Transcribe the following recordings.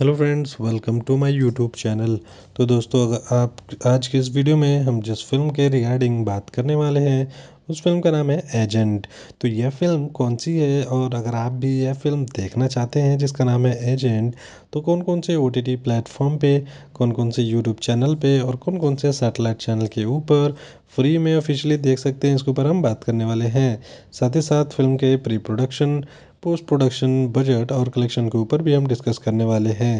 hello friends welcome to my YouTube channel तो दोस्तों अगर आप आज के इस वीडियो में हम जिस फिल्म के रिगार्डिंग बात करने वाले हैं उस फिल्म का नाम है एजेंट तो यह फिल्म कौन सी है और अगर आप भी यह फिल्म देखना चाहते हैं जिसका नाम है एजेंट तो कौन कौन से ओ टी प्लेटफॉर्म पे कौन कौन से यूट्यूब चैनल पे और कौन कौन से सैटेलाइट चैनल के ऊपर फ्री में ऑफिशियली देख सकते हैं इसके ऊपर हम बात करने वाले हैं साथ ही साथ फिल्म के pre production post production budget और कलेक्शन के ऊपर भी हम डिस्कस करने वाले हैं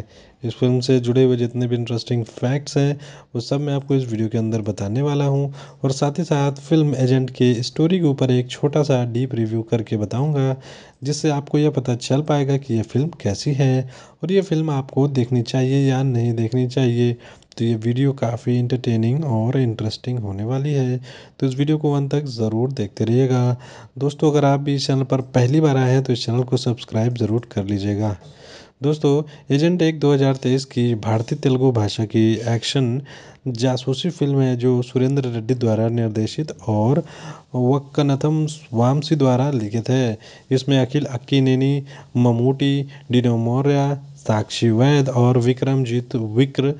इस फिल्म से जुड़े हुए जितने भी इंटरेस्टिंग फैक्ट्स हैं वो सब मैं आपको इस वीडियो के अंदर बताने वाला हूँ और साथ ही साथ फिल्म एजेंट के स्टोरी के ऊपर एक छोटा सा डीप रिव्यू करके बताऊँगा जिससे आपको यह पता चल पाएगा कि यह फ़िल्म कैसी है और ये फ़िल्म आपको देखनी चाहिए या नहीं देखनी चाहिए तो ये वीडियो काफ़ी इंटरटेनिंग और इंटरेस्टिंग होने वाली है तो इस वीडियो को अंत तक ज़रूर देखते रहिएगा दोस्तों अगर आप भी इस चैनल पर पहली बार आए हैं तो इस चैनल को सब्सक्राइब ज़रूर कर लीजिएगा दोस्तों एजेंट एक 2023 की भारतीय तेलुगु भाषा की एक्शन जासूसी फिल्म है जो सुरेंद्र रेड्डी द्वारा निर्देशित और वक्कनथम वामसी द्वारा लिखित है इसमें अखिल अक्कीनेनी ममूटी डिनोमोरिया साक्षी वैद और विक्रमजीत विक्र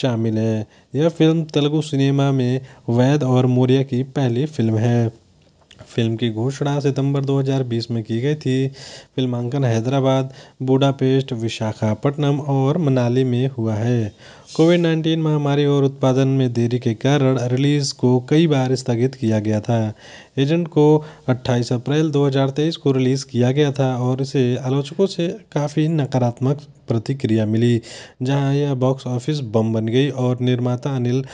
शामिल हैं यह फ़िल्म तेलुगु सिनेमा में वैद और मौर्य की पहली फ़िल्म है फ़िल्म की घोषणा सितंबर 2020 में की गई थी फिल्मांकन हैदराबाद बुडापेस्ट विशाखापट्टनम और मनाली में हुआ है कोविड नाइन्टीन महामारी और उत्पादन में देरी के कारण रिलीज़ को कई बार स्थगित किया गया था एजेंट को 28 अप्रैल 2023 को रिलीज़ किया गया था और इसे आलोचकों से काफ़ी नकारात्मक प्रतिक्रिया मिली जहां यह बॉक्स ऑफिस बम बन गई और निर्माता Anil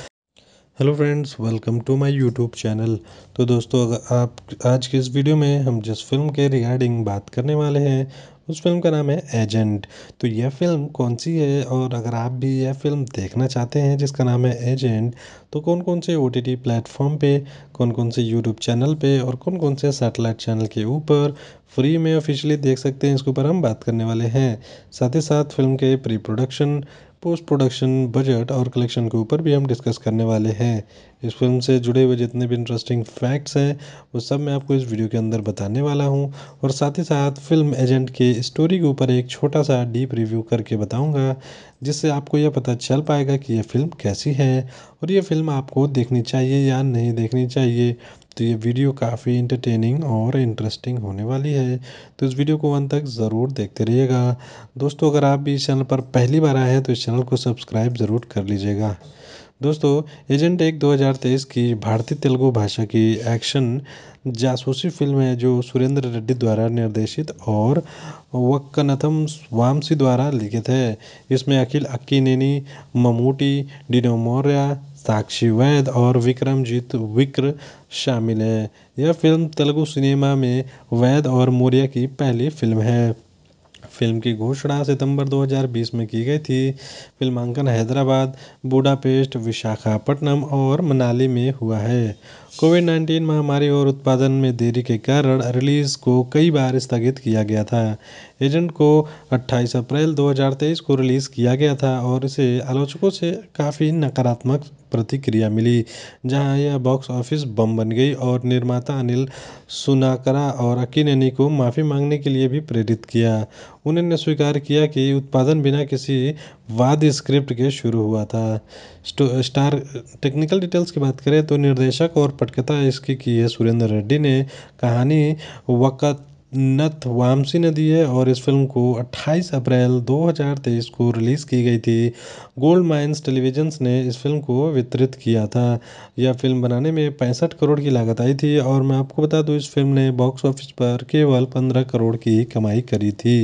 hello friends welcome to my YouTube channel तो दोस्तों अगर आप आज के इस वीडियो में हम जिस फिल्म के रिगार्डिंग बात करने वाले हैं उस फ़िल्म का नाम है एजेंट तो यह फ़िल्म कौन सी है और अगर आप भी यह फ़िल्म देखना चाहते हैं जिसका नाम है एजेंट तो कौन कौन से ओ टी टी प्लेटफॉर्म पर कौन कौन से यूट्यूब चैनल पर और कौन कौन से सैटेलाइट चैनल के ऊपर फ्री में ऑफिशियली देख सकते हैं इसके ऊपर हम बात करने वाले हैं साथ ही साथ फिल्म के pre production post production budget और कलेक्शन के ऊपर भी हम डिस्कस करने वाले हैं इस फिल्म से जुड़े हुए जितने भी इंटरेस्टिंग फैक्ट्स हैं वो सब मैं आपको इस वीडियो के अंदर बताने वाला हूँ और साथ ही साथ फिल्म एजेंट के स्टोरी के ऊपर एक छोटा सा डीप रिव्यू करके बताऊँगा जिससे आपको यह पता चल पाएगा कि यह फ़िल्म कैसी है और यह फ़िल्म आपको देखनी चाहिए या नहीं देखनी चाहिए तो ये वीडियो काफ़ी इंटरटेनिंग और इंटरेस्टिंग होने वाली है तो इस वीडियो को अंत तक ज़रूर देखते रहिएगा दोस्तों अगर आप भी इस चैनल पर पहली बार आए हैं तो इस चैनल को सब्सक्राइब ज़रूर कर लीजिएगा दोस्तों एजेंट एक 2023 की भारतीय तेलुगु भाषा की एक्शन जासूसी फिल्म है जो सुरेंद्र रेड्डी द्वारा निर्देशित और वक्कनथम वामसी द्वारा लिखित है इसमें अखिल अक्कीनेनी ममूटी डिनो मौर्या साक्षी वैद और विक्रमजीत विक्र शामिल हैं यह फिल्म तेलुगु सिनेमा में वैद और मौर्य की पहली फिल्म है फिल्म की घोषणा सितंबर 2020 में की गई थी फिल्मांकन हैदराबाद बुडापेस्ट विशाखापट्टनम और मनाली में हुआ है कोविड 19 महामारी और उत्पादन में देरी के कारण रिलीज़ को कई बार स्थगित किया गया था एजेंट को अट्ठाईस अप्रैल दो हज़ार तेईस को रिलीज़ किया गया था और इसे आलोचकों से काफ़ी नकारात्मक प्रतिक्रिया मिली जहां यह बॉक्स ऑफिस बम बन गई और निर्माता अनिल सुनाकरा और अकीनैनी को माफ़ी मांगने के लिए भी प्रेरित किया उन्होंने स्वीकार किया कि उत्पादन बिना किसी वाद स्क्रिप्ट के शुरू हुआ था स्टार टेक्निकल डिटेल्स की बात करें तो निर्देशक और पटकथा इसकी की है सुरेंद्र रेड्डी ने कहानी वक़्त नथ ने नदी है और इस फिल्म को 28 अप्रैल 2023 को रिलीज़ की गई थी गोल्ड माइंस टेलीविजन्स ने इस फिल्म को वितरित किया था यह फिल्म बनाने में पैंसठ करोड़ की लागत आई थी और मैं आपको बता दूं इस फिल्म ने बॉक्स ऑफिस पर केवल 15 करोड़ की कमाई करी थी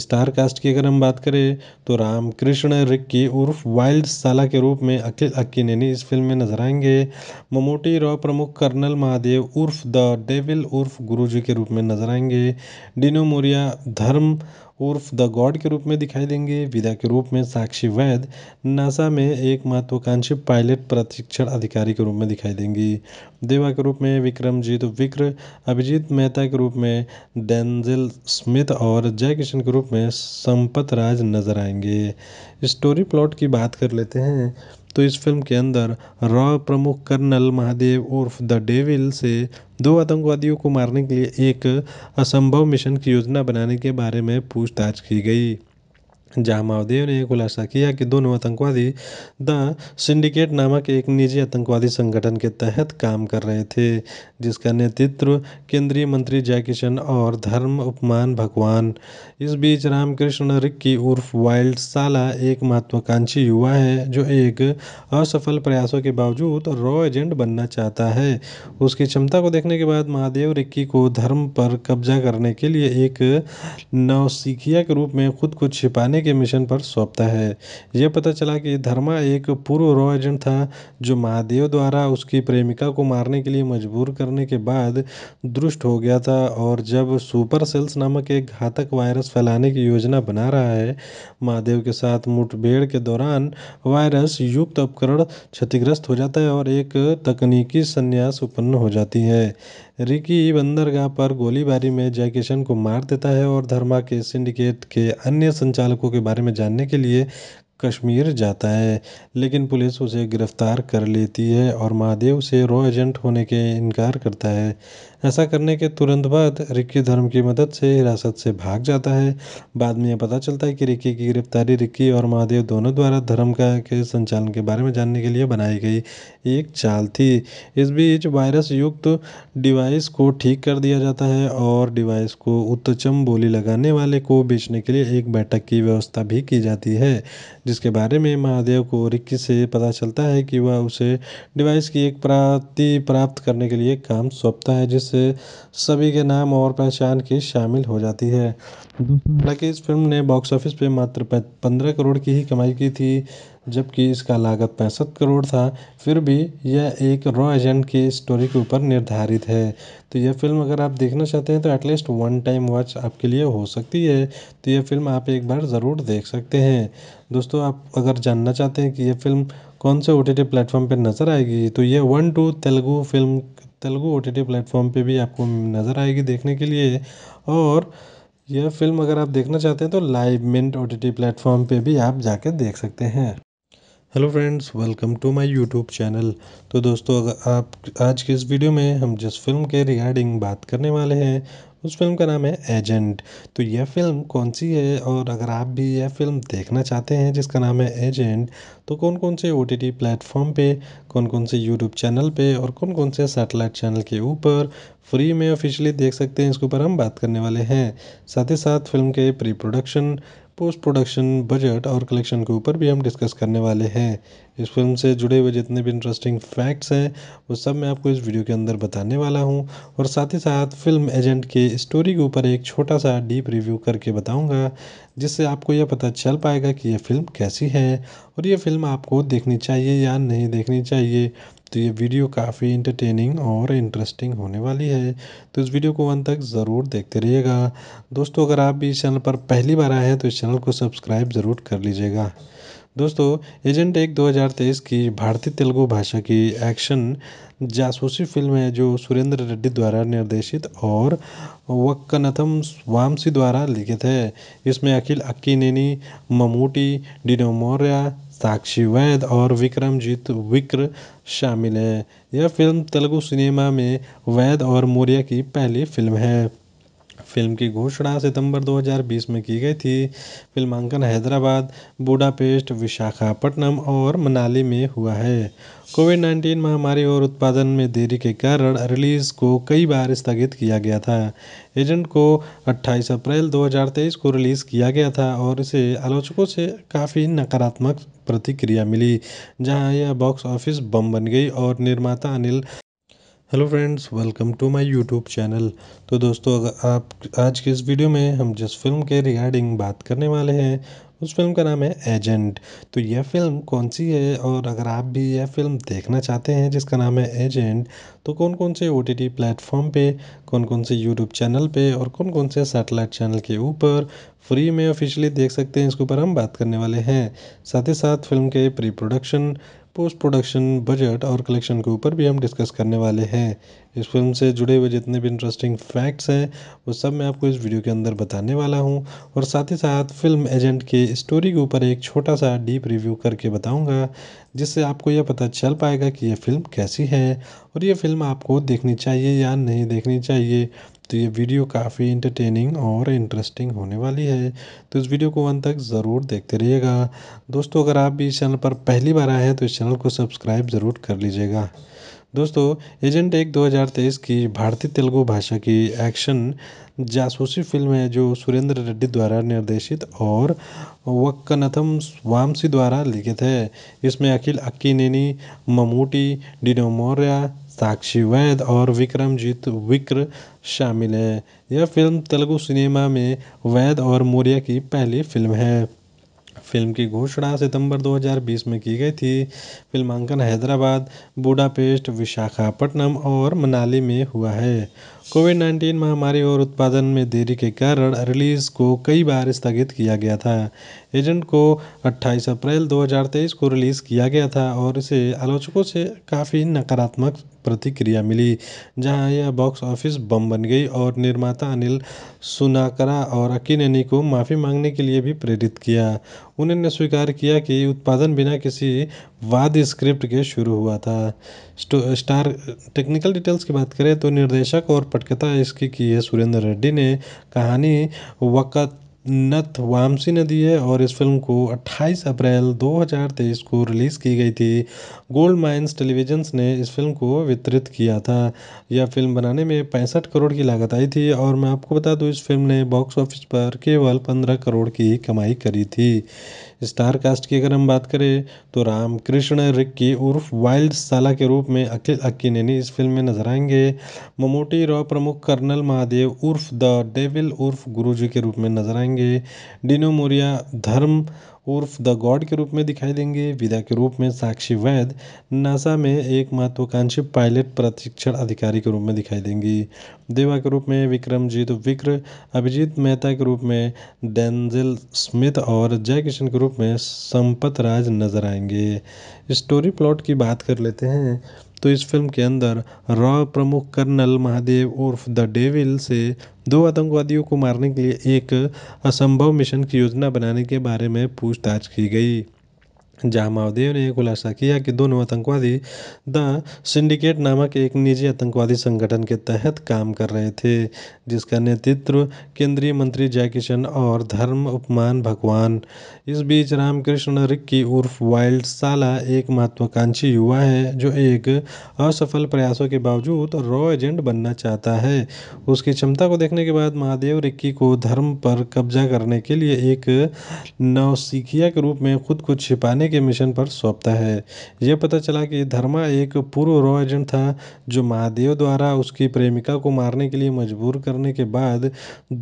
स्टार कास्ट की अगर हम बात करें तो राम कृष्ण रिक्की उर्फ वाइल्ड साला के रूप में अखिल अक्की नैनी इस फिल्म में नजर आएंगे ममोटी रॉ प्रमुख कर्नल महादेव उर्फ द डेविल उर्फ गुरुजी के रूप में नजर आएंगे डिनो मोरिया धर्म उर्फ द गॉड के रूप में दिखाई देंगे विदा के रूप में साक्षी वैद नासा में एक महत्वाकांक्षी पायलट प्रशिक्षण अधिकारी के रूप में दिखाई देंगी देवा के रूप में विक्रमजीत विक्र अभिजीत मेहता के रूप में डेंजिल स्मिथ और जय किशन के रूप में संपत राज नजर आएंगे स्टोरी प्लॉट की बात कर लेते हैं तो इस फ़िल्म के अंदर रॉ प्रमुख कर्नल महादेव उर्फ द डेविल से दो आतंकवादियों को मारने के लिए एक असंभव मिशन की योजना बनाने के बारे में पूछताछ की गई जहामावदी ने यह खुलासा किया कि दोनों आतंकवादी द सिंडिकेट नामक एक निजी आतंकवादी संगठन के तहत काम कर रहे थे जिसका नेतृत्व केंद्रीय मंत्री जयकिशन और धर्म उपमान भगवान इस बीच रामकृष्ण रिक्की उर्फ वाइल्ड साला एक महत्वाकांक्षी युवा है जो एक असफल प्रयासों के बावजूद रॉ एजेंट बनना चाहता है उसकी क्षमता को देखने के बाद महादेव रिक्की को धर्म पर कब्जा करने के लिए एक नौसिखिया के रूप में खुद को छिपाने के मिशन पर सौंपता है यह पता चला कि धर्मा एक पूर्व रॉ एजेंट था जो महादेव द्वारा उसकी प्रेमिका को मारने के लिए मजबूर करने के बाद दुष्ट हो गया था और जब सुपर सेल्स नामक एक घातक वायरस फैलाने की योजना बना रहा है महादेव के साथ मुठभेड़ के दौरान वायरस युक्त उपकरण क्षतिग्रस्त हो जाता है और एक तकनीकी संन्यास उत्पन्न हो जाती है रिकी बंदरगाह पर गोलीबारी में जयकिशन को मार देता है और धर्मा के सिंडिकेट के अन्य संचालकों के बारे में जानने के लिए कश्मीर जाता है लेकिन पुलिस उसे गिरफ्तार कर लेती है और महादेव से रॉ एजेंट होने के इनकार करता है ऐसा करने के तुरंत बाद रिक्की धर्म की मदद से हिरासत से भाग जाता है बाद में यह पता चलता है कि रिक्की की गिरफ्तारी रिक्की और महादेव दोनों द्वारा धर्म का के संचालन के बारे में जानने के लिए बनाई गई एक चाल थी इस बीच वायरस युक्त तो डिवाइस को ठीक कर दिया जाता है और डिवाइस को उत्तचम बोली लगाने वाले को बेचने के लिए एक बैठक की व्यवस्था भी की जाती है जिसके बारे में महादेव को रिक्की से पता चलता है कि वह उसे डिवाइस की एक प्राप्ति प्राप्त करने के लिए काम सौंपता है जिस से सभी के नाम और पहचान की शामिल हो जाती है हालांकि इस फिल्म ने बॉक्स ऑफिस पे मात्र पंद्रह करोड़ की ही कमाई की थी जबकि इसका लागत पैंसठ करोड़ था फिर भी यह एक रॉ एजेंट की स्टोरी के ऊपर निर्धारित है तो यह फिल्म अगर आप देखना चाहते हैं तो एटलीस्ट वन टाइम वॉच आपके लिए हो सकती है तो यह फिल्म आप एक बार ज़रूर देख सकते हैं दोस्तों आप अगर जानना चाहते हैं कि यह फिल्म कौन से ओ टी टी प्लेटफॉर्म पर नज़र आएगी तो ये one two Telugu film Telugu O T T platform पर भी आपको नज़र आएगी देखने के लिए और यह फ़िल्म अगर आप देखना चाहते हैं तो live mint O T T platform पर भी आप जाके देख सकते हैं hello friends welcome to my YouTube channel तो दोस्तों अगर आप आज के इस वीडियो में हम जिस फिल्म के रिगार्डिंग बात करने वाले हैं उस फ़िल्म का नाम है एजेंट तो यह फ़िल्म कौन सी है और अगर आप भी यह फ़िल्म देखना चाहते हैं जिसका नाम है एजेंट तो कौन कौन से ओ टी टी प्लेटफॉर्म पर कौन कौन से यूट्यूब चैनल पे और कौन कौन से सैटेलाइट चैनल के ऊपर फ्री में ऑफिशियली देख सकते हैं इसके ऊपर हम बात करने वाले हैं साथ ही साथ फिल्म के pre production post production budget और कलेक्शन के ऊपर भी हम डिस्कस करने वाले हैं इस फिल्म से जुड़े हुए जितने भी इंटरेस्टिंग फैक्ट्स हैं वो सब मैं आपको इस वीडियो के अंदर बताने वाला हूँ और साथ ही साथ फिल्म एजेंट के स्टोरी के ऊपर एक छोटा सा डीप रिव्यू करके बताऊँगा जिससे आपको यह पता चल पाएगा कि यह फ़िल्म कैसी है और ये फ़िल्म आपको देखनी चाहिए या नहीं देखनी चाहिए तो ये वीडियो काफ़ी इंटरटेनिंग और इंटरेस्टिंग होने वाली है तो इस वीडियो को अंत तक ज़रूर देखते रहिएगा दोस्तों अगर आप भी इस चैनल पर पहली बार आए हैं तो इस चैनल को सब्सक्राइब ज़रूर कर लीजिएगा दोस्तों एजेंट एक 2023 की भारतीय तेलुगु भाषा की एक्शन जासूसी फिल्म है जो सुरेंद्र रेड्डी द्वारा निर्देशित और वक्कनथम वामसी द्वारा लिखित है इसमें अखिल अक्कीनेनी ममूटी डिनोमोरिया साक्षी वैद और विक्रमजीत विक्र शामिल हैं यह फिल्म तेलुगु सिनेमा में वैद और मौर्य की पहली फिल्म है फिल्म की घोषणा सितंबर 2020 में की गई थी फिल्मांकन हैदराबाद बुडापेस्ट विशाखापट्टनम और मनाली में हुआ है कोविड 19 महामारी और उत्पादन में देरी के कारण रिलीज़ को कई बार स्थगित किया गया था एजेंट को 28 अप्रैल 2023 को रिलीज़ किया गया था और इसे आलोचकों से काफ़ी नकारात्मक प्रतिक्रिया मिली जहां यह बॉक्स ऑफिस बम बन गई और निर्माता Anil hello friends welcome to my YouTube channel तो दोस्तों अगर आप आज के इस वीडियो में हम जिस फिल्म के रिगार्डिंग बात करने वाले हैं उस फिल्म का नाम है एजेंट तो यह फिल्म कौन सी है और अगर आप भी यह फिल्म देखना चाहते हैं जिसका नाम है एजेंट तो कौन कौन से ओ टी टी प्लेटफॉर्म पर कौन कौन से यूट्यूब चैनल पर और कौन कौन से सैटेलाइट चैनल के ऊपर फ्री में ऑफिशियली देख सकते हैं इसके ऊपर हम बात करने वाले हैं साथ ही साथ फिल्म के pre production post production budget और कलेक्शन के ऊपर भी हम डिस्कस करने वाले हैं इस फिल्म से जुड़े हुए जितने भी इंटरेस्टिंग फैक्ट्स हैं वो सब मैं आपको इस वीडियो के अंदर बताने वाला हूँ और साथ ही साथ फिल्म एजेंट के स्टोरी के ऊपर एक छोटा सा डीप रिव्यू करके बताऊँगा जिससे आपको यह पता चल पाएगा कि यह फ़िल्म कैसी है और ये फ़िल्म आपको देखनी चाहिए या नहीं देखनी चाहिए तो ये वीडियो काफ़ी इंटरटेनिंग और इंटरेस्टिंग होने वाली है तो इस वीडियो को अंत तक ज़रूर देखते रहिएगा दोस्तों अगर आप भी इस चैनल पर पहली बार आए हैं तो इस चैनल को सब्सक्राइब ज़रूर कर लीजिएगा दोस्तों एजेंट एक 2023 की भारतीय तेलुगु भाषा की एक्शन जासूसी फिल्म है जो सुरेंद्र रेड्डी द्वारा निर्देशित और वक्कनथम वामसी द्वारा लिखित है इसमें अखिल अक्की नेनी ममूटी डिनो मौर्या साक्षी वैद और विक्रमजीत विक्र शामिल हैं यह फिल्म तेलुगु सिनेमा में वैद और मौर्य की पहली फिल्म है फिल्म की घोषणा सितंबर 2020 में की गई थी फिल्मांकन हैदराबाद बुडापेस्ट विशाखापट्टनम और मनाली में हुआ है कोविड 19 महामारी और उत्पादन में देरी के कारण रिलीज़ को कई बार स्थगित किया गया था एजेंट को 28 अप्रैल 2023 को रिलीज़ किया गया था और इसे आलोचकों से काफ़ी नकारात्मक प्रतिक्रिया मिली जहां यह बॉक्स ऑफिस बम बन गई और निर्माता अनिल सुनाकरा और अक्किनेनी को माफ़ी मांगने के लिए भी प्रेरित किया उन्होंने स्वीकार किया कि उत्पादन बिना किसी वाद स्क्रिप्ट के शुरू हुआ था स्टार टेक्निकल डिटेल्स की बात करें तो निर्देशक और पटकथा इसकी की है सुरेंद्र रेड्डी ने कहानी वक़्त नथ ने नदी है और इस फ़िल्म को 28 अप्रैल 2023 को रिलीज़ की गई थी गोल्ड माइंस टेलीविजन्स ने इस फिल्म को वितरित किया था यह फिल्म बनाने में पैंसठ करोड़ की लागत आई थी और मैं आपको बता दूं इस फिल्म ने बॉक्स ऑफिस पर केवल 15 करोड़ की कमाई करी थी स्टार कास्ट की अगर हम बात करें तो राम कृष्ण रिक्की उर्फ वाइल्ड साला के रूप में अखिल अक्कीनेनी इस फिल्म में नजर आएंगे ममोटी रॉ प्रमुख कर्नल महादेव उर्फ द डेविल उर्फ गुरुजी के रूप में नजर आएंगे डिनो मोरिया धर्म उर्फ द गॉड के रूप में दिखाई देंगे विदा के रूप में साक्षी वैद नासा में एक महत्वाकांक्षी पायलट प्रशिक्षण अधिकारी के रूप में दिखाई देंगी देवा के रूप में विक्रमजीत विक्र अभिजीत मेहता के रूप में डेंजिल स्मिथ और जय किशन के रूप में संपत राज नजर आएंगे स्टोरी प्लॉट की बात कर लेते हैं तो इस फिल्म के अंदर रॉ प्रमुख कर्नल महादेव उर्फ द डेविल से दो आतंकवादियों को मारने के लिए एक असंभव मिशन की योजना बनाने के बारे में पूछताछ की गई जामावदेव ने यह खुलासा किया कि दोनों आतंकवादी द सिंडिकेट नामक एक निजी आतंकवादी संगठन के तहत काम कर रहे थे जिसका नेतृत्व केंद्रीय मंत्री जयकिशन और धर्म उपमान भगवान इस बीच रामकृष्ण रिक्की उर्फ वाइल्ड साला एक महत्वाकांक्षी युवा है जो एक असफल प्रयासों के बावजूद रॉ एजेंट बनना चाहता है उसकी क्षमता को देखने के बाद महादेव रिक्की को धर्म पर कब्जा करने के लिए एक नौसिखिया के रूप में खुद को छिपाने के मिशन पर सौंपता है यह पता चला कि धर्मा एक पूर्व रॉ एजेंट था जो महादेव द्वारा उसकी प्रेमिका को मारने के लिए मजबूर करने के बाद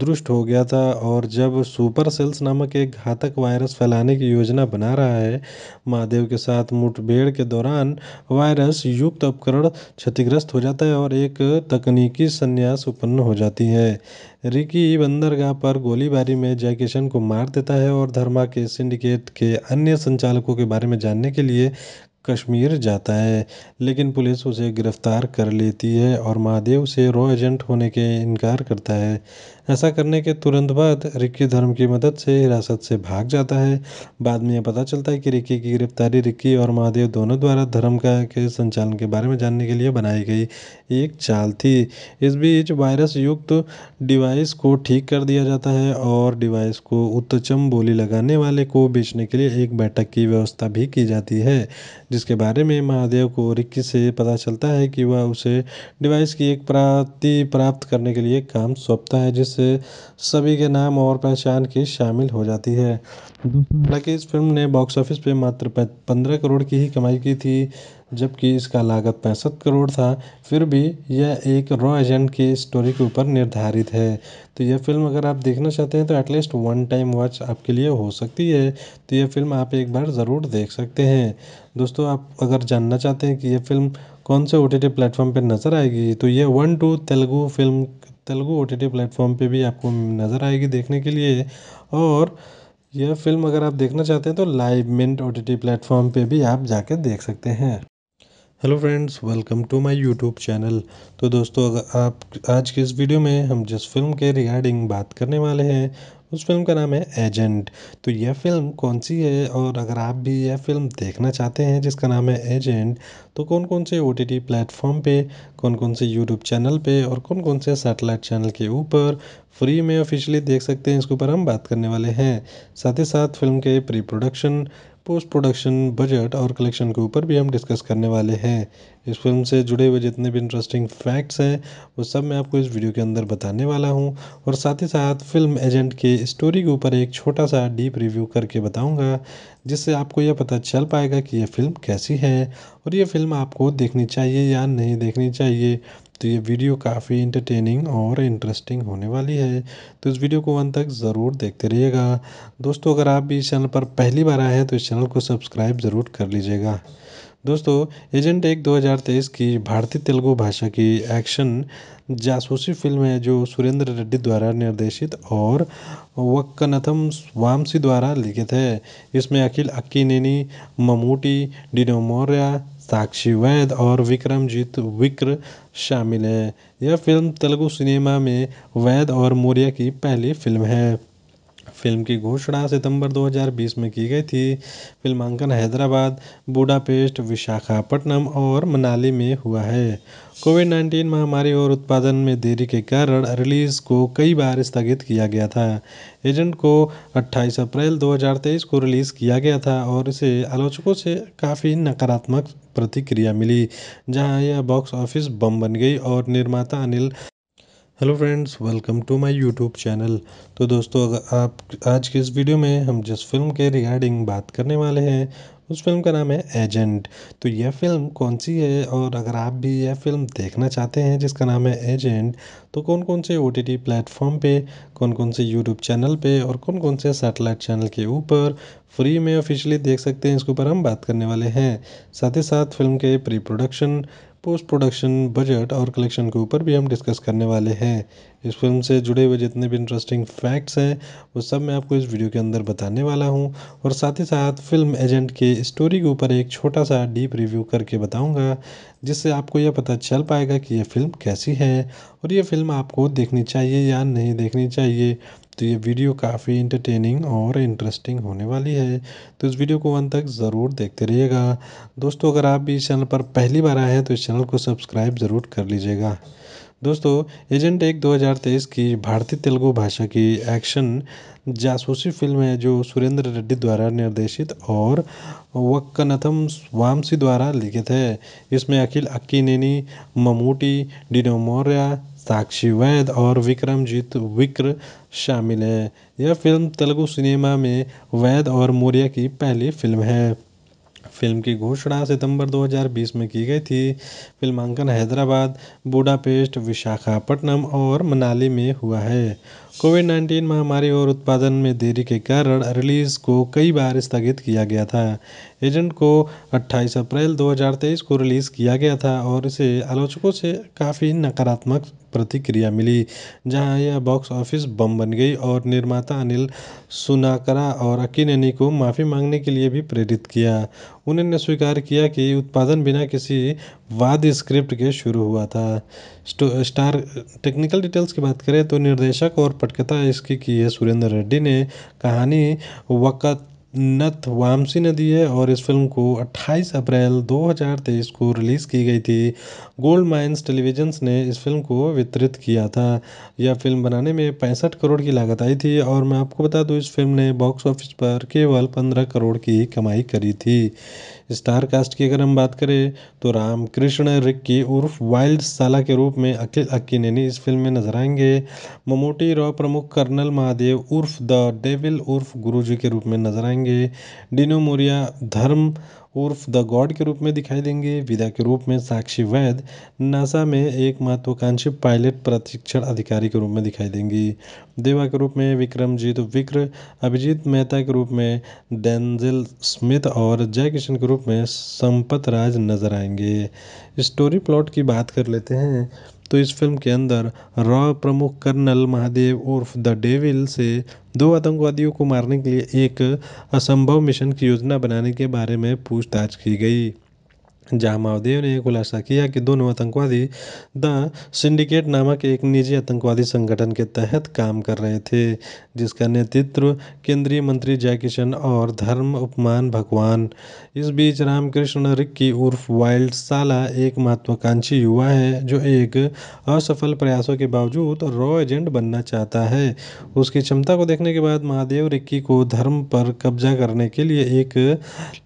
दुष्ट हो गया था और जब सुपर सेल्स नामक एक घातक वायरस फैलाने की योजना बना रहा है महादेव के साथ मुठभेड़ के दौरान वायरस युक्त उपकरण क्षतिग्रस्त हो जाता है और एक तकनीकी संन्यास उत्पन्न हो जाती है रिकी बंदरगाह पर गोलीबारी में जयकिशन को मार देता है और धर्मा के सिंडिकेट के अन्य संचालकों के बारे में जानने के लिए कश्मीर जाता है लेकिन पुलिस उसे गिरफ्तार कर लेती है और महादेव से रॉ एजेंट होने के इनकार करता है ऐसा करने के तुरंत बाद रिक्की धर्म की मदद से हिरासत से भाग जाता है बाद में यह पता चलता है कि रिक्की की गिरफ्तारी रिक्की और महादेव दोनों द्वारा धर्म का के संचालन के बारे में जानने के लिए बनाई गई एक चाल थी इस बीच वायरस युक्त डिवाइस को ठीक कर दिया जाता है और डिवाइस को उत्तचम बोली लगाने वाले को बेचने के लिए एक बैठक की व्यवस्था भी की जाती है जिसके बारे में महादेव को रिक्की से पता चलता है कि वह उसे डिवाइस की एक प्राप्ति प्राप्त करने के लिए काम सौंपता है जिससे से सभी के नाम और पहचान की शामिल हो जाती है हालांकि इस फ़िल्म ने बॉक्स ऑफिस पे मात्र पंद्रह करोड़ की ही कमाई की थी जबकि इसका लागत पैंसठ करोड़ था फिर भी यह एक रॉ एजेंट की स्टोरी के ऊपर निर्धारित है तो यह फ़िल्म अगर आप देखना चाहते हैं तो एटलीस्ट वन टाइम वॉच आपके लिए हो सकती है तो यह फ़िल्म आप एक बार ज़रूर देख सकते हैं दोस्तों आप अगर जानना चाहते हैं कि यह फ़िल्म कौन से ओ टी टी प्लेटफ़ॉर्म पर नज़र आएगी तो ये one two Telugu film Telugu O T T platform पर भी आपको नज़र आएगी देखने के लिए और यह फ़िल्म अगर आप देखना चाहते हैं तो live mint O T T platform पर भी आप जाके देख सकते हैं hello friends welcome to my YouTube channel तो दोस्तों अगर आप आज के इस वीडियो में हम जिस फिल्म के रिगार्डिंग बात करने वाले हैं उस फ़िल्म का नाम है एजेंट तो यह फ़िल्म कौन सी है और अगर आप भी यह फ़िल्म देखना चाहते हैं जिसका नाम है एजेंट तो कौन कौन से ओ टी टी प्लेटफॉर्म पर कौन कौन से यूट्यूब चैनल पर और कौन कौन से सैटेलाइट चैनल के ऊपर फ्री में ऑफिशियली देख सकते हैं इसके ऊपर हम बात करने वाले हैं साथ ही साथ फिल्म के pre production post production budget और कलेक्शन के ऊपर भी हम डिस्कस करने वाले हैं इस फिल्म से जुड़े हुए जितने भी इंटरेस्टिंग फैक्ट्स हैं वो सब मैं आपको इस वीडियो के अंदर बताने वाला हूँ और साथ ही साथ फिल्म एजेंट के स्टोरी के ऊपर एक छोटा सा डीप रिव्यू करके बताऊँगा जिससे आपको यह पता चल पाएगा कि यह फ़िल्म कैसी है और ये फ़िल्म आपको देखनी चाहिए या नहीं देखनी चाहिए तो ये वीडियो काफ़ी इंटरटेनिंग और इंटरेस्टिंग होने वाली है तो इस वीडियो को अंत तक ज़रूर देखते रहिएगा दोस्तों अगर आप भी इस चैनल पर पहली बार आए हैं तो इस चैनल को सब्सक्राइब ज़रूर कर लीजिएगा दोस्तों एजेंट एक 2023 की भारतीय तेलुगु भाषा की एक्शन जासूसी फिल्म है जो सुरेंद्र रेड्डी द्वारा निर्देशित और वक्कनथम वामसी द्वारा लिखित है इसमें अखिल अक्कीनेनी ममूटी मौर्या साक्षी वैद और विक्रमजीत विक्र शामिल हैं यह फिल्म तेलुगु सिनेमा में वैद और मौर्य की पहली फिल्म है फिल्म की घोषणा सितंबर 2020 में की गई थी फिल्मांकन हैदराबाद बुडापेस्ट विशाखापट्टनम और मनाली में हुआ है कोविड नाइन्टीन महामारी और उत्पादन में देरी के कारण रिलीज़ को कई बार स्थगित किया गया था एजेंट को 28 अप्रैल 2023 को रिलीज़ किया गया था और इसे आलोचकों से काफ़ी नकारात्मक प्रतिक्रिया मिली जहां यह बॉक्स ऑफिस बम बन गई और निर्माता Anil hello friends welcome to my YouTube channel तो दोस्तों अगर आप आज के इस वीडियो में हम जिस फिल्म के रिगार्डिंग बात करने वाले हैं उस फिल्म का नाम है एजेंट तो यह फिल्म कौन सी है और अगर आप भी यह फिल्म देखना चाहते हैं जिसका नाम है एजेंट तो कौन कौन से ओ टी टी प्लेटफॉर्म पर कौन कौन से यूट्यूब चैनल पर और कौन कौन से सैटेलाइट चैनल के ऊपर फ्री में ऑफिशियली देख सकते हैं इसके ऊपर हम बात करने वाले हैं साथ ही साथ फिल्म के pre production post production budget और कलेक्शन के ऊपर भी हम डिस्कस करने वाले हैं इस फिल्म से जुड़े हुए जितने भी इंटरेस्टिंग फैक्ट्स हैं वो सब मैं आपको इस वीडियो के अंदर बताने वाला हूँ और साथ ही साथ फिल्म एजेंट के स्टोरी के ऊपर एक छोटा सा डीप रिव्यू करके बताऊँगा जिससे आपको यह पता चल पाएगा कि यह फ़िल्म कैसी है और ये फ़िल्म आपको देखनी चाहिए या नहीं देखनी चाहिए तो ये वीडियो काफ़ी इंटरटेनिंग और इंटरेस्टिंग होने वाली है तो इस वीडियो को अंत तक ज़रूर देखते रहिएगा दोस्तों अगर आप भी इस चैनल पर पहली बार आए हैं तो इस चैनल को सब्सक्राइब ज़रूर कर लीजिएगा दोस्तों एजेंट एक 2023 की भारतीय तेलुगु भाषा की एक्शन जासूसी फिल्म है जो सुरेंद्र रेड्डी द्वारा निर्देशित और वक्कनथम वामसी द्वारा लिखित है इसमें अखिल अक्की नेनी ममूटी डिनो मौर्या साक्षी वैद और विक्रमजीत विक्र शामिल हैं यह फिल्म तेलुगु सिनेमा में वैद और मौर्य की पहली फिल्म है फिल्म की घोषणा सितंबर 2020 में की गई थी फिल्मांकन हैदराबाद बुडापेस्ट विशाखापट्टनम और मनाली में हुआ है कोविड नाइन्टीन महामारी और उत्पादन में देरी के कारण रिलीज़ को कई बार स्थगित किया गया था एजेंट को 28 अप्रैल 2023 को रिलीज़ किया गया था और इसे आलोचकों से काफ़ी नकारात्मक प्रतिक्रिया मिली जहां यह बॉक्स ऑफिस बम बन गई और निर्माता अनिल सुनाकरा और अकीनैनी को माफ़ी मांगने के लिए भी प्रेरित किया उन्होंने स्वीकार किया कि उत्पादन बिना किसी वाद स्क्रिप्ट के शुरू हुआ था स्टार टेक्निकल डिटेल्स की बात करें तो निर्देशक और पटकथा इसकी की है सुरेंद्र रेड्डी ने कहानी वक़्त नथ वामसी ने दी है और इस फिल्म को 28 अप्रैल 2023 को रिलीज़ की गई थी गोल्ड माइंस टेलीविजन्स ने इस फिल्म को वितरित किया था यह फिल्म बनाने में पैंसठ करोड़ की लागत आई थी और मैं आपको बता दूं इस फिल्म ने बॉक्स ऑफिस पर केवल 15 करोड़ की कमाई करी थी स्टार कास्ट की अगर हम बात करें तो राम कृष्ण रिक्की उर्फ वाइल्ड साला के रूप में अखिल अक्की नैनी इस फिल्म में नजर आएंगे ममोटी रॉ प्रमुख कर्नल महादेव उर्फ द डेविल उर्फ गुरुजी के रूप में नजर आएंगे डिनो मोरिया धर्म उर्फ द गॉड के रूप में दिखाई देंगे विदा के रूप में साक्षी वैद नासा में एक महत्वाकांक्षी पायलट प्रशिक्षण अधिकारी के रूप में दिखाई देंगी देवा के रूप में विक्रमजीत विक्र अभिजीत मेहता के रूप में डेंजिल स्मिथ और जय किशन के रूप में संपत राज नजर आएंगे स्टोरी प्लॉट की बात कर लेते हैं तो इस फ़िल्म के अंदर रॉ प्रमुख कर्नल महादेव उर्फ द डेविल से दो आतंकवादियों को मारने के लिए एक असंभव मिशन की योजना बनाने के बारे में पूछताछ की गई जामावदेव ने यह खुलासा किया कि दोनों आतंकवादी द सिंडिकेट नामक एक निजी आतंकवादी संगठन के तहत काम कर रहे थे जिसका नेतृत्व केंद्रीय मंत्री जयकिशन और धर्म उपमान भगवान इस बीच रामकृष्ण रिक्की उर्फ वाइल्ड साला एक महत्वाकांक्षी युवा है जो एक असफल प्रयासों के बावजूद रॉ एजेंट बनना चाहता है उसकी क्षमता को देखने के बाद महादेव रिक्की को धर्म पर कब्जा करने के लिए एक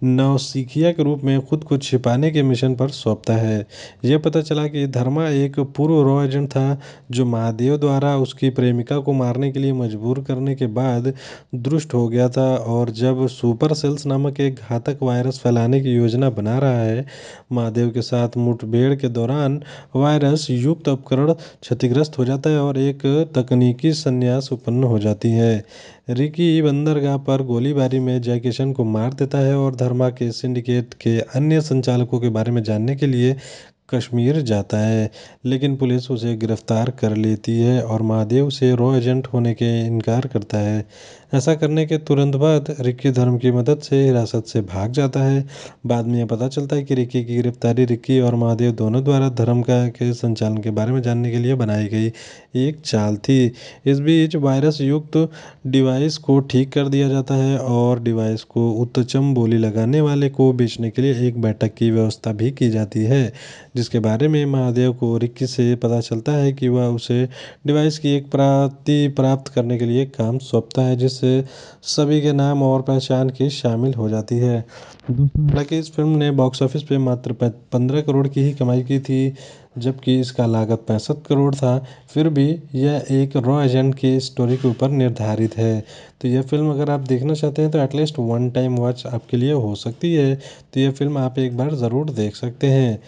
नौसिखिया के रूप में खुद को छिपाने के मिशन पर सौंपता है यह पता चला कि धर्मा एक पूर्व रॉ एजेंट था जो महादेव द्वारा उसकी प्रेमिका को मारने के लिए मजबूर करने के बाद दुष्ट हो गया था और जब सुपर सेल्स नामक एक घातक वायरस फैलाने की योजना बना रहा है महादेव के साथ मुठभेड़ के दौरान वायरस युक्त उपकरण क्षतिग्रस्त हो जाता है और एक तकनीकी संन्यास उत्पन्न हो जाती है रिकी बंदरगाह पर गोलीबारी में जयकिशन को मार देता है और धर्मा के सिंडिकेट के अन्य संचालकों के बारे में जानने के लिए कश्मीर जाता है लेकिन पुलिस उसे गिरफ्तार कर लेती है और महादेव से रॉ एजेंट होने के इनकार करता है ऐसा करने के तुरंत बाद रिक्की धर्म की मदद से हिरासत से भाग जाता है बाद में यह पता चलता है कि रिक्की की गिरफ्तारी रिक्की और महादेव दोनों द्वारा धर्म का के संचालन के बारे में जानने के लिए बनाई गई एक चाल थी इस बीच वायरस युक्त डिवाइस को ठीक कर दिया जाता है और डिवाइस को उत्तचम बोली लगाने वाले को बेचने के लिए एक बैठक की व्यवस्था भी की जाती है जिसके बारे में महादेव को रिक्की से पता चलता है कि वह उसे डिवाइस की एक प्राप्ति प्राप्त करने के लिए काम सौंपता है जिस से सभी के नाम और पहचान की शामिल हो जाती है हालांकि इस फिल्म ने बॉक्स ऑफिस पे मात्र पंद्रह करोड़ की ही कमाई की थी जबकि इसका लागत पैंसठ करोड़ था फिर भी यह एक रॉ एजेंट की स्टोरी के ऊपर निर्धारित है तो यह फिल्म अगर आप देखना चाहते हैं तो एटलीस्ट वन टाइम वॉच आपके लिए हो सकती है तो यह फिल्म आप एक बार ज़रूर देख सकते हैं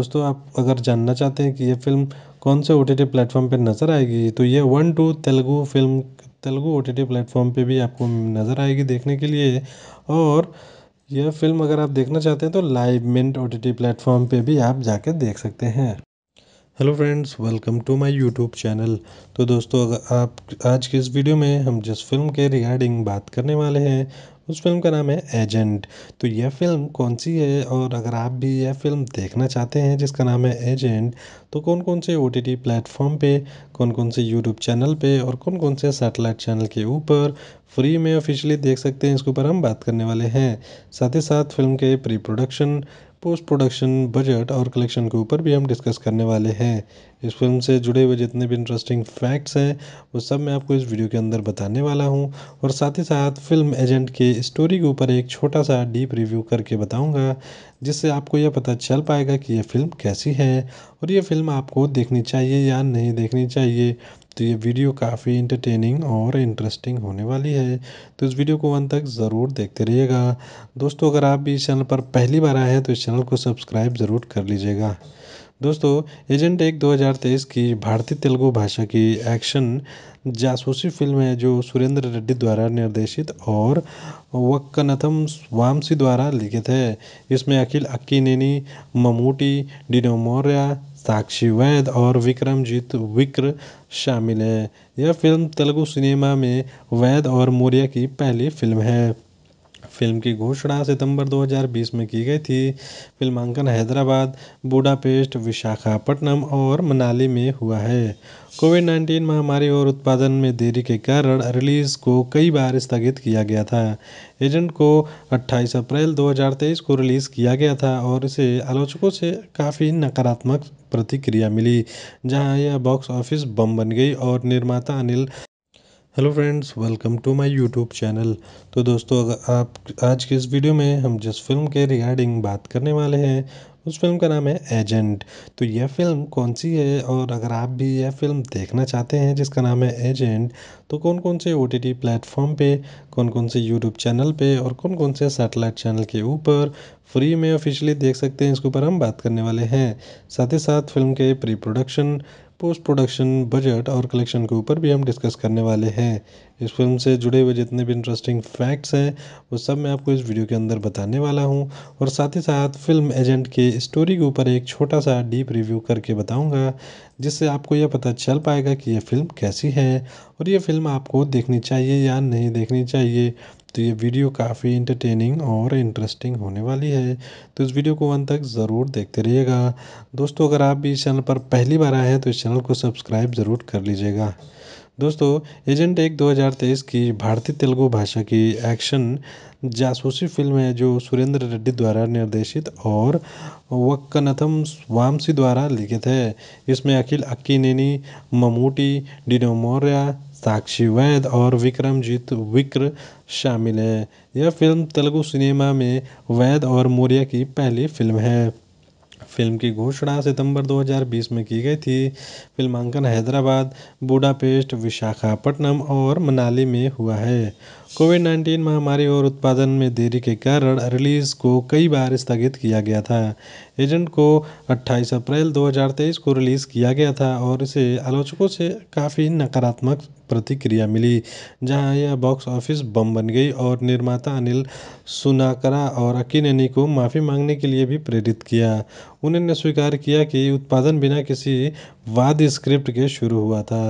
दोस्तों आप अगर जानना चाहते हैं कि यह फिल्म कौन से ओ टी टी प्लेटफॉर्म पर नज़र आएगी तो यह one two Telugu film Telugu O T T platform पे भी आपको नज़र आएगी देखने के लिए और यह फ़िल्म अगर आप देखना चाहते हैं तो live mint O T T platform पे भी आप जाके देख सकते हैं hello friends welcome to my YouTube channel तो दोस्तों अगर आप आज के इस वीडियो में हम जिस फिल्म के रिगार्डिंग बात करने वाले हैं उस फिल्म का नाम है एजेंट तो यह फिल्म कौन सी है और अगर आप भी यह फिल्म देखना चाहते हैं जिसका नाम है एजेंट तो कौन कौन से ओ टी प्लेटफॉर्म पे कौन कौन से यूट्यूब चैनल पे और कौन कौन से सैटेलाइट चैनल के ऊपर फ्री में ऑफिशियली देख सकते हैं इसके ऊपर हम बात करने वाले हैं साथ ही साथ फिल्म के pre production post production budget और कलेक्शन के ऊपर भी हम डिस्कस करने वाले हैं इस फिल्म से जुड़े हुए जितने भी इंटरेस्टिंग फैक्ट्स हैं वो सब मैं आपको इस वीडियो के अंदर बताने वाला हूँ और साथ ही साथ फिल्म एजेंट के स्टोरी के ऊपर एक छोटा सा डीप रिव्यू करके बताऊँगा जिससे आपको यह पता चल पाएगा कि यह फ़िल्म कैसी है और ये फ़िल्म आपको देखनी चाहिए या नहीं देखनी चाहिए तो ये वीडियो काफ़ी इंटरटेनिंग और इंटरेस्टिंग होने वाली है तो इस वीडियो को अंत तक ज़रूर देखते रहिएगा दोस्तों अगर आप भी इस चैनल पर पहली बार आए हैं तो इस चैनल को सब्सक्राइब ज़रूर कर लीजिएगा दोस्तों एजेंट एक 2023 की भारतीय तेलुगु भाषा की एक्शन जासूसी फिल्म है जो सुरेंद्र रेड्डी द्वारा निर्देशित और वक्कनथम वामसी द्वारा लिखित है इसमें अखिल अक्कीनेनी ममूटी डिनो मौर्या साक्षी वैद और विक्रमजीत विक्र शामिल हैं यह फिल्म तेलुगु सिनेमा में वैद और मौर्य की पहली फिल्म है फिल्म की घोषणा सितंबर 2020 में की गई थी फिल्मांकन हैदराबाद बुडापेस्ट विशाखापट्टनम और मनाली में हुआ है कोविड नाइन्टीन महामारी और उत्पादन में देरी के कारण रिलीज़ को कई बार स्थगित किया गया था एजेंट को 28 अप्रैल 2023 को रिलीज़ किया गया था और इसे आलोचकों से काफ़ी नकारात्मक प्रतिक्रिया मिली जहां यह बॉक्स ऑफिस बम बन गई और निर्माता Anil hello friends welcome to my YouTube channel तो दोस्तों अगर आप आज के इस वीडियो में हम जिस फिल्म के रिगार्डिंग बात करने वाले हैं उस फिल्म का नाम है एजेंट तो यह फिल्म कौन सी है और अगर आप भी यह फिल्म देखना चाहते हैं जिसका नाम है एजेंट तो कौन कौन से ओ टी टी प्लेटफॉर्म पर कौन कौन से यूट्यूब चैनल पे और कौन कौन से सैटेलाइट चैनल के ऊपर फ्री में ऑफिशियली देख सकते हैं इसके ऊपर हम बात करने वाले हैं साथ ही साथ फिल्म के pre production post production budget और कलेक्शन के ऊपर भी हम डिस्कस करने वाले हैं इस फिल्म से जुड़े हुए जितने भी इंटरेस्टिंग फैक्ट्स हैं वो सब मैं आपको इस वीडियो के अंदर बताने वाला हूँ और साथ ही साथ फिल्म एजेंट के स्टोरी के ऊपर एक छोटा सा डीप रिव्यू करके बताऊँगा जिससे आपको यह पता चल पाएगा कि यह फ़िल्म कैसी है और ये फ़िल्म आपको देखनी चाहिए या नहीं देखनी चाहिए तो ये वीडियो काफ़ी इंटरटेनिंग और इंटरेस्टिंग होने वाली है तो इस वीडियो को अंत तक ज़रूर देखते रहिएगा दोस्तों अगर आप भी इस चैनल पर पहली बार आए हैं तो इस चैनल को सब्सक्राइब ज़रूर कर लीजिएगा दोस्तों एजेंट एक 2023 की भारतीय तेलुगु भाषा की एक्शन जासूसी फिल्म है जो सुरेंद्र रेड्डी द्वारा निर्देशित और वक्कनथम वामसी द्वारा लिखित है इसमें अखिल अक्की नेनी ममूटी डिनोमोरिया साक्षी वैद और विक्रमजीत विक्र शामिल हैं यह फिल्म तेलुगु सिनेमा में वैद और मौर्य की पहली फिल्म है फिल्म की घोषणा सितंबर 2020 में की गई थी फिल्मांकन हैदराबाद बुडापेस्ट विशाखापट्टनम और मनाली में हुआ है कोविड 19 महामारी और उत्पादन में देरी के कारण रिलीज़ को कई बार स्थगित किया गया था एजेंट को अट्ठाईस अप्रैल दो हज़ार तेईस को रिलीज़ किया गया था और इसे आलोचकों से काफ़ी नकारात्मक प्रतिक्रिया मिली जहां यह बॉक्स ऑफिस बम बन गई और निर्माता अनिल सुनाकरा और अकीनैनी को माफ़ी मांगने के लिए भी प्रेरित किया उन्होंने स्वीकार किया कि उत्पादन बिना किसी वाद स्क्रिप्ट के शुरू हुआ था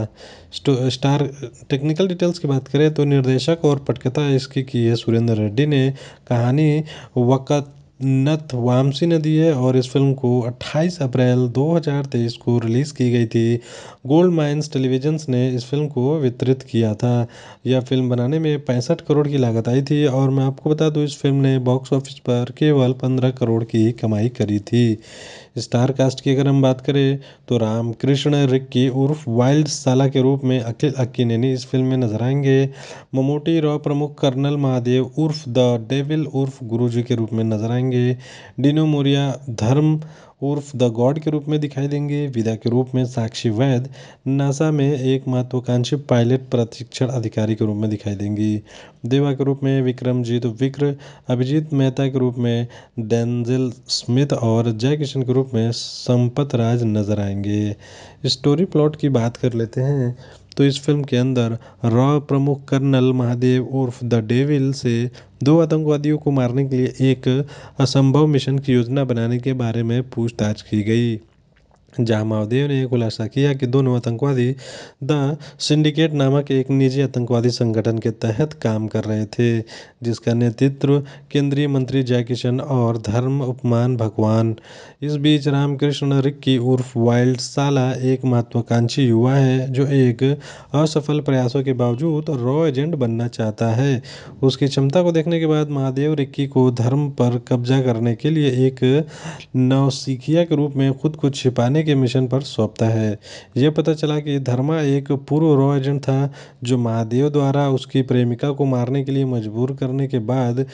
स्टार टेक्निकल डिटेल्स की बात करें तो निर्देशक और पटकथा इसकी की है सुरेंद्र रेड्डी ने कहानी वक़्त नथ ने नदी है और इस फिल्म को 28 अप्रैल 2023 को रिलीज़ की गई थी गोल्ड माइंस टेलीविजन्स ने इस फिल्म को वितरित किया था यह फिल्म बनाने में पैंसठ करोड़ की लागत आई थी और मैं आपको बता दूं इस फिल्म ने बॉक्स ऑफिस पर केवल 15 करोड़ की कमाई करी थी स्टार कास्ट की अगर हम बात करें तो राम कृष्ण रिक्की उर्फ वाइल्ड साला के रूप में अखिल अक्की ने इस फिल्म में नजर आएंगे ममोटी रॉ प्रमुख कर्नल महादेव उर्फ द डेविल उर्फ गुरुजी के रूप में नजर आएंगे डिनो मोरिया धर्म उर्फ द गॉड के रूप में दिखाई देंगे विदा के रूप में साक्षी वैद नासा में एक महत्वाकांक्षी पायलट प्रशिक्षण अधिकारी के रूप में दिखाई देंगी देवा के रूप में विक्रमजीत विक्र अभिजीत मेहता के रूप में डेंजिल स्मिथ और जय किशन के रूप में संपत राज नजर आएंगे स्टोरी प्लॉट की बात कर लेते हैं तो इस फ़िल्म के अंदर रॉ प्रमुख कर्नल महादेव उर्फ द डेविल से दो आतंकवादियों को मारने के लिए एक असंभव मिशन की योजना बनाने के बारे में पूछताछ की गई महादेव ने यह खुलासा किया कि दोनों आतंकवादी द सिंडिकेट नामक एक निजी आतंकवादी संगठन के तहत काम कर रहे थे जिसका नेतृत्व केंद्रीय मंत्री जयकिशन और धर्म उपमान भगवान इस बीच रामकृष्ण रिक्की उर्फ वाइल्ड साला एक महत्वाकांक्षी युवा है जो एक असफल प्रयासों के बावजूद रॉ एजेंट बनना चाहता है उसकी क्षमता को देखने के बाद महादेव रिक्की को धर्म पर कब्जा करने के लिए एक नौसिखिया के रूप में खुद को छिपाने के मिशन पर सौंपता है यह पता चला कि धर्मा एक पूर्व रॉ एजेंट था जो महादेव द्वारा उसकी प्रेमिका को मारने के लिए मजबूर करने के बाद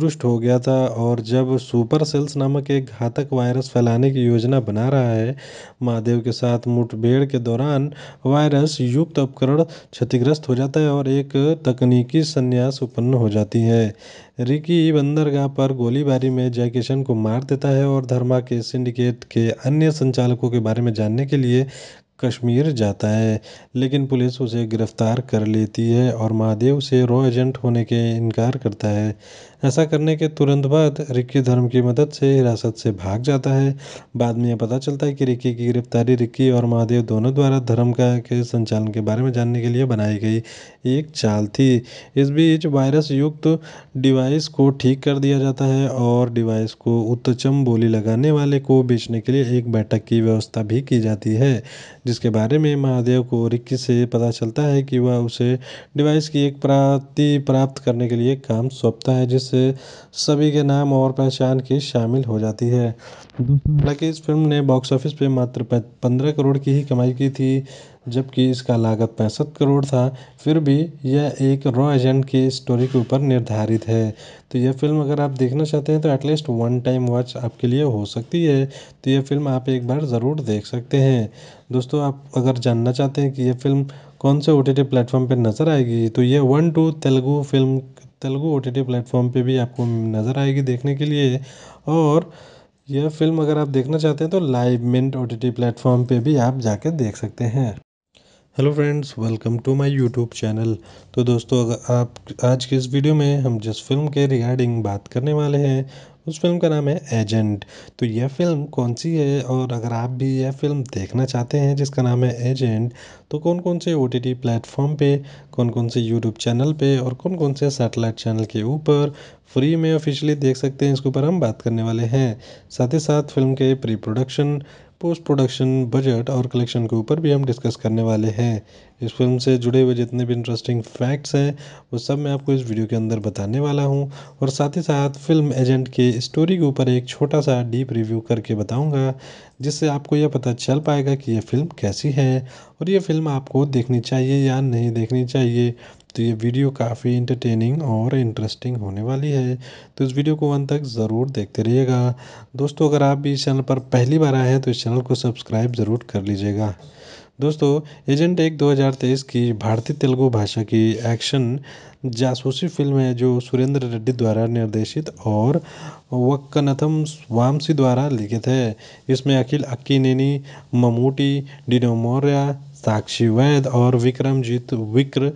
दुष्ट हो गया था और जब सुपर सेल्स नामक एक घातक वायरस फैलाने की योजना बना रहा है महादेव के साथ मुठभेड़ के दौरान वायरस युक्त उपकरण क्षतिग्रस्त हो जाता है और एक तकनीकी संन्यास उत्पन्न हो जाती है रिकी बंदरगाह पर गोलीबारी में जयकिशन को मार देता है और धर्मा के सिंडिकेट के अन्य संचालकों के बारे में जानने के लिए कश्मीर जाता है लेकिन पुलिस उसे गिरफ्तार कर लेती है और महादेव से रॉ एजेंट होने के इनकार करता है ऐसा करने के तुरंत बाद रिक्की धर्म की मदद से हिरासत से भाग जाता है बाद में यह पता चलता है कि रिक्की की गिरफ्तारी रिक्की और महादेव दोनों द्वारा धर्म का के संचालन के बारे में जानने के लिए बनाई गई एक चाल थी इस बीच वायरस युक्त डिवाइस को ठीक कर दिया जाता है और डिवाइस को उत्तचम बोली लगाने वाले को बेचने के लिए एक बैठक की व्यवस्था भी की जाती है जिसके बारे में महादेव को रिक्की से पता चलता है कि वह उसे डिवाइस की एक प्राप्ति प्राप्त करने के लिए काम सौंपता है जिससे से सभी के नाम और पहचान की शामिल हो जाती है हालांकि इस फ़िल्म ने बॉक्स ऑफिस पे मात्र पंद्रह करोड़ की ही कमाई की थी जबकि इसका लागत पैंसठ करोड़ था फिर भी यह एक रॉ एजेंट की स्टोरी के ऊपर निर्धारित है तो यह फ़िल्म अगर आप देखना चाहते हैं तो एटलीस्ट वन टाइम वॉच आपके लिए हो सकती है तो यह फ़िल्म आप एक बार ज़रूर देख सकते हैं दोस्तों आप अगर जानना चाहते हैं कि यह फ़िल्म कौन से ओ टी टी प्लेटफॉर्म पर नज़र आएगी तो यह one two Telugu film Telugu O T T platform पे भी आपको नज़र आएगी देखने के लिए और यह फ़िल्म अगर आप देखना चाहते हैं तो live mint O T T platform पे भी आप जाके देख सकते हैं hello friends welcome to my YouTube channel तो दोस्तों अगर आप आज के इस वीडियो में हम जिस फिल्म के रिगार्डिंग बात करने वाले हैं उस फ़िल्म का नाम है एजेंट तो यह फ़िल्म कौन सी है और अगर आप भी यह फ़िल्म देखना चाहते हैं जिसका नाम है एजेंट तो कौन कौन से ओ टी टी प्लेटफॉर्म पे कौन कौन से यूट्यूब चैनल पे और कौन कौन से सैटेलाइट चैनल के ऊपर फ्री में ऑफिशियली देख सकते हैं इसके ऊपर हम बात करने वाले हैं साथ ही साथ फिल्म के pre production post production budget और कलेक्शन के ऊपर भी हम डिस्कस करने वाले हैं इस फिल्म से जुड़े हुए जितने भी इंटरेस्टिंग फैक्ट्स हैं वो सब मैं आपको इस वीडियो के अंदर बताने वाला हूँ और साथ ही साथ फिल्म एजेंट के स्टोरी के ऊपर एक छोटा सा डीप रिव्यू करके बताऊँगा जिससे आपको यह पता चल पाएगा कि यह फ़िल्म कैसी है और ये फ़िल्म आपको देखनी चाहिए या नहीं देखनी चाहिए तो ये वीडियो काफ़ी इंटरटेनिंग और इंटरेस्टिंग होने वाली है तो इस वीडियो को अंत तक ज़रूर देखते रहिएगा दोस्तों अगर आप भी इस चैनल पर पहली बार आए हैं तो इस चैनल को सब्सक्राइब ज़रूर कर लीजिएगा दोस्तों एजेंट एक 2023 की भारतीय तेलुगु भाषा की एक्शन जासूसी फिल्म है जो सुरेंद्र रेड्डी द्वारा निर्देशित और वक्कनथम वामसी द्वारा लिखित है इसमें अखिल अक्कीनेनी ममूटी डिनोमोरिया साक्षी वैद और विक्रमजीत विक्र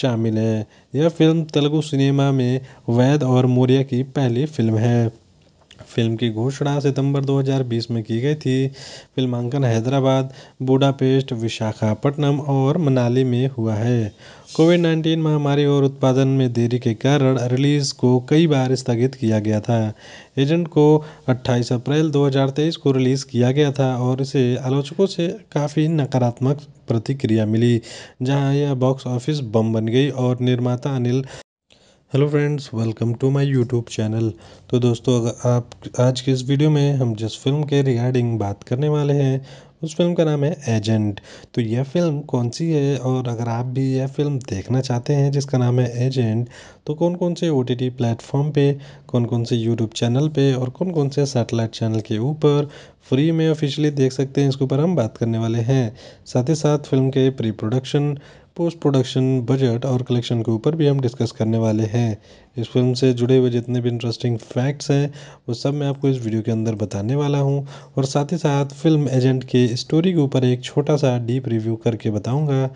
शामिल हैं यह फ़िल्म तेलुगु सिनेमा में वैद और मौर्य की पहली फ़िल्म है फ़िल्म की घोषणा सितंबर 2020 में की गई थी फिल्मांकन हैदराबाद बुडापेस्ट विशाखापट्टनम और मनाली में हुआ है कोविड 19 महामारी और उत्पादन में देरी के कारण रिलीज़ को कई बार स्थगित किया गया था एजेंट को 28 अप्रैल 2023 को रिलीज़ किया गया था और इसे आलोचकों से काफ़ी नकारात्मक प्रतिक्रिया मिली जहां यह बॉक्स ऑफिस बम बन गई और निर्माता Anil hello friends welcome to my YouTube channel तो दोस्तों अगर आप आज के इस वीडियो में हम जिस फिल्म के रिगार्डिंग बात करने वाले हैं उस फिल्म का नाम है एजेंट तो यह फिल्म कौन सी है और अगर आप भी यह फिल्म देखना चाहते हैं जिसका नाम है एजेंट तो कौन कौन से ओ टी टी प्लेटफॉर्म पर कौन कौन से यूट्यूब चैनल पे और कौन कौन से सैटेलाइट चैनल के ऊपर फ्री में ऑफिशियली देख सकते हैं इसके ऊपर हम बात करने वाले हैं साथ ही साथ फिल्म के pre production post production budget और कलेक्शन के ऊपर भी हम डिस्कस करने वाले हैं इस फिल्म से जुड़े हुए जितने भी इंटरेस्टिंग फैक्ट्स हैं वो सब मैं आपको इस वीडियो के अंदर बताने वाला हूँ और साथ ही साथ फिल्म एजेंट के स्टोरी के ऊपर एक छोटा सा डीप रिव्यू करके बताऊँगा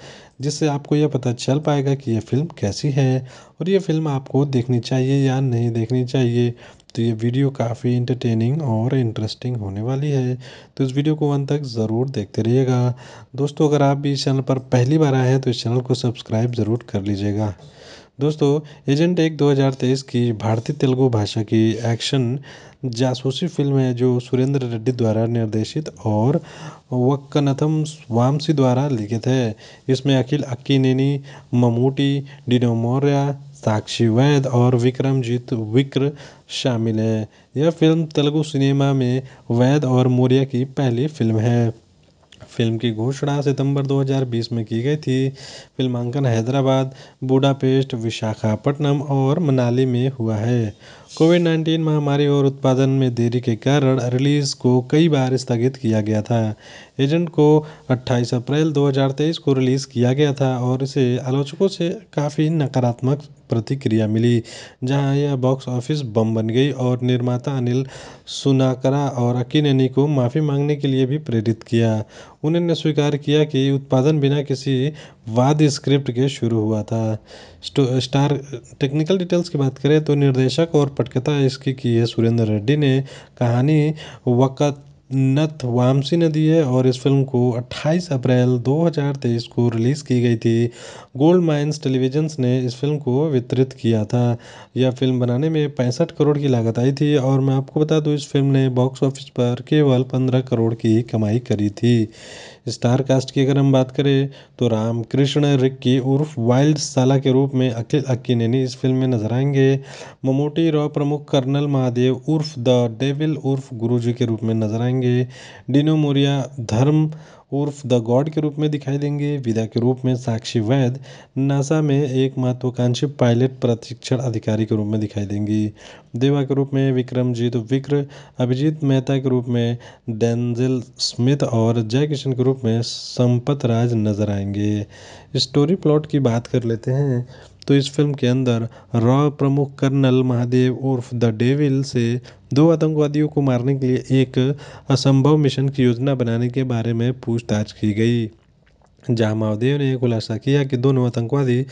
जिससे आपको यह पता चल पाएगा कि यह फ़िल्म कैसी है और यह फ़िल्म आपको देखनी चाहिए या नहीं देखनी चाहिए तो ये वीडियो काफ़ी इंटरटेनिंग और इंटरेस्टिंग होने वाली है तो इस वीडियो को अंत तक ज़रूर देखते रहिएगा दोस्तों अगर आप भी इस चैनल पर पहली बार आए हैं तो इस चैनल को सब्सक्राइब ज़रूर कर लीजिएगा दोस्तों एजेंट एक 2023 की भारतीय तेलुगु भाषा की एक्शन जासूसी फिल्म है जो सुरेंद्र रेड्डी द्वारा निर्देशित और वक्कनथम स्वामसी द्वारा लिखित है इसमें अखिल अक्की नेनी ममूटी डिनोमोरिया साक्षी वैद और विक्रमजीत विक्र शामिल हैं यह फ़िल्म तेलुगु सिनेमा में वैद और मौर्य की पहली फ़िल्म है फ़िल्म की घोषणा सितंबर 2020 में की गई थी फिल्मांकन हैदराबाद बुडापेस्ट विशाखापट्टनम और मनाली में हुआ है कोविड 19 महामारी और उत्पादन में देरी के कारण रिलीज़ को कई बार स्थगित किया गया था एजेंट को अट्ठाईस अप्रैल दो हज़ार तेईस को रिलीज़ किया गया था और इसे आलोचकों से काफ़ी नकारात्मक प्रतिक्रिया मिली जहां यह बॉक्स ऑफिस बम बन गई और निर्माता अनिल सुनाकरा और अनी को माफ़ी मांगने के लिए भी प्रेरित किया उन्होंने स्वीकार किया कि उत्पादन बिना किसी वाद स्क्रिप्ट के शुरू हुआ था स्टार टेक्निकल डिटेल्स की बात करें तो निर्देशक और पटकथा इसकी की है सुरेंद्र रेड्डी ने कहानी वक़्त नथ ने नदी है और इस फिल्म को 28 अप्रैल 2023 को रिलीज़ की गई थी गोल्ड माइंस टेलीविजन्स ने इस फिल्म को वितरित किया था यह फिल्म बनाने में पैंसठ करोड़ की लागत आई थी और मैं आपको बता दूं इस फिल्म ने बॉक्स ऑफिस पर केवल 15 करोड़ की कमाई करी थी स्टार कास्ट की अगर हम बात करें तो राम कृष्ण रिक्की उर्फ वाइल्ड साला के रूप में अखिल अक्की ने इस फिल्म में नजर आएंगे ममोटी रॉ प्रमुख कर्नल महादेव उर्फ द डेविल उर्फ गुरुजी के रूप में नजर आएंगे डिनो मोरिया धर्म उर्फ द गॉड के रूप में दिखाई देंगे विदा के रूप में साक्षी वैद नासा में एक महत्वाकांक्षी पायलट प्रशिक्षण अधिकारी के रूप में दिखाई देंगी देवा के रूप में विक्रमजीत विक्र अभिजीत मेहता के रूप में डेंजिल स्मिथ और जय किशन के रूप में संपत राज नजर आएंगे स्टोरी प्लॉट की बात कर लेते हैं तो इस फ़िल्म के अंदर रॉ प्रमुख कर्नल महादेव उर्फ द डेविल से दो आतंकवादियों को मारने के लिए एक असंभव मिशन की योजना बनाने के बारे में पूछताछ की गई महादेव ने यह खुलासा किया कि दोनों आतंकवादी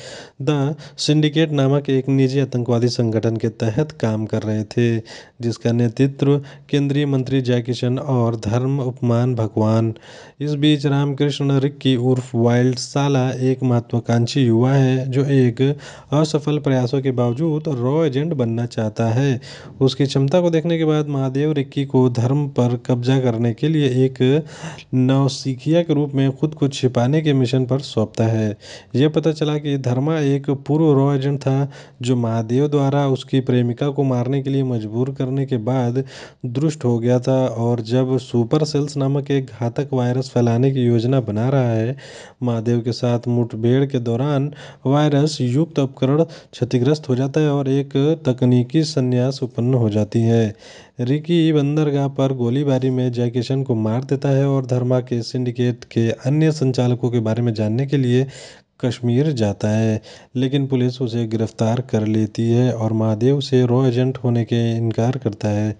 द सिंडिकेट नामक एक निजी आतंकवादी संगठन के तहत काम कर रहे थे जिसका नेतृत्व केंद्रीय मंत्री जयकिशन और धर्म उपमान भगवान इस बीच रामकृष्ण रिक्की उर्फ वाइल्ड साला एक महत्वाकांक्षी युवा है जो एक असफल प्रयासों के बावजूद रॉ एजेंट बनना चाहता है उसकी क्षमता को देखने के बाद महादेव रिक्की को धर्म पर कब्जा करने के लिए एक नौसिखिया के रूप में खुद को छिपाने के मिशन पर सौंपता है यह पता चला कि धर्मा एक पूर्व रॉ एजेंट था जो महादेव द्वारा उसकी प्रेमिका को मारने के लिए मजबूर करने के बाद दुष्ट हो गया था और जब सुपर सेल्स नामक एक घातक वायरस फैलाने की योजना बना रहा है महादेव के साथ मुठभेड़ के दौरान वायरस युक्त उपकरण क्षतिग्रस्त हो जाता है और एक तकनीकी संन्यास उत्पन्न हो जाती है रिकी बंदरगाह पर गोलीबारी में जयकिशन को मार देता है और धर्मा के सिंडिकेट के अन्य संचालकों के बारे में जानने के लिए कश्मीर जाता है लेकिन पुलिस उसे गिरफ्तार कर लेती है और महादेव से रॉ एजेंट होने के इनकार करता है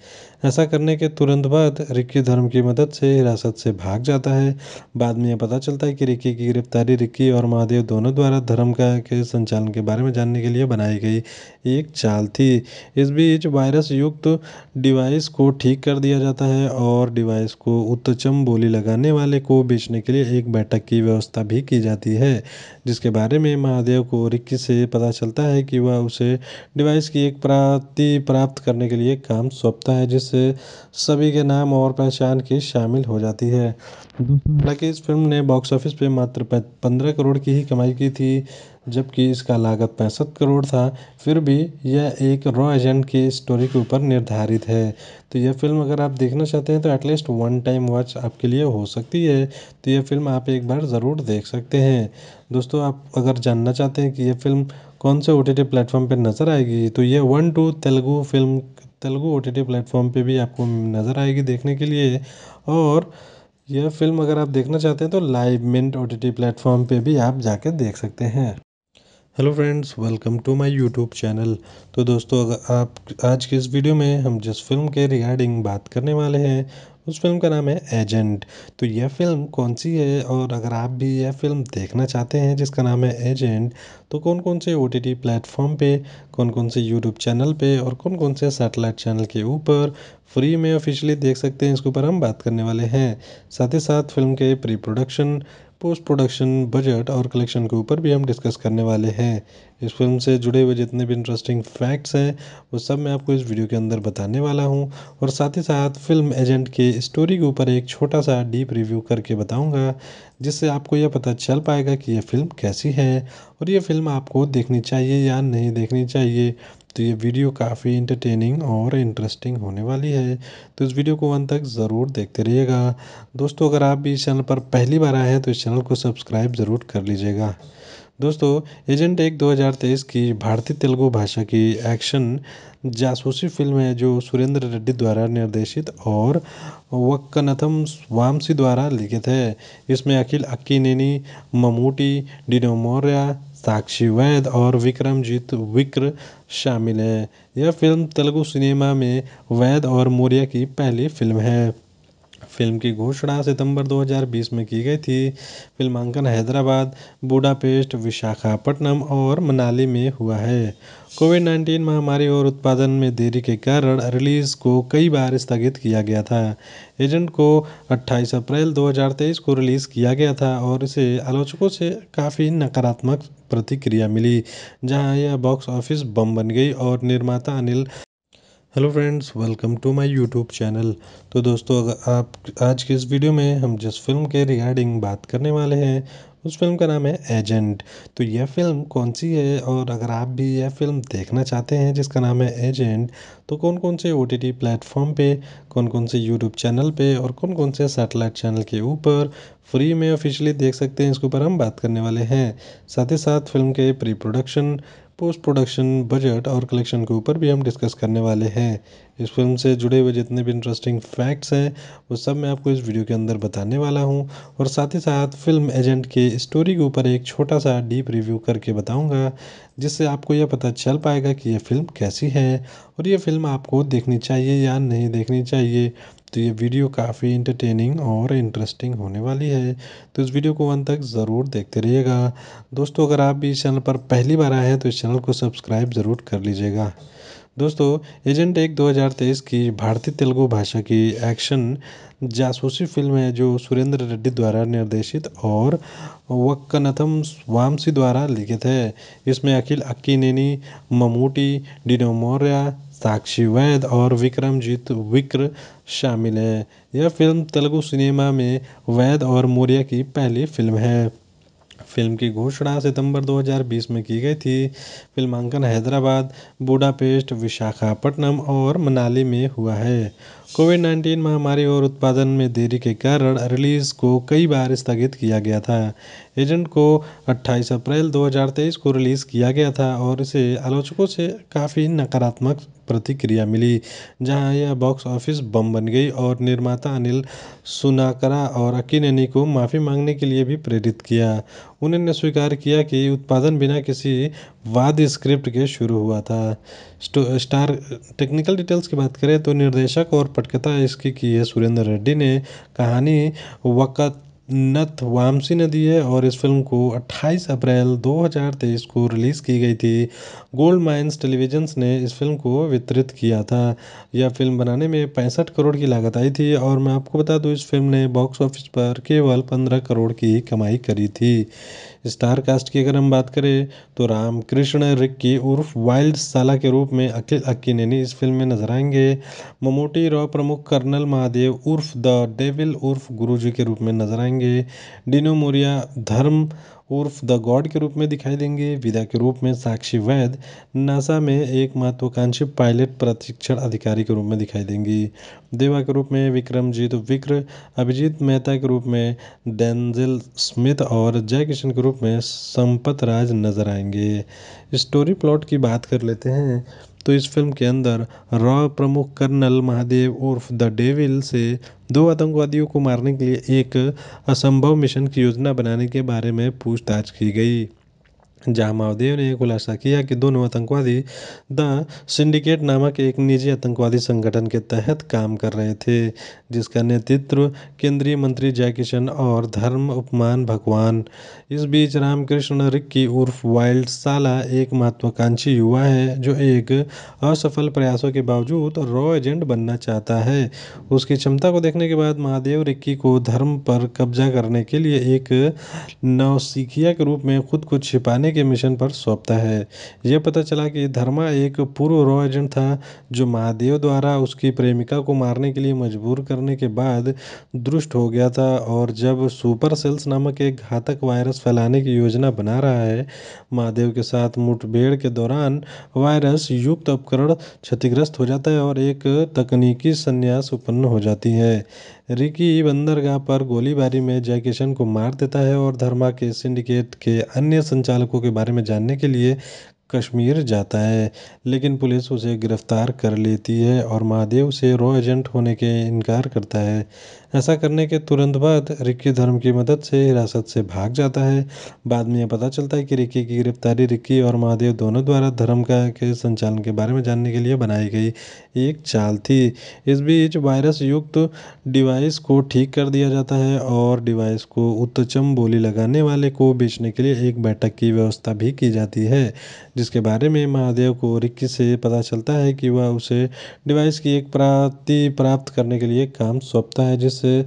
ऐसा करने के तुरंत बाद रिक्की धर्म की मदद से हिरासत से भाग जाता है बाद में यह पता चलता है कि रिक्की की गिरफ्तारी रिक्की और महादेव दोनों द्वारा धर्म का के संचालन के बारे में जानने के लिए बनाई गई एक चाल थी इस बीच वायरस युक्त डिवाइस को ठीक कर दिया जाता है और डिवाइस को उत्तचम बोली लगाने वाले को बेचने के लिए एक बैठक की व्यवस्था भी की जाती है जिसके बारे में महादेव को रिक्की से पता चलता है कि वह उसे डिवाइस की एक प्राप्ति प्राप्त करने के लिए काम सौंपता है जिस से सभी के नाम और पहचान की शामिल हो जाती है हालांकि इस फ़िल्म ने बॉक्स ऑफिस पे मात्र पंद्रह करोड़ की ही कमाई की थी जबकि इसका लागत पैंसठ करोड़ था फिर भी यह एक रॉ एजेंट की स्टोरी के ऊपर निर्धारित है तो यह फ़िल्म अगर आप देखना चाहते हैं तो एटलीस्ट वन टाइम वॉच आपके लिए हो सकती है तो यह फ़िल्म आप एक बार ज़रूर देख सकते हैं दोस्तों आप अगर जानना चाहते हैं कि यह फ़िल्म कौन से ओ टी टी प्लेटफॉर्म पर नज़र आएगी तो यह one two Telugu film Telugu O T T platform पर भी आपको नज़र आएगी देखने के लिए और यह फ़िल्म अगर आप देखना चाहते हैं तो live mint O T T platform पर भी आप जाके देख सकते हैं hello friends welcome to my YouTube channel तो दोस्तों अगर आप आज के इस वीडियो में हम जिस फिल्म के रिगार्डिंग बात करने वाले हैं उस फ़िल्म का नाम है एजेंट तो यह फ़िल्म कौन सी है और अगर आप भी यह फ़िल्म देखना चाहते हैं जिसका नाम है एजेंट तो कौन कौन से ओ टी टी प्लेटफॉर्म पे कौन कौन से यूट्यूब चैनल पे और कौन कौन से सैटेलाइट चैनल के ऊपर फ्री में ऑफिशियली देख सकते हैं इसके ऊपर हम बात करने वाले हैं साथ ही साथ फिल्म के pre production post production budget और कलेक्शन के ऊपर भी हम डिस्कस करने वाले हैं इस फिल्म से जुड़े हुए जितने भी इंटरेस्टिंग फैक्ट्स हैं वो सब मैं आपको इस वीडियो के अंदर बताने वाला हूँ और साथ ही साथ फिल्म एजेंट के स्टोरी के ऊपर एक छोटा सा डीप रिव्यू करके बताऊँगा जिससे आपको यह पता चल पाएगा कि यह फ़िल्म कैसी है और ये फ़िल्म आपको देखनी चाहिए या नहीं देखनी चाहिए तो ये वीडियो काफ़ी इंटरटेनिंग और इंटरेस्टिंग होने वाली है तो इस वीडियो को अंत तक ज़रूर देखते रहिएगा दोस्तों अगर आप भी इस चैनल पर पहली बार आए हैं तो इस चैनल को सब्सक्राइब ज़रूर कर लीजिएगा दोस्तों एजेंट एक 2023 की भारतीय तेलुगु भाषा की एक्शन जासूसी फिल्म है जो सुरेंद्र रेड्डी द्वारा निर्देशित और वक्कनथम वामसी द्वारा लिखित है इसमें अखिल अक्कीनेनी ममूटी डिनोमोरिया साक्षी वैद और विक्रमजीत विक्र शामिल हैं यह फिल्म तेलुगु सिनेमा में वैद और मौर्य की पहली फिल्म है फिल्म की घोषणा सितंबर 2020 में की गई थी फिल्मांकन हैदराबाद बुडापेस्ट विशाखापट्टनम और मनाली में हुआ है कोविड नाइन्टीन महामारी और उत्पादन में देरी के कारण रिलीज़ को कई बार स्थगित किया गया था एजेंट को 28 अप्रैल 2023 को रिलीज़ किया गया था और इसे आलोचकों से काफ़ी नकारात्मक प्रतिक्रिया मिली जहां यह बॉक्स ऑफिस बम बन गई और निर्माता Anil hello friends welcome to my YouTube channel तो दोस्तों अगर आप आज के इस वीडियो में हम जिस फिल्म के रिगार्डिंग बात करने वाले हैं उस फिल्म का नाम है एजेंट तो यह फिल्म कौन सी है और अगर आप भी यह फिल्म देखना चाहते हैं जिसका नाम है एजेंट तो कौन कौन से ओ टी टी प्लेटफॉर्म पर कौन कौन से यूट्यूब चैनल पे और कौन कौन से सैटेलाइट चैनल के ऊपर फ्री में ऑफिशियली देख सकते हैं इसके ऊपर हम बात करने वाले हैं साथ ही साथ फिल्म के pre production post production budget और कलेक्शन के ऊपर भी हम डिस्कस करने वाले हैं इस फिल्म से जुड़े हुए जितने भी इंटरेस्टिंग फैक्ट्स हैं वो सब मैं आपको इस वीडियो के अंदर बताने वाला हूँ और साथ ही साथ फिल्म एजेंट के स्टोरी के ऊपर एक छोटा सा डीप रिव्यू करके बताऊँगा जिससे आपको यह पता चल पाएगा कि यह फ़िल्म कैसी है और ये फ़िल्म आपको देखनी चाहिए या नहीं देखनी चाहिए तो ये वीडियो काफ़ी इंटरटेनिंग और इंटरेस्टिंग होने वाली है तो इस वीडियो को अंत तक ज़रूर देखते रहिएगा दोस्तों अगर आप भी इस चैनल पर पहली बार आए हैं तो इस चैनल को सब्सक्राइब ज़रूर कर लीजिएगा दोस्तों एजेंट एक 2023 की भारतीय तेलुगु भाषा की एक्शन जासूसी फिल्म है जो सुरेंद्र रेड्डी द्वारा निर्देशित और वक्कनथम वामसी द्वारा लिखित है इसमें अखिल अक्की नेनी ममूटी डिनो मौर्या साक्षी वैद और विक्रमजीत विक्र शामिल हैं यह फ़िल्म तेलुगु सिनेमा में वैद और मौर्य की पहली फ़िल्म है फ़िल्म की घोषणा सितंबर 2020 में की गई थी फिल्मांकन हैदराबाद बुडापेस्ट विशाखापट्टनम और मनाली में हुआ है कोविड 19 महामारी और उत्पादन में देरी के कारण रिलीज़ को कई बार स्थगित किया गया था एजेंट को अट्ठाईस अप्रैल दो हज़ार तेईस को रिलीज़ किया गया था और इसे आलोचकों से काफ़ी नकारात्मक प्रतिक्रिया मिली जहां यह बॉक्स ऑफिस बम बन गई और निर्माता अनिल सुनाकरा और अनी को माफ़ी मांगने के लिए भी प्रेरित किया उन्होंने स्वीकार किया कि उत्पादन बिना किसी वाद स्क्रिप्ट के शुरू हुआ था स्टार टेक्निकल डिटेल्स की बात करें तो निर्देशक और पटकथा इसकी की है सुरेंद्र रेड्डी ने कहानी वक़्त नथ ने नदी है और इस फिल्म को 28 अप्रैल 2023 को रिलीज़ की गई थी गोल्ड माइंस टेलीविजन्स ने इस फिल्म को वितरित किया था यह फिल्म बनाने में पैंसठ करोड़ की लागत आई थी और मैं आपको बता दूं इस फिल्म ने बॉक्स ऑफिस पर केवल 15 करोड़ की कमाई करी थी स्टार कास्ट की अगर हम बात करें तो राम कृष्ण रिक्की उर्फ वाइल्ड साला के रूप में अखिल ने इस फिल्म में नजर आएंगे ममोटी रॉ प्रमुख कर्नल महादेव उर्फ द डेविल उर्फ गुरुजी के रूप में नजर आएंगे डिनो मोरिया धर्म उर्फ द गॉड के रूप में दिखाई देंगे विदा के रूप में साक्षी वैद नासा में एक महत्वाकांक्षी पायलट प्रशिक्षण अधिकारी के रूप में दिखाई देंगी देवा के रूप में विक्रमजीत विक्र अभिजीत मेहता के रूप में डेंजिल स्मिथ और जय किशन के रूप में संपत राज नजर आएंगे स्टोरी प्लॉट की बात कर लेते हैं तो इस फ़िल्म के अंदर रॉ प्रमुख कर्नल महादेव उर्फ द डेविल से दो आतंकवादियों को मारने के लिए एक असंभव मिशन की योजना बनाने के बारे में पूछताछ की गई जहां महादेव ने यह खुलासा किया कि दोनों आतंकवादी द सिंडिकेट नामक एक निजी आतंकवादी संगठन के तहत काम कर रहे थे जिसका नेतृत्व केंद्रीय मंत्री जयकिशन और धर्म उपमान भगवान इस बीच रामकृष्ण रिक्की उर्फ वाइल्ड साला एक महत्वाकांक्षी युवा है जो एक असफल प्रयासों के बावजूद रॉ एजेंट बनना चाहता है उसकी क्षमता को देखने के बाद महादेव रिक्की को धर्म पर कब्जा करने के लिए एक नौसिखिया के रूप में खुद को छिपाने के मिशन पर सौंपता है यह पता चला कि धर्मा एक पूर्व रॉ एजेंट था जो महादेव द्वारा उसकी प्रेमिका को मारने के लिए मजबूर करने के बाद दुष्ट हो गया था और जब सुपर सेल्स नामक एक घातक वायरस फैलाने की योजना बना रहा है महादेव के साथ मुठभेड़ के दौरान वायरस युक्त उपकरण क्षतिग्रस्त हो जाता है और एक तकनीकी संन्यास उत्पन्न हो जाती है रिकी बंदरगाह पर गोलीबारी में जयकिशन को मार देता है और धर्मा के सिंडिकेट के अन्य संचालकों के बारे में जानने के लिए कश्मीर जाता है लेकिन पुलिस उसे गिरफ्तार कर लेती है और महादेव से रॉ एजेंट होने के इनकार करता है ऐसा करने के तुरंत बाद रिक्की धर्म की मदद से हिरासत से भाग जाता है बाद में यह पता चलता है कि रिक्की की गिरफ्तारी रिक्की और महादेव दोनों द्वारा धर्म का के संचालन के बारे में जानने के लिए बनाई गई एक चाल थी इस बीच वायरस युक्त डिवाइस को ठीक कर दिया जाता है और डिवाइस को उत्तचम बोली लगाने वाले को बेचने के लिए एक बैठक की व्यवस्था भी की जाती है जिसके बारे में महादेव को रिक्की से पता चलता है कि वह उसे डिवाइस की एक प्राप्ति प्राप्त करने के लिए काम सौंपता है जिस से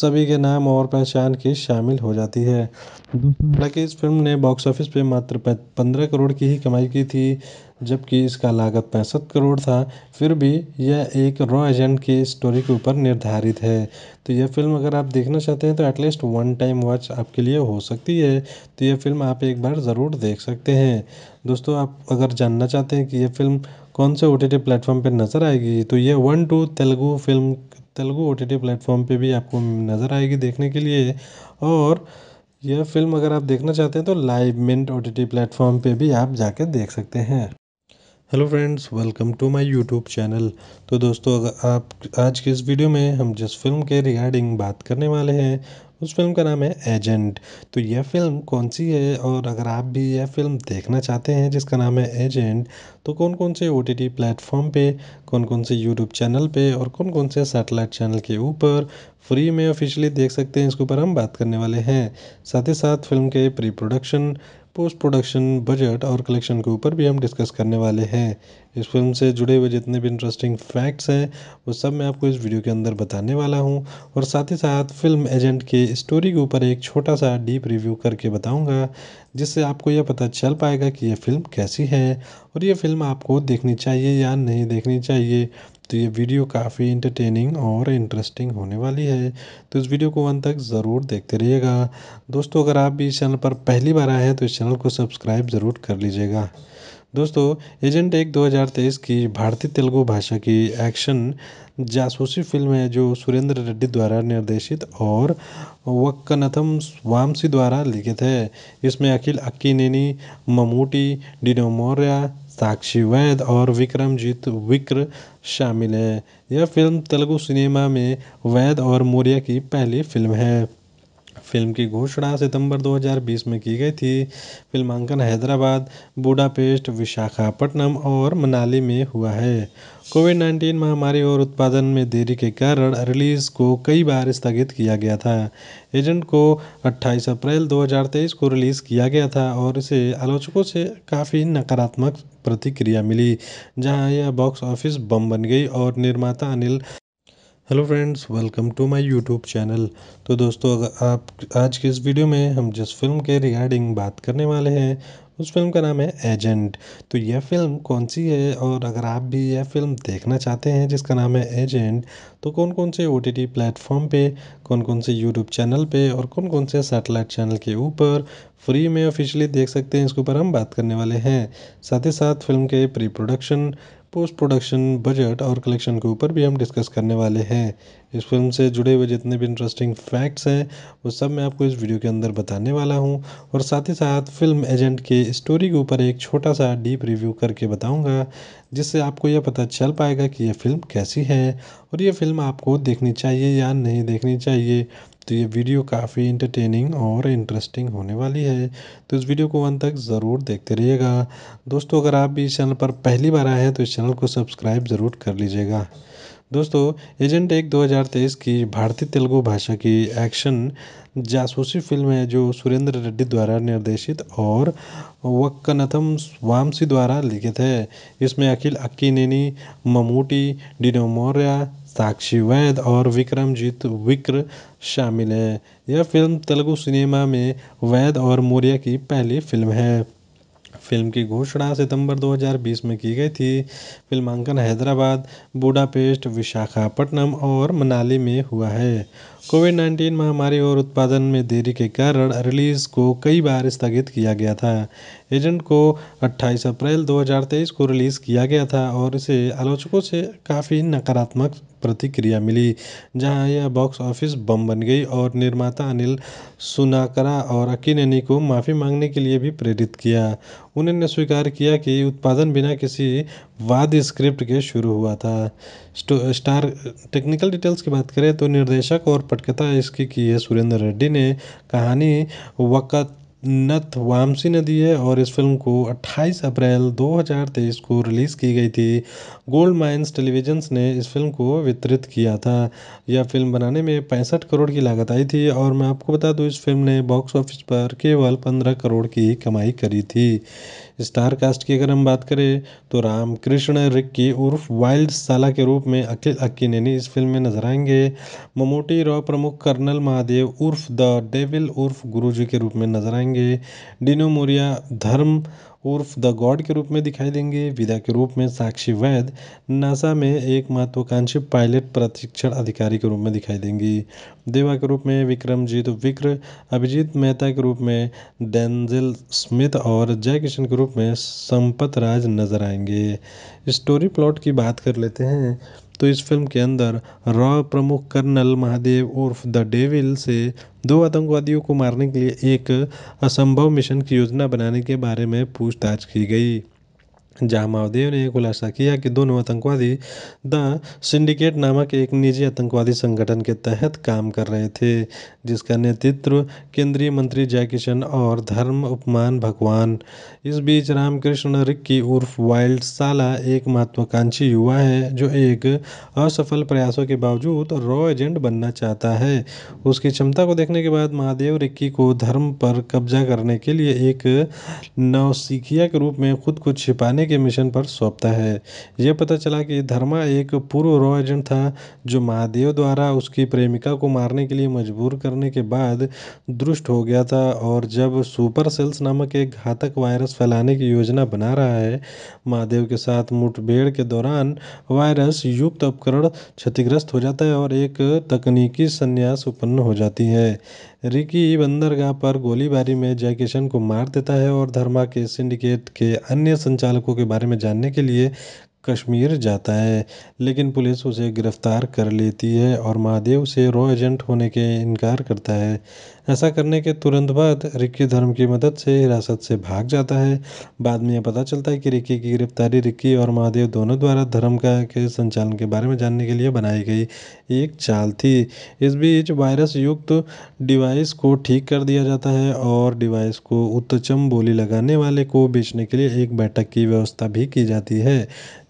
सभी के नाम और पहचान की शामिल हो जाती है हालांकि इस फ़िल्म ने बॉक्स ऑफिस पे मात्र पंद्रह करोड़ की ही कमाई की थी जबकि इसका लागत पैंसठ करोड़ था फिर भी यह एक रॉ एजेंट की स्टोरी के ऊपर निर्धारित है तो यह फ़िल्म अगर आप देखना चाहते हैं तो एटलीस्ट वन टाइम वॉच आपके लिए हो सकती है तो यह फ़िल्म आप एक बार ज़रूर देख सकते हैं दोस्तों आप अगर जानना चाहते हैं कि यह फ़िल्म कौन से ओ टी टी प्लेटफॉर्म पर नज़र आएगी तो यह one two Telugu film Telugu O T T platform पर भी आपको नज़र आएगी देखने के लिए और यह फ़िल्म अगर आप देखना चाहते हैं तो live mint O T T platform पर भी आप जाके देख सकते हैं hello friends welcome to my YouTube channel तो दोस्तों अगर आप आज के इस वीडियो में हम जिस फिल्म के रिगार्डिंग बात करने वाले हैं उस फ़िल्म का नाम है एजेंट तो यह फ़िल्म कौन सी है और अगर आप भी यह फ़िल्म देखना चाहते हैं जिसका नाम है एजेंट तो कौन कौन से ओ टी टी प्लेटफॉर्म पर कौन कौन से यूट्यूब चैनल पे और कौन कौन से सैटेलाइट चैनल के ऊपर फ्री में ऑफिशियली देख सकते हैं इसके ऊपर हम बात करने वाले हैं साथ ही साथ फिल्म के pre production post production budget और कलेक्शन के ऊपर भी हम डिस्कस करने वाले हैं इस फिल्म से जुड़े हुए जितने भी इंटरेस्टिंग फैक्ट्स हैं वो सब मैं आपको इस वीडियो के अंदर बताने वाला हूँ और साथ ही साथ फिल्म एजेंट के स्टोरी के ऊपर एक छोटा सा डीप रिव्यू करके बताऊँगा जिससे आपको यह पता चल पाएगा कि यह फ़िल्म कैसी है और ये फ़िल्म आपको देखनी चाहिए या नहीं देखनी चाहिए तो ये वीडियो काफ़ी इंटरटेनिंग और इंटरेस्टिंग होने वाली है तो इस वीडियो को अंत तक ज़रूर देखते रहिएगा दोस्तों अगर आप भी इस चैनल पर पहली बार आए हैं तो इस चैनल को सब्सक्राइब ज़रूर कर लीजिएगा दोस्तों एजेंट एक 2023 की भारतीय तेलुगु भाषा की एक्शन जासूसी फिल्म है जो सुरेंद्र रेड्डी द्वारा निर्देशित और वक्कनथम वामसी द्वारा लिखित है इसमें अखिल अक्कीनेनी ममूटी डिनोमोरिया साक्षी वैद और विक्रमजीत विक्र शामिल हैं यह फ़िल्म तेलुगु सिनेमा में वैद और मौर्य की पहली फ़िल्म है फ़िल्म की घोषणा सितंबर 2020 में की गई थी फिल्मांकन हैदराबाद बुडापेस्ट विशाखापट्टनम और मनाली में हुआ है कोविड नाइन्टीन महामारी और उत्पादन में देरी के कारण रिलीज़ को कई बार स्थगित किया गया था एजेंट को 28 अप्रैल 2023 को रिलीज़ किया गया था और इसे आलोचकों से काफ़ी नकारात्मक प्रतिक्रिया मिली जहां यह बॉक्स ऑफिस बम बन गई और निर्माता Anil hello friends welcome to my YouTube channel तो दोस्तों अगर आप आज के इस वीडियो में हम जिस फिल्म के रिगार्डिंग बात करने वाले हैं उस फिल्म का नाम है एजेंट तो यह फिल्म कौन सी है और अगर आप भी यह फिल्म देखना चाहते हैं जिसका नाम है एजेंट तो कौन कौन से ओ टी टी प्लेटफॉर्म पर कौन कौन से यूट्यूब चैनल पे और कौन कौन से सैटेलाइट चैनल के ऊपर फ्री में ऑफिशियली देख सकते हैं इसके ऊपर हम बात करने वाले हैं साथ ही साथ फिल्म के pre production post production budget और कलेक्शन के ऊपर भी हम डिस्कस करने वाले हैं इस फिल्म से जुड़े हुए जितने भी इंटरेस्टिंग फैक्ट्स हैं वो सब मैं आपको इस वीडियो के अंदर बताने वाला हूँ और साथ ही साथ फिल्म एजेंट के स्टोरी के ऊपर एक छोटा सा डीप रिव्यू करके बताऊँगा जिससे आपको यह पता चल पाएगा कि यह फ़िल्म कैसी है और यह फ़िल्म आपको देखनी चाहिए या नहीं देखनी चाहिए तो ये वीडियो काफ़ी इंटरटेनिंग और इंटरेस्टिंग होने वाली है तो इस वीडियो को अंत तक ज़रूर देखते रहिएगा दोस्तों अगर आप भी इस चैनल पर पहली बार आए हैं तो इस चैनल को सब्सक्राइब ज़रूर कर लीजिएगा दोस्तों एजेंट एक 2023 की भारतीय तेलुगु भाषा की एक्शन जासूसी फिल्म है जो सुरेंद्र रेड्डी द्वारा निर्देशित और वक्कनथम वामसी द्वारा लिखित है इसमें अखिल अक्की नेनी ममूटी डिनोमोरिया साक्षी वैद और विक्रमजीत विक्र शामिल हैं यह फिल्म तेलुगु सिनेमा में वैद और मौर्य की पहली फिल्म है फिल्म की घोषणा सितंबर 2020 में की गई थी फिल्मांकन हैदराबाद बुडापेस्ट विशाखापट्टनम और मनाली में हुआ है कोविड 19 महामारी और उत्पादन में देरी के कारण रिलीज़ को कई बार स्थगित किया गया था एजेंट को 28 अप्रैल 2023 को रिलीज़ किया गया था और इसे आलोचकों से काफ़ी नकारात्मक प्रतिक्रिया मिली जहां यह बॉक्स ऑफिस बम बन गई और निर्माता अनिल सुनाकरा और अक्किनेनी को माफ़ी मांगने के लिए भी प्रेरित किया उन्होंने स्वीकार किया कि उत्पादन बिना किसी वाद स्क्रिप्ट के शुरू हुआ था स्टार टेक्निकल डिटेल्स की बात करें तो निर्देशक और पटकथा इसकी की है सुरेंद्र रेड्डी ने कहानी वक़्त नथ ने नदी है और इस फ़िल्म को 28 अप्रैल 2023 को रिलीज़ की गई थी गोल्ड माइंस टेलीविजन्स ने इस फिल्म को वितरित किया था यह फिल्म बनाने में पैंसठ करोड़ की लागत आई थी और मैं आपको बता दूं इस फिल्म ने बॉक्स ऑफिस पर केवल 15 करोड़ की कमाई करी थी स्टार कास्ट की अगर हम बात करें तो राम कृष्ण रिक्की उर्फ वाइल्ड साला के रूप में अखिल अक्कीनेनी इस फिल्म में नजर आएंगे ममोटी रॉ प्रमुख कर्नल महादेव उर्फ द डेविल उर्फ गुरुजी के रूप में नजर आएंगे डिनो मोरिया धर्म उर्फ द गॉड के रूप में दिखाई देंगे विदा के रूप में साक्षी वैद नासा में एक महत्वाकांक्षी पायलट प्रशिक्षण अधिकारी के रूप में दिखाई देंगी देवा के रूप में विक्रमजीत विक्र अभिजीत मेहता के रूप में डेंजिल स्मिथ और जय किशन के रूप में संपत राज नजर आएंगे स्टोरी प्लॉट की बात कर लेते हैं तो इस फ़िल्म के अंदर रॉ प्रमुख कर्नल महादेव उर्फ द डेविल से दो आतंकवादियों को मारने के लिए एक असंभव मिशन की योजना बनाने के बारे में पूछताछ की गई महादेव ने यह खुलासा किया कि दोनों आतंकवादी द सिंडिकेट नामक एक निजी आतंकवादी संगठन के तहत काम कर रहे थे जिसका नेतृत्व केंद्रीय मंत्री जयकिशन और धर्म उपमान भगवान इस बीच रामकृष्ण रिक्की उर्फ वाइल्ड साला एक महत्वाकांक्षी युवा है जो एक असफल प्रयासों के बावजूद रॉ एजेंट बनना चाहता है उसकी क्षमता को देखने के बाद महादेव रिक्की को धर्म पर कब्जा करने के लिए एक नौसिखिया के रूप में खुद को छिपाने के मिशन पर सौंपता है यह पता चला कि धर्मा एक पूर्व रॉ एजेंट था जो महादेव द्वारा उसकी प्रेमिका को मारने के लिए मजबूर करने के बाद दुष्ट हो गया था और जब सुपर सेल्स नामक एक घातक वायरस फैलाने की योजना बना रहा है महादेव के साथ मुठभेड़ के दौरान वायरस युक्त उपकरण क्षतिग्रस्त हो जाता है और एक तकनीकी संन्यास उत्पन्न हो जाती है रिकी बंदरगाह पर गोलीबारी में जयकिशन को मार देता है और धर्मा के सिंडिकेट के अन्य संचालकों के बारे में जानने के लिए कश्मीर जाता है लेकिन पुलिस उसे गिरफ्तार कर लेती है और महादेव से रॉ एजेंट होने के इनकार करता है ऐसा करने के तुरंत बाद रिक्की धर्म की मदद से हिरासत से भाग जाता है बाद में यह पता चलता है कि रिक्की की गिरफ्तारी रिक्की और महादेव दोनों द्वारा धर्म का के संचालन के बारे में जानने के लिए बनाई गई एक चाल थी इस बीच वायरस युक्त तो डिवाइस को ठीक कर दिया जाता है और डिवाइस को उत्तचम बोली लगाने वाले को बेचने के लिए एक बैठक की व्यवस्था भी की जाती है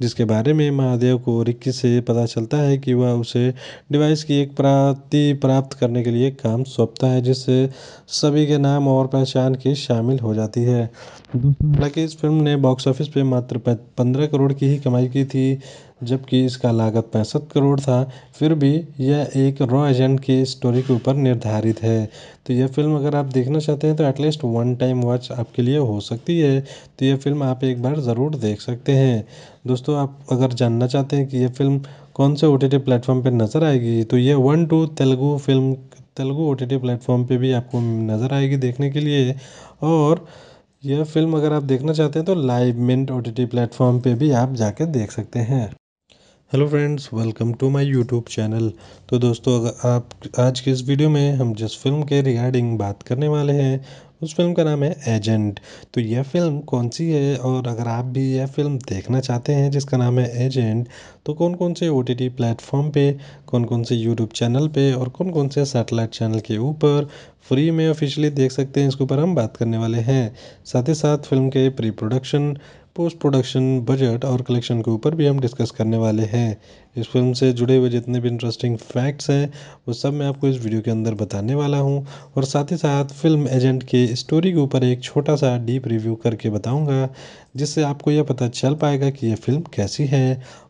जिसके बारे में महादेव को रिक्की से पता चलता है कि वह उसे डिवाइस की एक प्राप्ति प्राप्त करने के लिए काम सौंपता है जिस से सभी के नाम और पहचान की शामिल हो जाती है हालांकि इस फिल्म ने बॉक्स ऑफिस पे मात्र पंद्रह करोड़ की ही कमाई की थी जबकि इसका लागत पैंसठ करोड़ था फिर भी यह एक रॉ एजेंट की स्टोरी के ऊपर निर्धारित है तो यह फिल्म अगर आप देखना चाहते हैं तो एटलीस्ट वन टाइम वॉच आपके लिए हो सकती है तो यह फिल्म आप एक बार ज़रूर देख सकते हैं दोस्तों आप अगर जानना चाहते हैं कि यह फिल्म कौन से ओ टी टी प्लेटफॉर्म पर नज़र आएगी तो यह one two Telugu film Telugu O T T platform पर भी आपको नज़र आएगी देखने के लिए और यह फ़िल्म अगर आप देखना चाहते हैं तो live mint O T T platform पे भी आप जाके देख सकते हैं hello friends welcome to my YouTube channel तो दोस्तों अगर आप आज के इस वीडियो में हम जिस फिल्म के रिगार्डिंग बात करने वाले हैं उस फ़िल्म का नाम है एजेंट तो यह फ़िल्म कौन सी है और अगर आप भी यह फ़िल्म देखना चाहते हैं जिसका नाम है एजेंट तो कौन कौन से ओ टी टी प्लेटफॉर्म पर कौन कौन से यूट्यूब चैनल पे और कौन कौन से सैटेलाइट चैनल के ऊपर फ्री में ऑफिशियली देख सकते हैं इसके ऊपर हम बात करने वाले हैं साथ ही साथ फिल्म के pre production post production budget और कलेक्शन के ऊपर भी हम डिस्कस करने वाले हैं इस फिल्म से जुड़े हुए जितने भी इंटरेस्टिंग फैक्ट्स हैं वो सब मैं आपको इस वीडियो के अंदर बताने वाला हूँ और साथ ही साथ फिल्म एजेंट के स्टोरी के ऊपर एक छोटा सा डीप रिव्यू करके बताऊँगा जिससे आपको यह पता चल पाएगा कि यह फ़िल्म कैसी है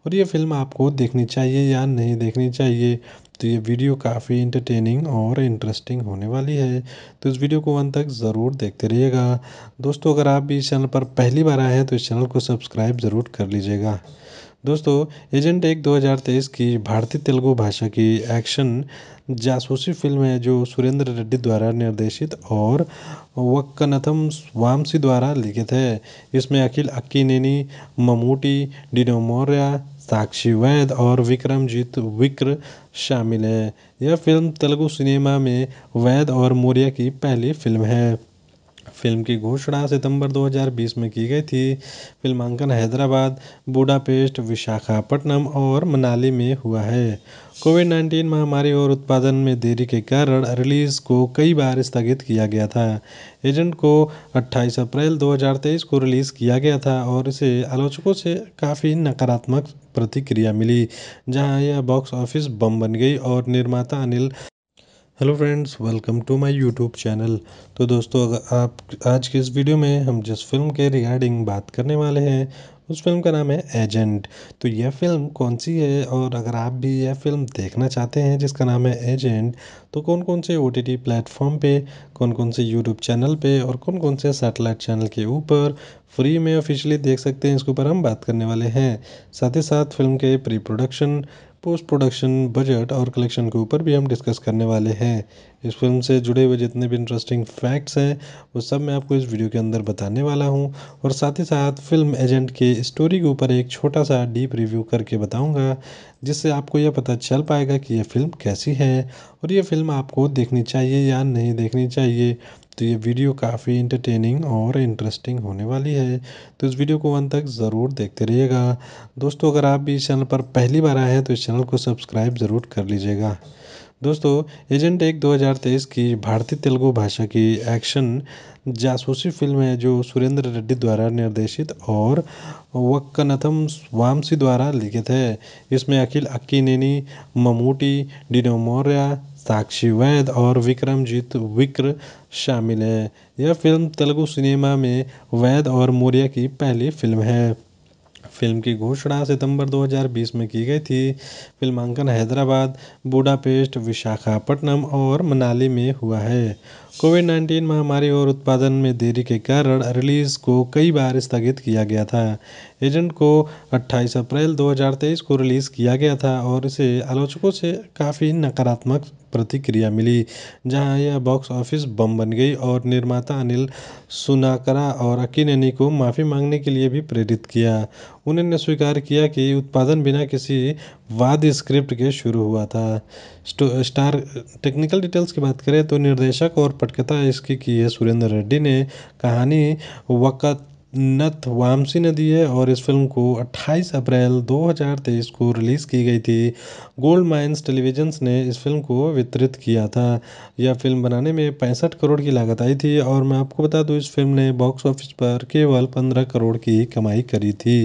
और ये फ़िल्म आपको देखनी चाहिए या नहीं देखनी चाहिए तो ये वीडियो काफ़ी इंटरटेनिंग और इंटरेस्टिंग होने वाली है तो इस वीडियो को अंत तक ज़रूर देखते रहिएगा दोस्तों अगर आप भी इस चैनल पर पहली बार आए हैं तो इस चैनल को सब्सक्राइब ज़रूर कर लीजिएगा दोस्तों एजेंट एक 2023 की भारतीय तेलुगु भाषा की एक्शन जासूसी फिल्म है जो सुरेंद्र रेड्डी द्वारा निर्देशित और वक्कनथम स्वामसी द्वारा लिखित है इसमें अखिल अक्कीनेनी ममूटी डिनोमोरिया साक्षी वैद और विक्रमजीत विक्र शामिल हैं यह फ़िल्म तेलुगु सिनेमा में वैद और मौर्य की पहली फ़िल्म है फ़िल्म की घोषणा सितंबर 2020 में की गई थी फिल्मांकन हैदराबाद बुडापेस्ट विशाखापट्टनम और मनाली में हुआ है कोविड 19 महामारी और उत्पादन में देरी के कारण रिलीज़ को कई बार स्थगित किया गया था एजेंट को 28 अप्रैल 2023 को रिलीज़ किया गया था और इसे आलोचकों से काफ़ी नकारात्मक प्रतिक्रिया मिली जहां यह बॉक्स ऑफिस बम बन गई और निर्माता Anil hello friends welcome to my YouTube channel तो दोस्तों अगर आप आज के इस वीडियो में हम जिस फिल्म के रिगार्डिंग बात करने वाले हैं उस फिल्म का नाम है एजेंट तो यह फिल्म कौन सी है और अगर आप भी यह फिल्म देखना चाहते हैं जिसका नाम है एजेंट तो कौन कौन से ओ टी टी प्लेटफॉर्म पर कौन कौन से यूट्यूब चैनल पे और कौन कौन से सैटेलाइट चैनल के ऊपर फ्री में ऑफिशियली देख सकते हैं इसके ऊपर हम बात करने वाले हैं साथ ही साथ फिल्म के pre production post production budget और कलेक्शन के ऊपर भी हम डिस्कस करने वाले हैं इस फ़िल्म से जुड़े हुए जितने भी इंटरेस्टिंग फ़ैक्ट्स हैं वो सब मैं आपको इस वीडियो के अंदर बताने वाला हूँ और साथ ही साथ फ़िल्म एजेंट के स्टोरी के ऊपर एक छोटा सा डीप रिव्यू करके बताऊँगा जिससे आपको यह पता चल पाएगा कि यह फ़िल्म कैसी है और ये फ़िल्म आपको देखनी चाहिए या नहीं देखनी चाहिए तो ये वीडियो काफ़ी इंटरटेनिंग और इंटरेस्टिंग होने वाली है तो इस वीडियो को अंत तक ज़रूर देखते रहिएगा दोस्तों अगर आप भी इस चैनल पर पहली बार आए हैं तो इस चैनल को सब्सक्राइब ज़रूर कर लीजिएगा दोस्तों एजेंट एक दो हज़ार तेईस की भारतीय तेलुगु भाषा की एक्शन जासूसी फ़िल्म है जो सुरेंद्र रेड्डी द्वारा निर्देशित और वक्कनथम वामसी द्वारा लिखित है इसमें अखिल अक्कीनेनी ममूटी डिनो मौर्या साक्षी वैद और विक्रमजीत विक्र शामिल है यह फ़िल्म तेलुगु सिनेमा में वैद और मौर्य की पहली फ़िल्म है फ़िल्म की घोषणा सितंबर 2020 में की गई थी फिल्मांकन हैदराबाद बुडापेस्ट विशाखापट्टनम और मनाली में हुआ है कोविड नाइन्टीन महामारी और उत्पादन में देरी के कारण रिलीज़ को कई बार स्थगित किया गया था एजेंट को 28 अप्रैल 2023 को रिलीज़ किया गया था और इसे आलोचकों से काफ़ी नकारात्मक प्रतिक्रिया मिली जहां यह बॉक्स ऑफिस बम बन गई और निर्माता अनिल सुनाकरा और अकीननी को माफ़ी मांगने के लिए भी प्रेरित किया उन्होंने स्वीकार किया कि उत्पादन बिना किसी वाद स्क्रिप्ट के शुरू हुआ था स्टार टेक्निकल डिटेल्स की बात करें तो निर्देशक और पटकथा इसकी की है सुरेंद्र रेड्डी ने कहानी वक़त नथ वामसी ने दी है और इस फिल्म को 28 अप्रैल 2023 को रिलीज़ की गई थी गोल्ड माइंस टेलीविजन्स ने इस फिल्म को वितरित किया था यह फिल्म बनाने में पैंसठ करोड़ की लागत आई थी और मैं आपको बता दूं इस फिल्म ने बॉक्स ऑफिस पर केवल 15 करोड़ की कमाई करी थी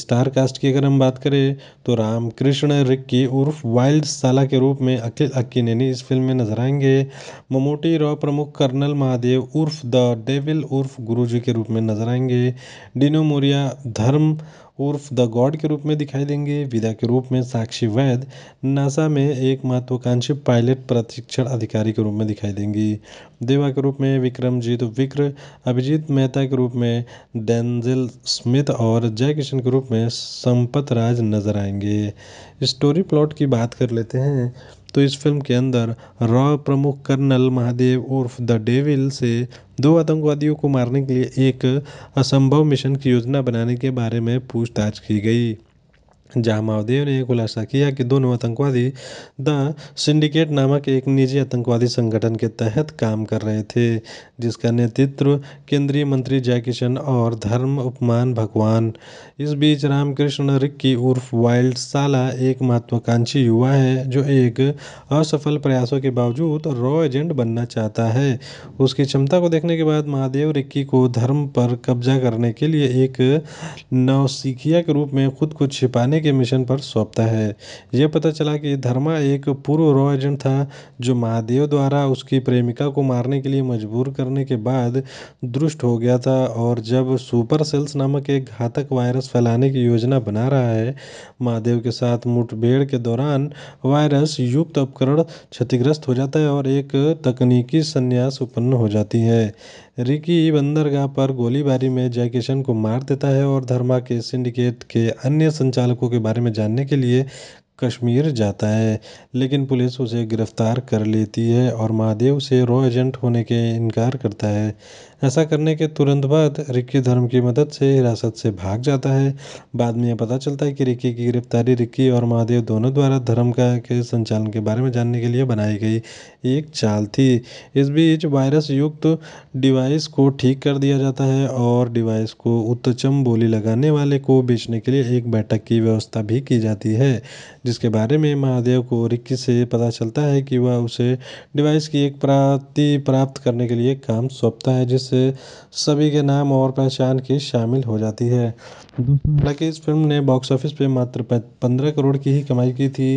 स्टार कास्ट की अगर हम बात करें तो राम कृष्ण रिक्की उर्फ वाइल्ड साला के रूप में अखिल अक्कीनेनी इस फिल्म में नजर आएंगे ममोटी रॉ प्रमुख कर्नल महादेव उर्फ द डेविल उर्फ गुरुजी के रूप में नजर आएंगे डिनो मोरिया धर्म उर्फ द गॉड के रूप में दिखाई देंगे विदा के रूप में साक्षी वैद नासा में एक महत्वाकांक्षी पायलट प्रशिक्षण अधिकारी के रूप में दिखाई देंगी देवा के रूप में विक्रमजीत विक्र अभिजीत मेहता के रूप में डेंजिल स्मिथ और जय किशन के रूप में संपत राज नजर आएंगे स्टोरी प्लॉट की बात कर लेते हैं तो इस फ़िल्म के अंदर रॉ प्रमुख कर्नल महादेव उर्फ द डेविल से दो आतंकवादियों को मारने के लिए एक असंभव मिशन की योजना बनाने के बारे में पूछताछ की गई महादेव ने यह खुलासा किया कि दोनों आतंकवादी द सिंडिकेट नामक एक निजी आतंकवादी संगठन के तहत काम कर रहे थे जिसका नेतृत्व केंद्रीय मंत्री जयकिशन और धर्म उपमान भगवान इस बीच रामकृष्ण रिक्की उर्फ वाइल्ड साला एक महत्वाकांक्षी युवा है जो एक असफल प्रयासों के बावजूद रॉ एजेंट बनना चाहता है उसकी क्षमता को देखने के बाद महादेव रिक्की को धर्म पर कब्जा करने के लिए एक नौसिखिया के रूप में खुद को छिपाने के मिशन पर सौंपता है यह पता चला कि धर्मा एक पूर्व रॉ एजेंट था जो महादेव द्वारा उसकी प्रेमिका को मारने के लिए मजबूर करने के बाद दुष्ट हो गया था और जब सुपर सेल्स नामक एक घातक वायरस फैलाने की योजना बना रहा है महादेव के साथ मुठभेड़ के दौरान वायरस युक्त उपकरण क्षतिग्रस्त हो जाता है और एक तकनीकी संन्यास उत्पन्न हो जाती है रिकी बंदरगाह पर गोलीबारी में जयकिशन को मार देता है और धर्मा के सिंडिकेट के अन्य संचालकों के बारे में जानने के लिए कश्मीर जाता है लेकिन पुलिस उसे गिरफ्तार कर लेती है और महादेव से रॉ एजेंट होने के इनकार करता है ऐसा करने के तुरंत बाद रिक्की धर्म की मदद से हिरासत से भाग जाता है बाद में यह पता चलता है कि रिक्की की गिरफ्तारी रिक्की और महादेव दोनों द्वारा धर्म का के संचालन के बारे में जानने के लिए बनाई गई एक चाल थी इस बीच वायरस युक्त तो डिवाइस को ठीक कर दिया जाता है और डिवाइस को उत्तचम बोली लगाने वाले को बेचने के लिए एक बैठक की व्यवस्था भी की जाती है जिसके बारे में महादेव को रिक्की से पता चलता है कि वह उसे डिवाइस की एक प्राप्ति प्राप्त करने के लिए काम सौंपता है जिस से सभी के नाम और पहचान की शामिल हो जाती है हालांकि इस फ़िल्म ने बॉक्स ऑफिस पे मात्र पंद्रह करोड़ की ही कमाई की थी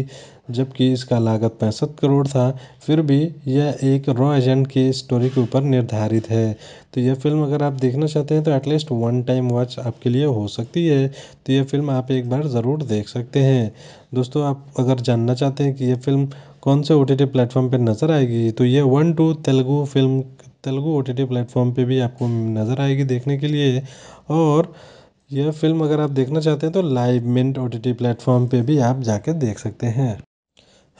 जबकि इसका लागत पैंसठ करोड़ था फिर भी यह एक रॉ एजेंट की स्टोरी के ऊपर निर्धारित है तो यह फ़िल्म अगर आप देखना चाहते हैं तो एटलीस्ट वन टाइम वॉच आपके लिए हो सकती है तो यह फ़िल्म आप एक बार ज़रूर देख सकते हैं दोस्तों आप अगर जानना चाहते हैं कि यह फ़िल्म कौन से ओ टी टी प्लेटफॉर्म पर नज़र आएगी तो यह one two Telugu film Telugu O T T platform पर भी आपको नज़र आएगी देखने के लिए और यह फ़िल्म अगर आप देखना चाहते हैं तो live mint O T T platform पर भी आप जाके देख सकते हैं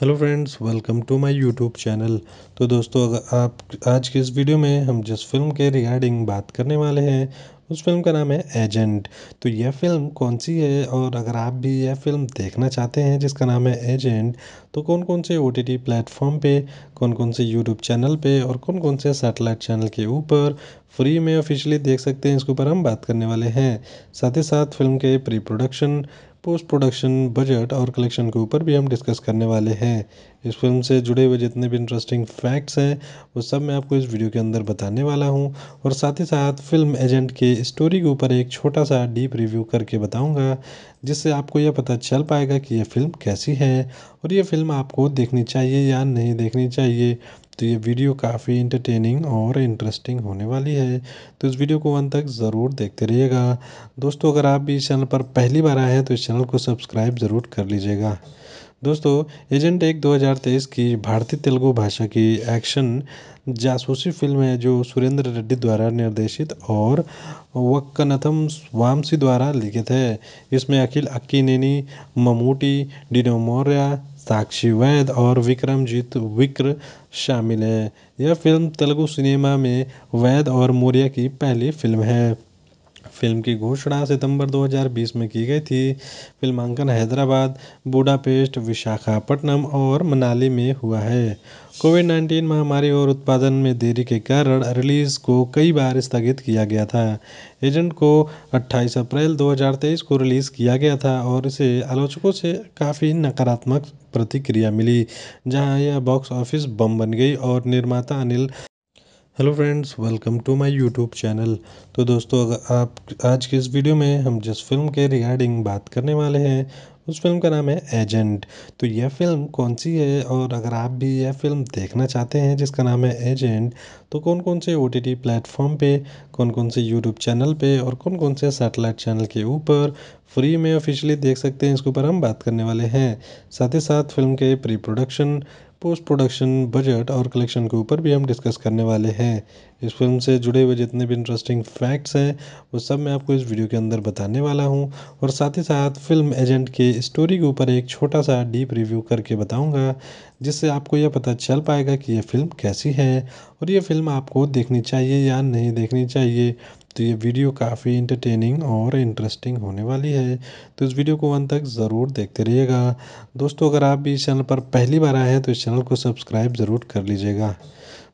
hello friends welcome to my YouTube channel तो दोस्तों अगर आप आज के इस वीडियो में हम जिस फिल्म के रिगार्डिंग बात करने वाले हैं उस फ़िल्म का नाम है एजेंट तो यह फ़िल्म कौन सी है और अगर आप भी यह फ़िल्म देखना चाहते हैं जिसका नाम है एजेंट तो कौन कौन से ओ टी टी प्लेटफॉर्म पर कौन कौन से यूट्यूब चैनल पे और कौन कौन से सैटेलाइट चैनल के ऊपर फ्री में ऑफिशियली देख सकते हैं इसके ऊपर हम बात करने वाले हैं साथ ही साथ फिल्म के pre production post production budget और कलेक्शन के ऊपर भी हम डिस्कस करने वाले हैं इस फिल्म से जुड़े हुए जितने भी इंटरेस्टिंग फैक्ट्स हैं वो सब मैं आपको इस वीडियो के अंदर बताने वाला हूँ और साथ ही साथ फिल्म एजेंट के स्टोरी के ऊपर एक छोटा सा डीप रिव्यू करके बताऊँगा जिससे आपको यह पता चल पाएगा कि यह फ़िल्म कैसी है और ये फ़िल्म आपको देखनी चाहिए या नहीं देखनी चाहिए तो ये वीडियो काफ़ी इंटरटेनिंग और इंटरेस्टिंग होने वाली है तो इस वीडियो को अंत तक ज़रूर देखते रहिएगा दोस्तों अगर आप भी इस चैनल पर पहली बार आए हैं तो इस चैनल को सब्सक्राइब ज़रूर कर लीजिएगा दोस्तों एजेंट एक 2023 की भारतीय तेलुगु भाषा की एक्शन जासूसी फिल्म है जो सुरेंद्र रेड्डी द्वारा निर्देशित और वक्कनथम वामसी द्वारा लिखित है इसमें अखिल अक्कीनेनी ममूटी डिनोमोरिया साक्षी वैद और विक्रमजीत विक्र शामिल हैं यह फ़िल्म तेलुगु सिनेमा में वैद और मौर्य की पहली फ़िल्म है फ़िल्म की घोषणा सितंबर 2020 में की गई थी फिल्मांकन हैदराबाद बुडापेस्ट विशाखापट्टनम और मनाली में हुआ है कोविड 19 महामारी और उत्पादन में देरी के कारण रिलीज़ को कई बार स्थगित किया गया था एजेंट को 28 अप्रैल 2023 को रिलीज़ किया गया था और इसे आलोचकों से काफ़ी नकारात्मक प्रतिक्रिया मिली जहां यह बॉक्स ऑफिस बम बन गई और निर्माता Anil hello friends welcome to my YouTube channel तो दोस्तों अगर आप आज के इस वीडियो में हम जिस फिल्म के रिगार्डिंग बात करने वाले हैं उस फिल्म का नाम है एजेंट तो यह फिल्म कौन सी है और अगर आप भी यह फिल्म देखना चाहते हैं जिसका नाम है एजेंट तो कौन कौन से ओ टी प्लेटफॉर्म पे कौन कौन से यूट्यूब चैनल पे और कौन कौन से सैटेलाइट चैनल के ऊपर फ्री में ऑफिशियली देख सकते हैं इसके ऊपर हम बात करने वाले हैं साथ ही साथ फिल्म के pre production post production budget और कलेक्शन के ऊपर भी हम डिस्कस करने वाले हैं इस फिल्म से जुड़े हुए जितने भी इंटरेस्टिंग फैक्ट्स हैं वो सब मैं आपको इस वीडियो के अंदर बताने वाला हूँ और साथ ही साथ फिल्म एजेंट के स्टोरी के ऊपर एक छोटा सा डीप रिव्यू करके बताऊँगा जिससे आपको यह पता चल पाएगा कि यह फ़िल्म कैसी है और ये फ़िल्म आपको देखनी चाहिए या नहीं देखनी चाहिए तो ये वीडियो काफ़ी इंटरटेनिंग और इंटरेस्टिंग होने वाली है तो इस वीडियो को अंत तक ज़रूर देखते रहिएगा दोस्तों अगर आप भी इस चैनल पर पहली बार आए हैं तो इस चैनल को सब्सक्राइब ज़रूर कर लीजिएगा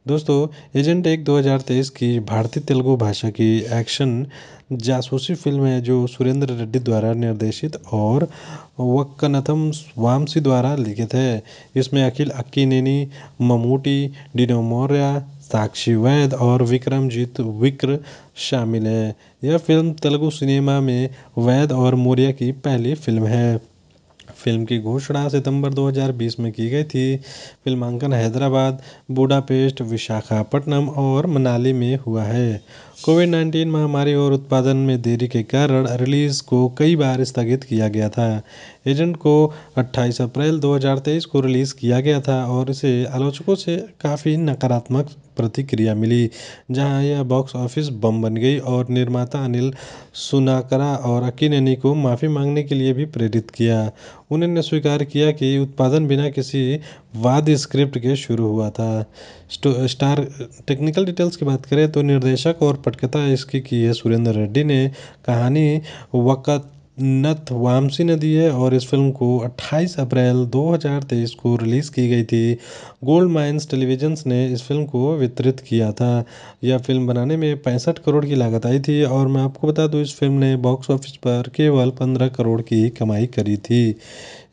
दोस्तों एजेंट एक 2023 की भारतीय तेलुगु भाषा की एक्शन जासूसी फिल्म है जो सुरेंद्र रेड्डी द्वारा निर्देशित और वक्कनथम वामसी द्वारा लिखित है इसमें अखिल अक्कीनेनी ममूटी डिनो मौर्या साक्षी वैद और विक्रमजीत विक्र शामिल हैं यह फिल्म तेलुगु सिनेमा में वैद और मौर्य की पहली फिल्म है फिल्म की घोषणा सितंबर 2020 में की गई थी फिल्मांकन हैदराबाद बुडापेस्ट विशाखापट्टनम और मनाली में हुआ है कोविड 19 महामारी और उत्पादन में देरी के कारण रिलीज़ को कई बार स्थगित किया गया था एजेंट को अट्ठाईस अप्रैल दो हज़ार तेईस को रिलीज़ किया गया था और इसे आलोचकों से काफ़ी नकारात्मक प्रतिक्रिया मिली जहां यह बॉक्स ऑफिस बम बन गई और निर्माता अनिल सुनाकरा और अक्कीनेनी को माफ़ी मांगने के लिए भी प्रेरित किया उन्होंने स्वीकार किया कि उत्पादन बिना किसी वाद स्क्रिप्ट के शुरू हुआ था स्टार टेक्निकल डिटेल्स की बात करें तो निर्देशक और पटकथा इसकी की है सुरेंद्र रेड्डी ने कहानी वक़्त नथ ने नदी है और इस फिल्म को 28 अप्रैल 2023 को रिलीज़ की गई थी गोल्ड माइंस टेलीविजन्स ने इस फिल्म को वितरित किया था यह फिल्म बनाने में पैंसठ करोड़ की लागत आई थी और मैं आपको बता दूं इस फिल्म ने बॉक्स ऑफिस पर केवल 15 करोड़ की कमाई करी थी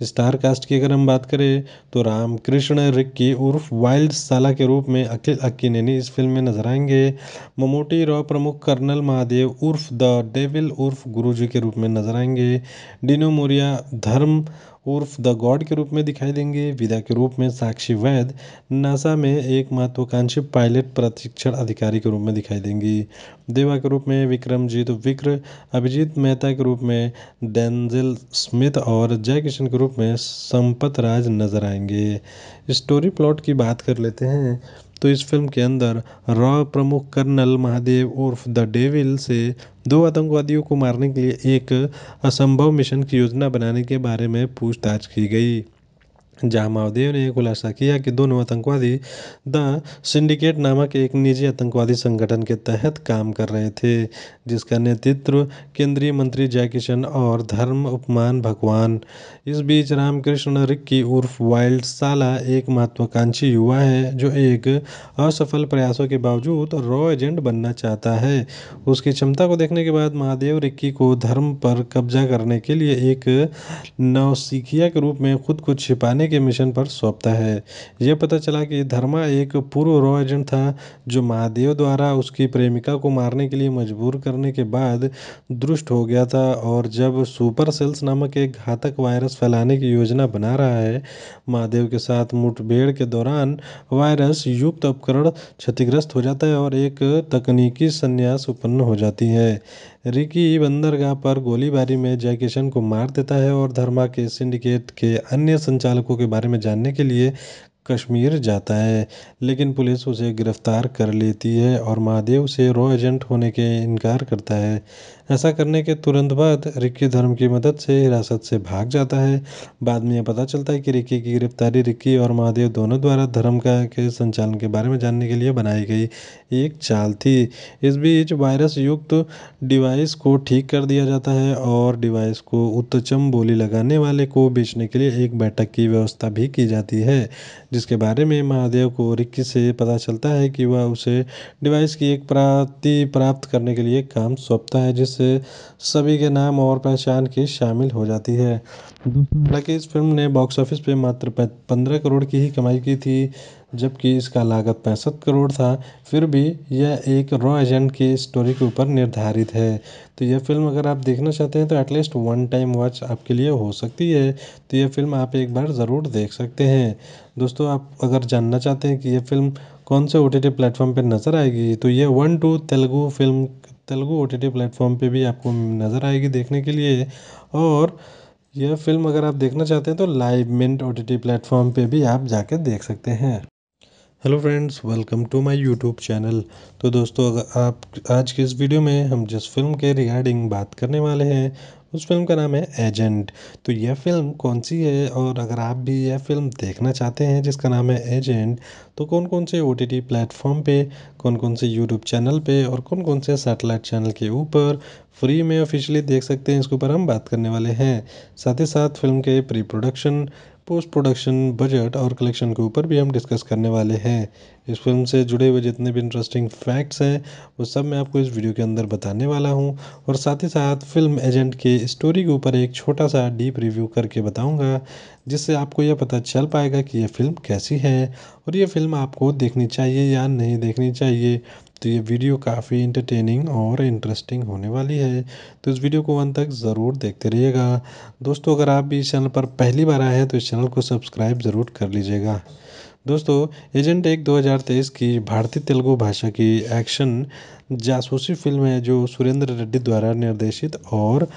स्टार कास्ट की अगर हम बात करें तो राम कृष्ण रिक्की उर्फ वाइल्ड साला के रूप में अखिल ने इस फिल्म में नजर आएंगे ममोटी रॉ प्रमुख कर्नल महादेव उर्फ द डेविल उर्फ गुरुजी के रूप में नजर आएंगे डिनो मोरिया धर्म उर्फ द गॉड के रूप में दिखाई देंगे विदा के रूप में साक्षी वैद नासा में एक महत्वाकांक्षी पायलट प्रशिक्षण अधिकारी के रूप में दिखाई देंगी देवा के रूप में विक्रमजीत विक्र अभिजीत मेहता के रूप में डेंजिल स्मिथ और जय किशन के रूप में संपत राज नजर आएंगे स्टोरी प्लॉट की बात कर लेते हैं तो इस फ़िल्म के अंदर रॉ प्रमुख कर्नल महादेव उर्फ द डेविल से दो आतंकवादियों को मारने के लिए एक असंभव मिशन की योजना बनाने के बारे में पूछताछ की गई महादेव ने यह खुलासा किया कि दोनों आतंकवादी द सिंडिकेट नामक एक निजी आतंकवादी संगठन के तहत काम कर रहे थे जिसका नेतृत्व केंद्रीय मंत्री जयकिशन और धर्म उपमान भगवान इस बीच रामकृष्ण रिक्की उर्फ वाइल्ड साला एक महत्वाकांक्षी युवा है जो एक असफल प्रयासों के बावजूद रॉ एजेंट बनना चाहता है उसकी क्षमता को देखने के बाद महादेव रिक्की को धर्म पर कब्जा करने के लिए एक नौसिखिया के रूप में खुद को छिपाने के मिशन पर सौंपता है यह पता चला कि धर्मा एक पूर्व रॉ एजेंट था जो महादेव द्वारा उसकी प्रेमिका को मारने के लिए मजबूर करने के बाद दुष्ट हो गया था और जब सुपर सेल्स नामक एक घातक वायरस फैलाने की योजना बना रहा है महादेव के साथ मुठभेड़ के दौरान वायरस युक्त उपकरण क्षतिग्रस्त हो जाता है और एक तकनीकी संन्यास उत्पन्न हो जाती है रिकी बंदरगाह पर गोलीबारी में जयकिशन को मार देता है और धर्मा के सिंडिकेट के अन्य संचालकों के बारे में जानने के लिए कश्मीर जाता है लेकिन पुलिस उसे गिरफ़्तार कर लेती है और महादेव से रॉ एजेंट होने के इनकार करता है ऐसा करने के तुरंत बाद रिक्की धर्म की मदद से हिरासत से भाग जाता है बाद में यह पता चलता है कि रिक्की की गिरफ्तारी रिक्की और महादेव दोनों द्वारा धर्म का के संचालन के बारे में जानने के लिए बनाई गई एक चाल थी इस बीच वायरस युक्त तो डिवाइस को ठीक कर दिया जाता है और डिवाइस को उत्तचम बोली लगाने वाले को बेचने के लिए एक बैठक की व्यवस्था भी की जाती है जिसके बारे में महादेव को रिक्की से पता चलता है कि वह उसे डिवाइस की एक प्राप्ति प्राप्त करने के लिए काम सौंपता है जिस से सभी के नाम और पहचान की शामिल हो जाती है हालांकि इस फिल्म ने बॉक्स ऑफिस पे मात्र पंद्रह करोड़ की ही कमाई की थी जबकि इसका लागत पैंसठ करोड़ था फिर भी यह एक रॉ एजेंट की स्टोरी के ऊपर निर्धारित है तो यह फिल्म अगर आप देखना चाहते हैं तो एटलीस्ट वन टाइम वॉच आपके लिए हो सकती है तो यह फिल्म आप एक बार ज़रूर देख सकते हैं दोस्तों आप अगर जानना चाहते हैं कि यह फिल्म कौन से ओ टी टी प्लेटफॉर्म पर नज़र आएगी तो ये one two Telugu film Telugu O T T platform पर भी आपको नज़र आएगी देखने के लिए और यह फ़िल्म अगर आप देखना चाहते हैं तो live mint O T T platform पर भी आप जाके देख सकते हैं hello friends welcome to my YouTube channel तो दोस्तों अगर आप आज के इस वीडियो में हम जिस फिल्म के रिगार्डिंग बात करने वाले हैं उस फ़िल्म का नाम है एजेंट तो यह फ़िल्म कौन सी है और अगर आप भी यह फ़िल्म देखना चाहते हैं जिसका नाम है एजेंट तो कौन कौन से ओ टी टी प्लेटफॉर्म पर कौन कौन से यूट्यूब चैनल पे और कौन कौन से सैटेलाइट चैनल के ऊपर फ्री में ऑफिशियली देख सकते हैं इसके ऊपर हम बात करने वाले हैं साथ ही साथ फिल्म के pre production post production budget और कलेक्शन के ऊपर भी हम डिस्कस करने वाले हैं इस फिल्म से जुड़े हुए जितने भी इंटरेस्टिंग फैक्ट्स हैं वो सब मैं आपको इस वीडियो के अंदर बताने वाला हूँ और साथ ही साथ फिल्म एजेंट के स्टोरी के ऊपर एक छोटा सा डीप रिव्यू करके बताऊँगा जिससे आपको यह पता चल पाएगा कि यह फ़िल्म कैसी है और ये फ़िल्म आपको देखनी चाहिए या नहीं देखनी चाहिए तो ये वीडियो काफ़ी इंटरटेनिंग और इंटरेस्टिंग होने वाली है तो इस वीडियो को अंत तक ज़रूर देखते रहिएगा दोस्तों अगर आप भी इस चैनल पर पहली बार आए हैं तो इस चैनल को सब्सक्राइब ज़रूर कर लीजिएगा दोस्तों एजेंट एक 2023 की भारतीय तेलुगु भाषा की एक्शन जासूसी फिल्म है जो सुरेंद्र रेड्डी द्वारा निर्देशित और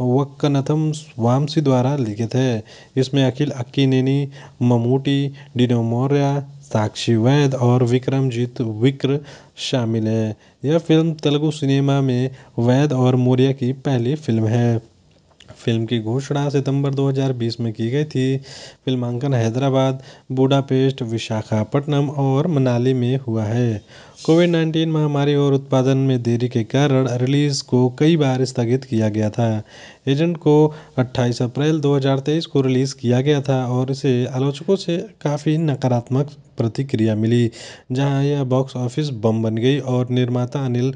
वक्कनथम वामसी द्वारा लिखित है इसमें अखिल अक्कीनेनी ममूटी डिनोमोरिया साक्षी वैद और विक्रमजीत विक्र शामिल हैं यह फ़िल्म तेलुगु सिनेमा में वैद और मौर्य की पहली फ़िल्म है फ़िल्म की घोषणा सितंबर 2020 में की गई थी फिल्मांकन हैदराबाद बुडापेस्ट विशाखापट्टनम और मनाली में हुआ है कोविड नाइन्टीन महामारी और उत्पादन में देरी के कारण रिलीज़ को कई बार स्थगित किया गया था एजेंट को 28 अप्रैल 2023 को रिलीज़ किया गया था और इसे आलोचकों से काफ़ी नकारात्मक प्रतिक्रिया मिली जहां यह बॉक्स ऑफिस बम बन गई और निर्माता Anil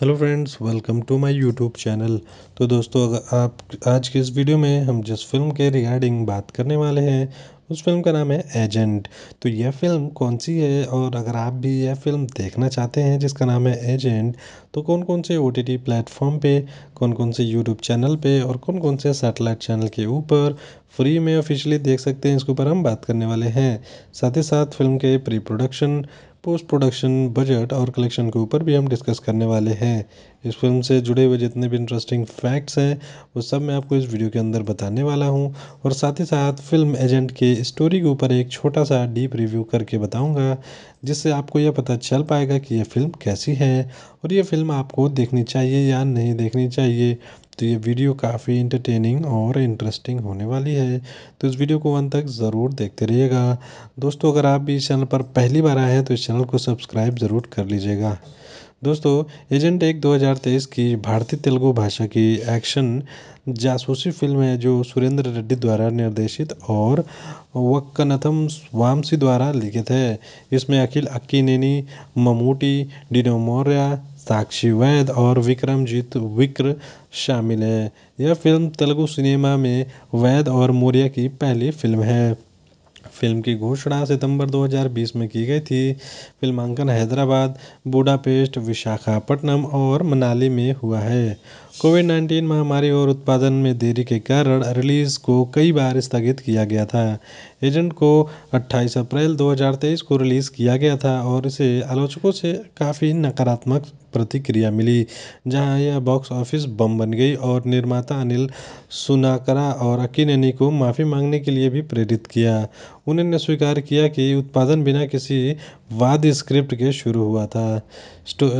hello friends welcome to my YouTube channel तो दोस्तों अगर आप आज के इस वीडियो में हम जिस फिल्म के रिगार्डिंग बात करने वाले हैं उस फ़िल्म का नाम है एजेंट तो यह फ़िल्म कौन सी है और अगर आप भी यह फ़िल्म देखना चाहते हैं जिसका नाम है एजेंट तो कौन कौन से ओ टी टी प्लेटफॉर्म पर कौन कौन से यूट्यूब चैनल पर और कौन कौन से सैटेलाइट चैनल के ऊपर फ्री में ऑफिशियली देख सकते हैं इसके ऊपर हम बात करने वाले हैं साथ ही साथ फिल्म के pre production post production budget और कलेक्शन के ऊपर भी हम डिस्कस करने वाले हैं इस फ़िल्म से जुड़े हुए जितने भी इंटरेस्टिंग फ़ैक्ट्स हैं वो सब मैं आपको इस वीडियो के अंदर बताने वाला हूँ और साथ ही साथ फ़िल्म एजेंट के स्टोरी के ऊपर एक छोटा सा डीप रिव्यू करके बताऊँगा जिससे आपको यह पता चल पाएगा कि यह फ़िल्म कैसी है और ये फ़िल्म आपको देखनी चाहिए या नहीं देखनी चाहिए तो ये वीडियो काफ़ी इंटरटेनिंग और इंटरेस्टिंग होने वाली है तो इस वीडियो को अंत तक ज़रूर देखते रहिएगा दोस्तों अगर आप भी इस चैनल पर पहली बार आए हैं तो इस चैनल को सब्सक्राइब ज़रूर कर लीजिएगा दोस्तों एजेंट एक 2023 की भारतीय तेलुगु भाषा की एक्शन जासूसी फिल्म है जो सुरेंद्र रेड्डी द्वारा निर्देशित और वक्कनथम वामसी द्वारा लिखित है इसमें अखिल अक्कीनेनी ममूटी डिनो मौर्य साक्षी वैद और विक्रमजीत विक्र शामिल है यह फिल्म तेलुगु सिनेमा में वैद और मौर्य की पहली फिल्म है फ़िल्म की घोषणा सितंबर 2020 में की गई थी फिल्मांकन हैदराबाद बुडापेस्ट विशाखापट्टनम और मनाली में हुआ है कोविड 19 महामारी और उत्पादन में देरी के कारण रिलीज़ को कई बार स्थगित किया गया था एजेंट को अट्ठाईस अप्रैल दो हज़ार तेईस को रिलीज़ किया गया था और इसे आलोचकों से काफ़ी नकारात्मक प्रतिक्रिया मिली जहां यह बॉक्स ऑफिस बम बन गई और निर्माता अनिल सुनाकरा और अकीनैनी को माफ़ी मांगने के लिए भी प्रेरित किया उन्होंने स्वीकार किया कि उत्पादन बिना किसी वाद स्क्रिप्ट के शुरू हुआ था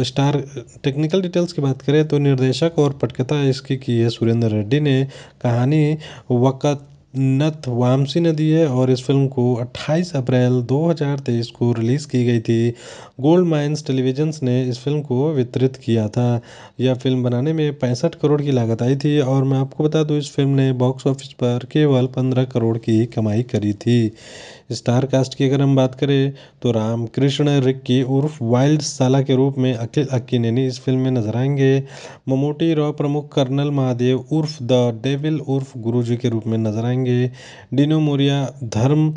स्टार टेक्निकल डिटेल्स की बात करें तो निर्देशक और पटकथा इसकी की है सुरेंद्र रेड्डी ने कहानी वक़्त ने नदी है और इस फ़िल्म को अट्ठाईस अप्रैल दो हज़ार तेईस को रिलीज़ की गई थी गोल्ड माइंस टेलीविजन्स ने इस फ़िल्म को वितरित किया था यह फ़िल्म बनाने में पैंसठ करोड़ की लागत आई थी और मैं आपको बता दूं इस फिल्म ने बॉक्स ऑफिस पर केवल पंद्रह करोड़ की कमाई करी थी स्टार कास्ट की अगर हम बात करें तो राम कृष्ण रिक्की उर्फ वाइल्ड साला के रूप में अखिल अक्कीनेनी इस फिल्म में नजर आएंगे ममोटी रॉ प्रमुख कर्नल महादेव उर्फ द डेविल उर्फ गुरुजी के रूप में नजर आएंगे डिनो मोरिया धर्म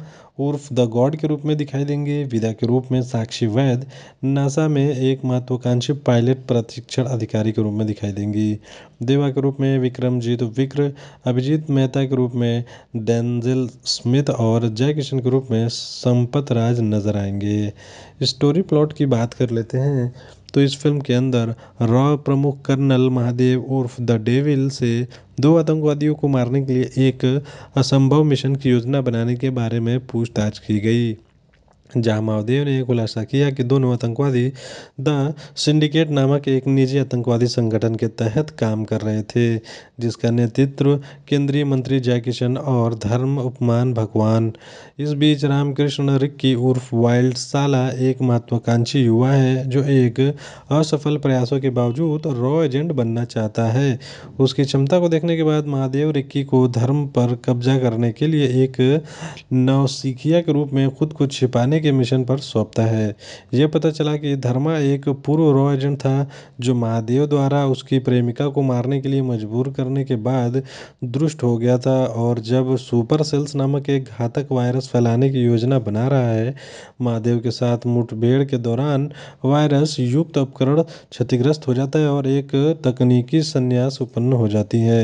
उर्फ द गॉड के रूप में दिखाई देंगे विदा के रूप में साक्षी वैद नासा में एक महत्वाकांक्षी पायलट प्रशिक्षण अधिकारी के रूप में दिखाई देंगी देवा के रूप में विक्रमजीत विक्र अभिजीत मेहता के रूप में डेंजिल स्मिथ और जय किशन के रूप में संपत राज नजर आएंगे स्टोरी प्लॉट की बात कर लेते हैं तो इस फ़िल्म के अंदर रॉ प्रमुख कर्नल महादेव उर्फ द डेविल से दो आतंकवादियों को मारने के लिए एक असंभव मिशन की योजना बनाने के बारे में पूछताछ की गई जहामावदी ने यह खुलासा किया कि दोनों आतंकवादी द सिंडिकेट नामक एक निजी आतंकवादी संगठन के तहत काम कर रहे थे जिसका नेतृत्व केंद्रीय मंत्री जयकिशन और धर्म उपमान भगवान इस बीच रामकृष्ण रिक्की उर्फ वाइल्ड साला एक महत्वाकांक्षी युवा है जो एक असफल प्रयासों के बावजूद रॉ एजेंट बनना चाहता है उसकी क्षमता को देखने के बाद महादेव रिक्की को धर्म पर कब्जा करने के लिए एक नौसिखिया के रूप में खुद को छिपाने के मिशन पर सौंपता है यह पता चला कि धर्मा एक पूर्व रॉ एजेंट था जो महादेव द्वारा उसकी प्रेमिका को मारने के लिए मजबूर करने के बाद दुष्ट हो गया था और जब सुपर सेल्स नामक एक घातक वायरस फैलाने की योजना बना रहा है महादेव के साथ मुठभेड़ के दौरान वायरस युक्त उपकरण क्षतिग्रस्त हो जाता है और एक तकनीकी संन्यास उत्पन्न हो जाती है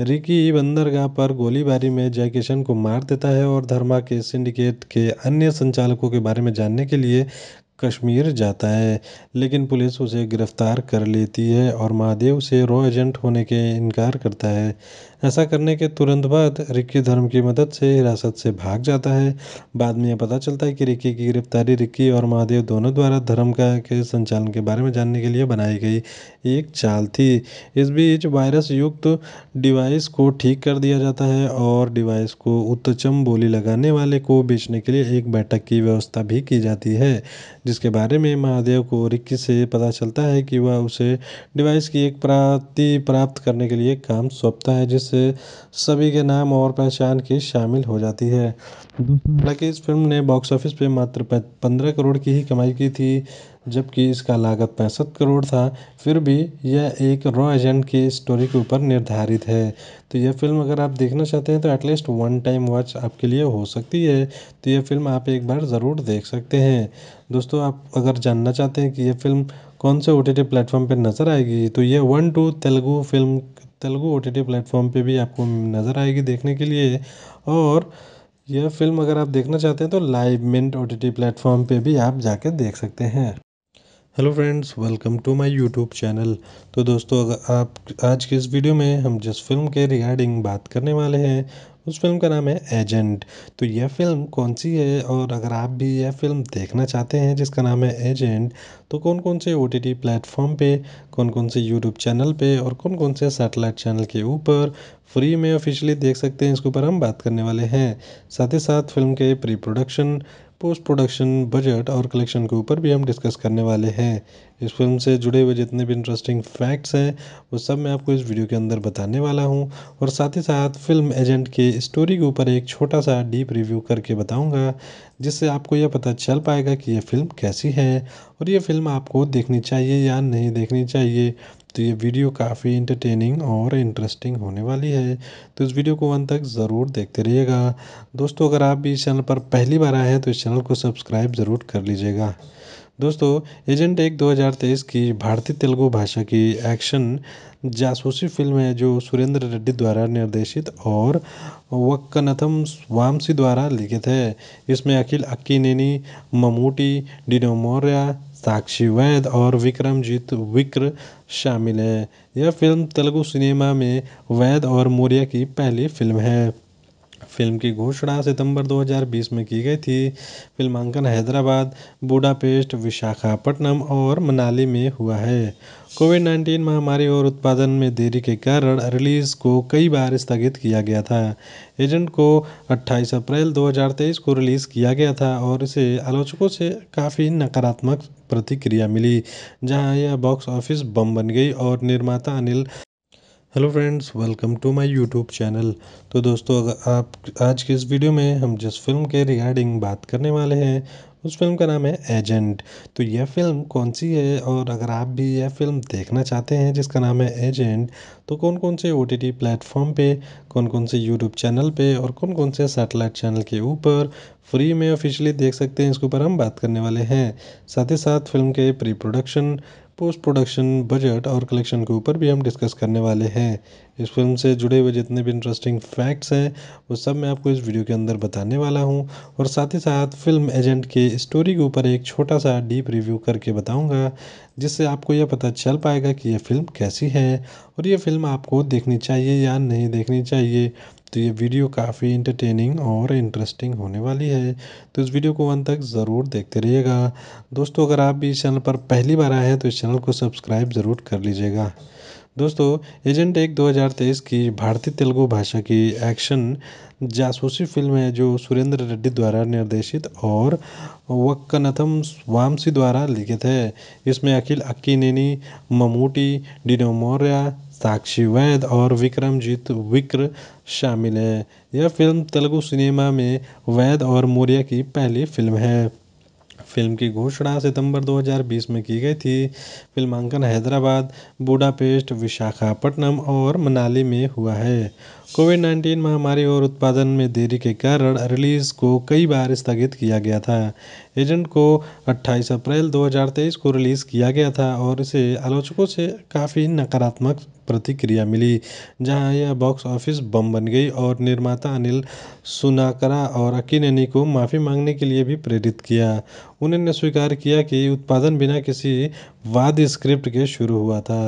रिकी बंदरगाह पर गोलीबारी में जयकिशन को मार देता है और धर्मा के सिंडिकेट के अन्य संचालकों के बारे में जानने के लिए कश्मीर जाता है लेकिन पुलिस उसे गिरफ्तार कर लेती है और महादेव से रॉ एजेंट होने के इनकार करता है ऐसा करने के तुरंत बाद रिक्की धर्म की मदद से हिरासत से भाग जाता है बाद में यह पता चलता है कि रिक्की की गिरफ्तारी रिक्की और महादेव दोनों द्वारा धर्म का के संचालन के बारे में जानने के लिए बनाई गई एक चाल थी इस बीच वायरस युक्त तो डिवाइस को ठीक कर दिया जाता है और डिवाइस को उत्तचम बोली लगाने वाले को बेचने के लिए एक बैठक की व्यवस्था भी की जाती है जिसके बारे में महादेव को रिक्की से पता चलता है कि वह उसे डिवाइस की एक प्राप्ति प्राप्त करने के लिए काम सौंपता है जिस से सभी के नाम और पहचान की शामिल हो जाती है हालांकि इस फिल्म ने बॉक्स ऑफिस पे मात्र पंद्रह करोड़ की ही कमाई की थी जबकि इसका लागत पैंसठ करोड़ था फिर भी यह एक रॉ एजेंट की स्टोरी के ऊपर निर्धारित है तो यह फिल्म अगर आप देखना चाहते हैं तो एटलीस्ट वन टाइम वॉच आपके लिए हो सकती है तो यह फिल्म आप एक बार ज़रूर देख सकते हैं दोस्तों आप अगर जानना चाहते हैं कि यह फिल्म कौन से ओ टी टी प्लेटफॉर्म पर नज़र आएगी तो ये one two Telugu film Telugu O T T platform पर भी आपको नज़र आएगी देखने के लिए और यह फ़िल्म अगर आप देखना चाहते हैं तो live mint O T T platform पर भी आप जाके देख सकते हैं hello friends welcome to my YouTube channel तो दोस्तों अगर आप आज के इस वीडियो में हम जिस फिल्म के रिगार्डिंग बात करने वाले हैं उस फिल्म का नाम है एजेंट तो यह फिल्म कौन सी है और अगर आप भी यह फिल्म देखना चाहते हैं जिसका नाम है एजेंट तो कौन कौन से ओ टी टी प्लेटफॉर्म पर कौन कौन से यूट्यूब चैनल पे और कौन कौन से सैटेलाइट चैनल के ऊपर फ्री में ऑफिशियली देख सकते हैं इसके ऊपर हम बात करने वाले हैं साथ ही साथ फिल्म के pre production post production budget और कलेक्शन के ऊपर भी हम डिस्कस करने वाले हैं इस फिल्म से जुड़े हुए जितने भी इंटरेस्टिंग फैक्ट्स हैं वो सब मैं आपको इस वीडियो के अंदर बताने वाला हूँ और साथ ही साथ फिल्म एजेंट के स्टोरी के ऊपर एक छोटा सा डीप रिव्यू करके बताऊँगा जिससे आपको यह पता चल पाएगा कि यह फ़िल्म कैसी है और ये फ़िल्म आपको देखनी चाहिए या नहीं देखनी चाहिए तो ये वीडियो काफ़ी इंटरटेनिंग और इंटरेस्टिंग होने वाली है तो इस वीडियो को अंत तक ज़रूर देखते रहिएगा दोस्तों अगर आप भी इस चैनल पर पहली बार आए हैं तो इस चैनल को सब्सक्राइब ज़रूर कर लीजिएगा दोस्तों एजेंट एक 2023 की भारतीय तेलुगु भाषा की एक्शन जासूसी फिल्म है जो सुरेंद्र रेड्डी द्वारा निर्देशित और वक्कनथम स्वामसी द्वारा लिखित है इसमें अखिल अक्कीनेनी ममूटी डिनोमोरिया साक्षी वैद और विक्रमजीत विक्र शामिल हैं यह फ़िल्म तेलुगु सिनेमा में वैद और मौर्य की पहली फ़िल्म है फ़िल्म की घोषणा सितंबर 2020 में की गई थी फिल्मांकन हैदराबाद बुडापेस्ट विशाखापट्टनम और मनाली में हुआ है कोविड 19 महामारी और उत्पादन में देरी के कारण रिलीज़ को कई बार स्थगित किया गया था एजेंट को 28 अप्रैल 2023 को रिलीज़ किया गया था और इसे आलोचकों से काफ़ी नकारात्मक प्रतिक्रिया मिली जहां यह बॉक्स ऑफिस बम बन गई और निर्माता Anil hello friends welcome to my YouTube channel तो दोस्तों अगर आप आज के इस वीडियो में हम जिस फिल्म के रिगार्डिंग बात करने वाले हैं उस फ़िल्म का नाम है एजेंट तो यह फ़िल्म कौन सी है और अगर आप भी यह फ़िल्म देखना चाहते हैं जिसका नाम है एजेंट तो कौन कौन से ओ टी टी प्लेटफॉर्म पर कौन कौन से यूट्यूब चैनल पर और कौन कौन से सैटेलाइट चैनल के ऊपर फ्री में ऑफिशियली देख सकते हैं इसके ऊपर हम बात करने वाले हैं साथ ही साथ फिल्म के pre production post production budget और कलेक्शन के ऊपर भी हम डिस्कस करने वाले हैं इस फिल्म से जुड़े हुए जितने भी इंटरेस्टिंग फैक्ट्स हैं वो सब मैं आपको इस वीडियो के अंदर बताने वाला हूँ और साथ ही साथ फिल्म एजेंट के स्टोरी के ऊपर एक छोटा सा डीप रिव्यू करके बताऊँगा जिससे आपको यह पता चल पाएगा कि यह फ़िल्म कैसी है और यह फ़िल्म आपको देखनी चाहिए या नहीं देखनी चाहिए तो ये वीडियो काफ़ी इंटरटेनिंग और इंटरेस्टिंग होने वाली है तो इस वीडियो को अंत तक ज़रूर देखते रहिएगा दोस्तों अगर आप भी इस चैनल पर पहली बार आए हैं तो इस चैनल को सब्सक्राइब ज़रूर कर लीजिएगा दोस्तों एजेंट एक 2023 की भारतीय तेलुगु भाषा की एक्शन जासूसी फिल्म है जो सुरेंद्र रेड्डी द्वारा निर्देशित और वक्कनथम वामसी द्वारा लिखित है इसमें अखिल अक्कीनेनी ममूटी डिनोमोरिया साक्षी वैद और विक्रमजीत विक्र शामिल हैं यह फिल्म तेलुगु सिनेमा में वैद और मौर्य की पहली फिल्म है फिल्म की घोषणा सितंबर 2020 में की गई थी फिल्मांकन हैदराबाद बुडापेस्ट विशाखापट्टनम और मनाली में हुआ है कोविड 19 महामारी और उत्पादन में देरी के कारण रिलीज़ को कई बार स्थगित किया गया था एजेंट को 28 अप्रैल 2023 को रिलीज़ किया गया था और इसे आलोचकों से काफ़ी नकारात्मक प्रतिक्रिया मिली जहां यह बॉक्स ऑफिस बम बन गई और निर्माता अनिल सुनाकरा और अक्कीनेनी को माफ़ी मांगने के लिए भी प्रेरित किया उन्होंने स्वीकार किया कि उत्पादन बिना किसी वाद स्क्रिप्ट के शुरू हुआ था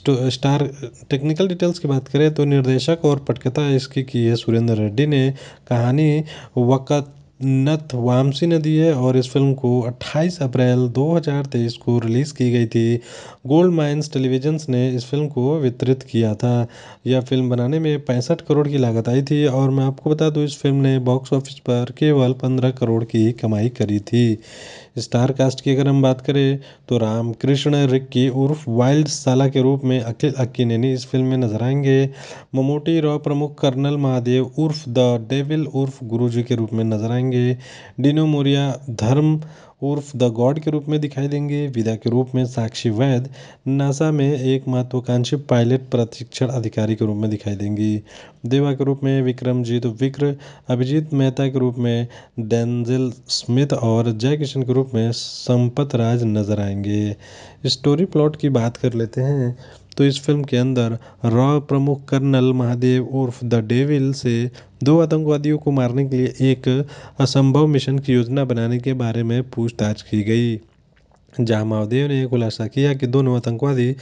स्टार टेक्निकल डिटेल्स की बात करें तो निर्देशक और पटकथा इसकी की है सुरेंद्र रेड्डी ने कहानी वक़्त नथ ने नदी है और इस फ़िल्म को 28 अप्रैल 2023 को रिलीज़ की गई थी गोल्ड माइंस टेलीविजन्स ने इस फिल्म को वितरित किया था यह फिल्म बनाने में पैंसठ करोड़ की लागत आई थी और मैं आपको बता दूं इस फिल्म ने बॉक्स ऑफिस पर केवल 15 करोड़ की कमाई करी थी स्टार कास्ट की अगर हम बात करें तो राम कृष्ण रिक्की उर्फ वाइल्ड साला के रूप में अखिल अक्कीनेनी इस फिल्म में नजर आएंगे ममोटी रॉ प्रमुख कर्नल महादेव उर्फ द डेविल उर्फ गुरुजी के रूप में नजर आएंगे डिनो मोरिया धर्म उर्फ द गॉड के रूप में दिखाई देंगे विदा के रूप में साक्षी वैद नासा में एक महत्वाकांक्षी पायलट प्रशिक्षण अधिकारी के रूप में दिखाई देंगी देवा के रूप में विक्रमजीत विक्र अभिजीत मेहता के रूप में डेंजिल स्मिथ और जय किशन के रूप में संपत राज नजर आएंगे स्टोरी प्लॉट की बात कर लेते हैं तो इस फ़िल्म के अंदर रॉ प्रमुख कर्नल महादेव उर्फ द डेविल से दो आतंकवादियों को मारने के लिए एक असंभव मिशन की योजना बनाने के बारे में पूछताछ की गई जहामावदी ने यह खुलासा किया कि दोनों आतंकवादी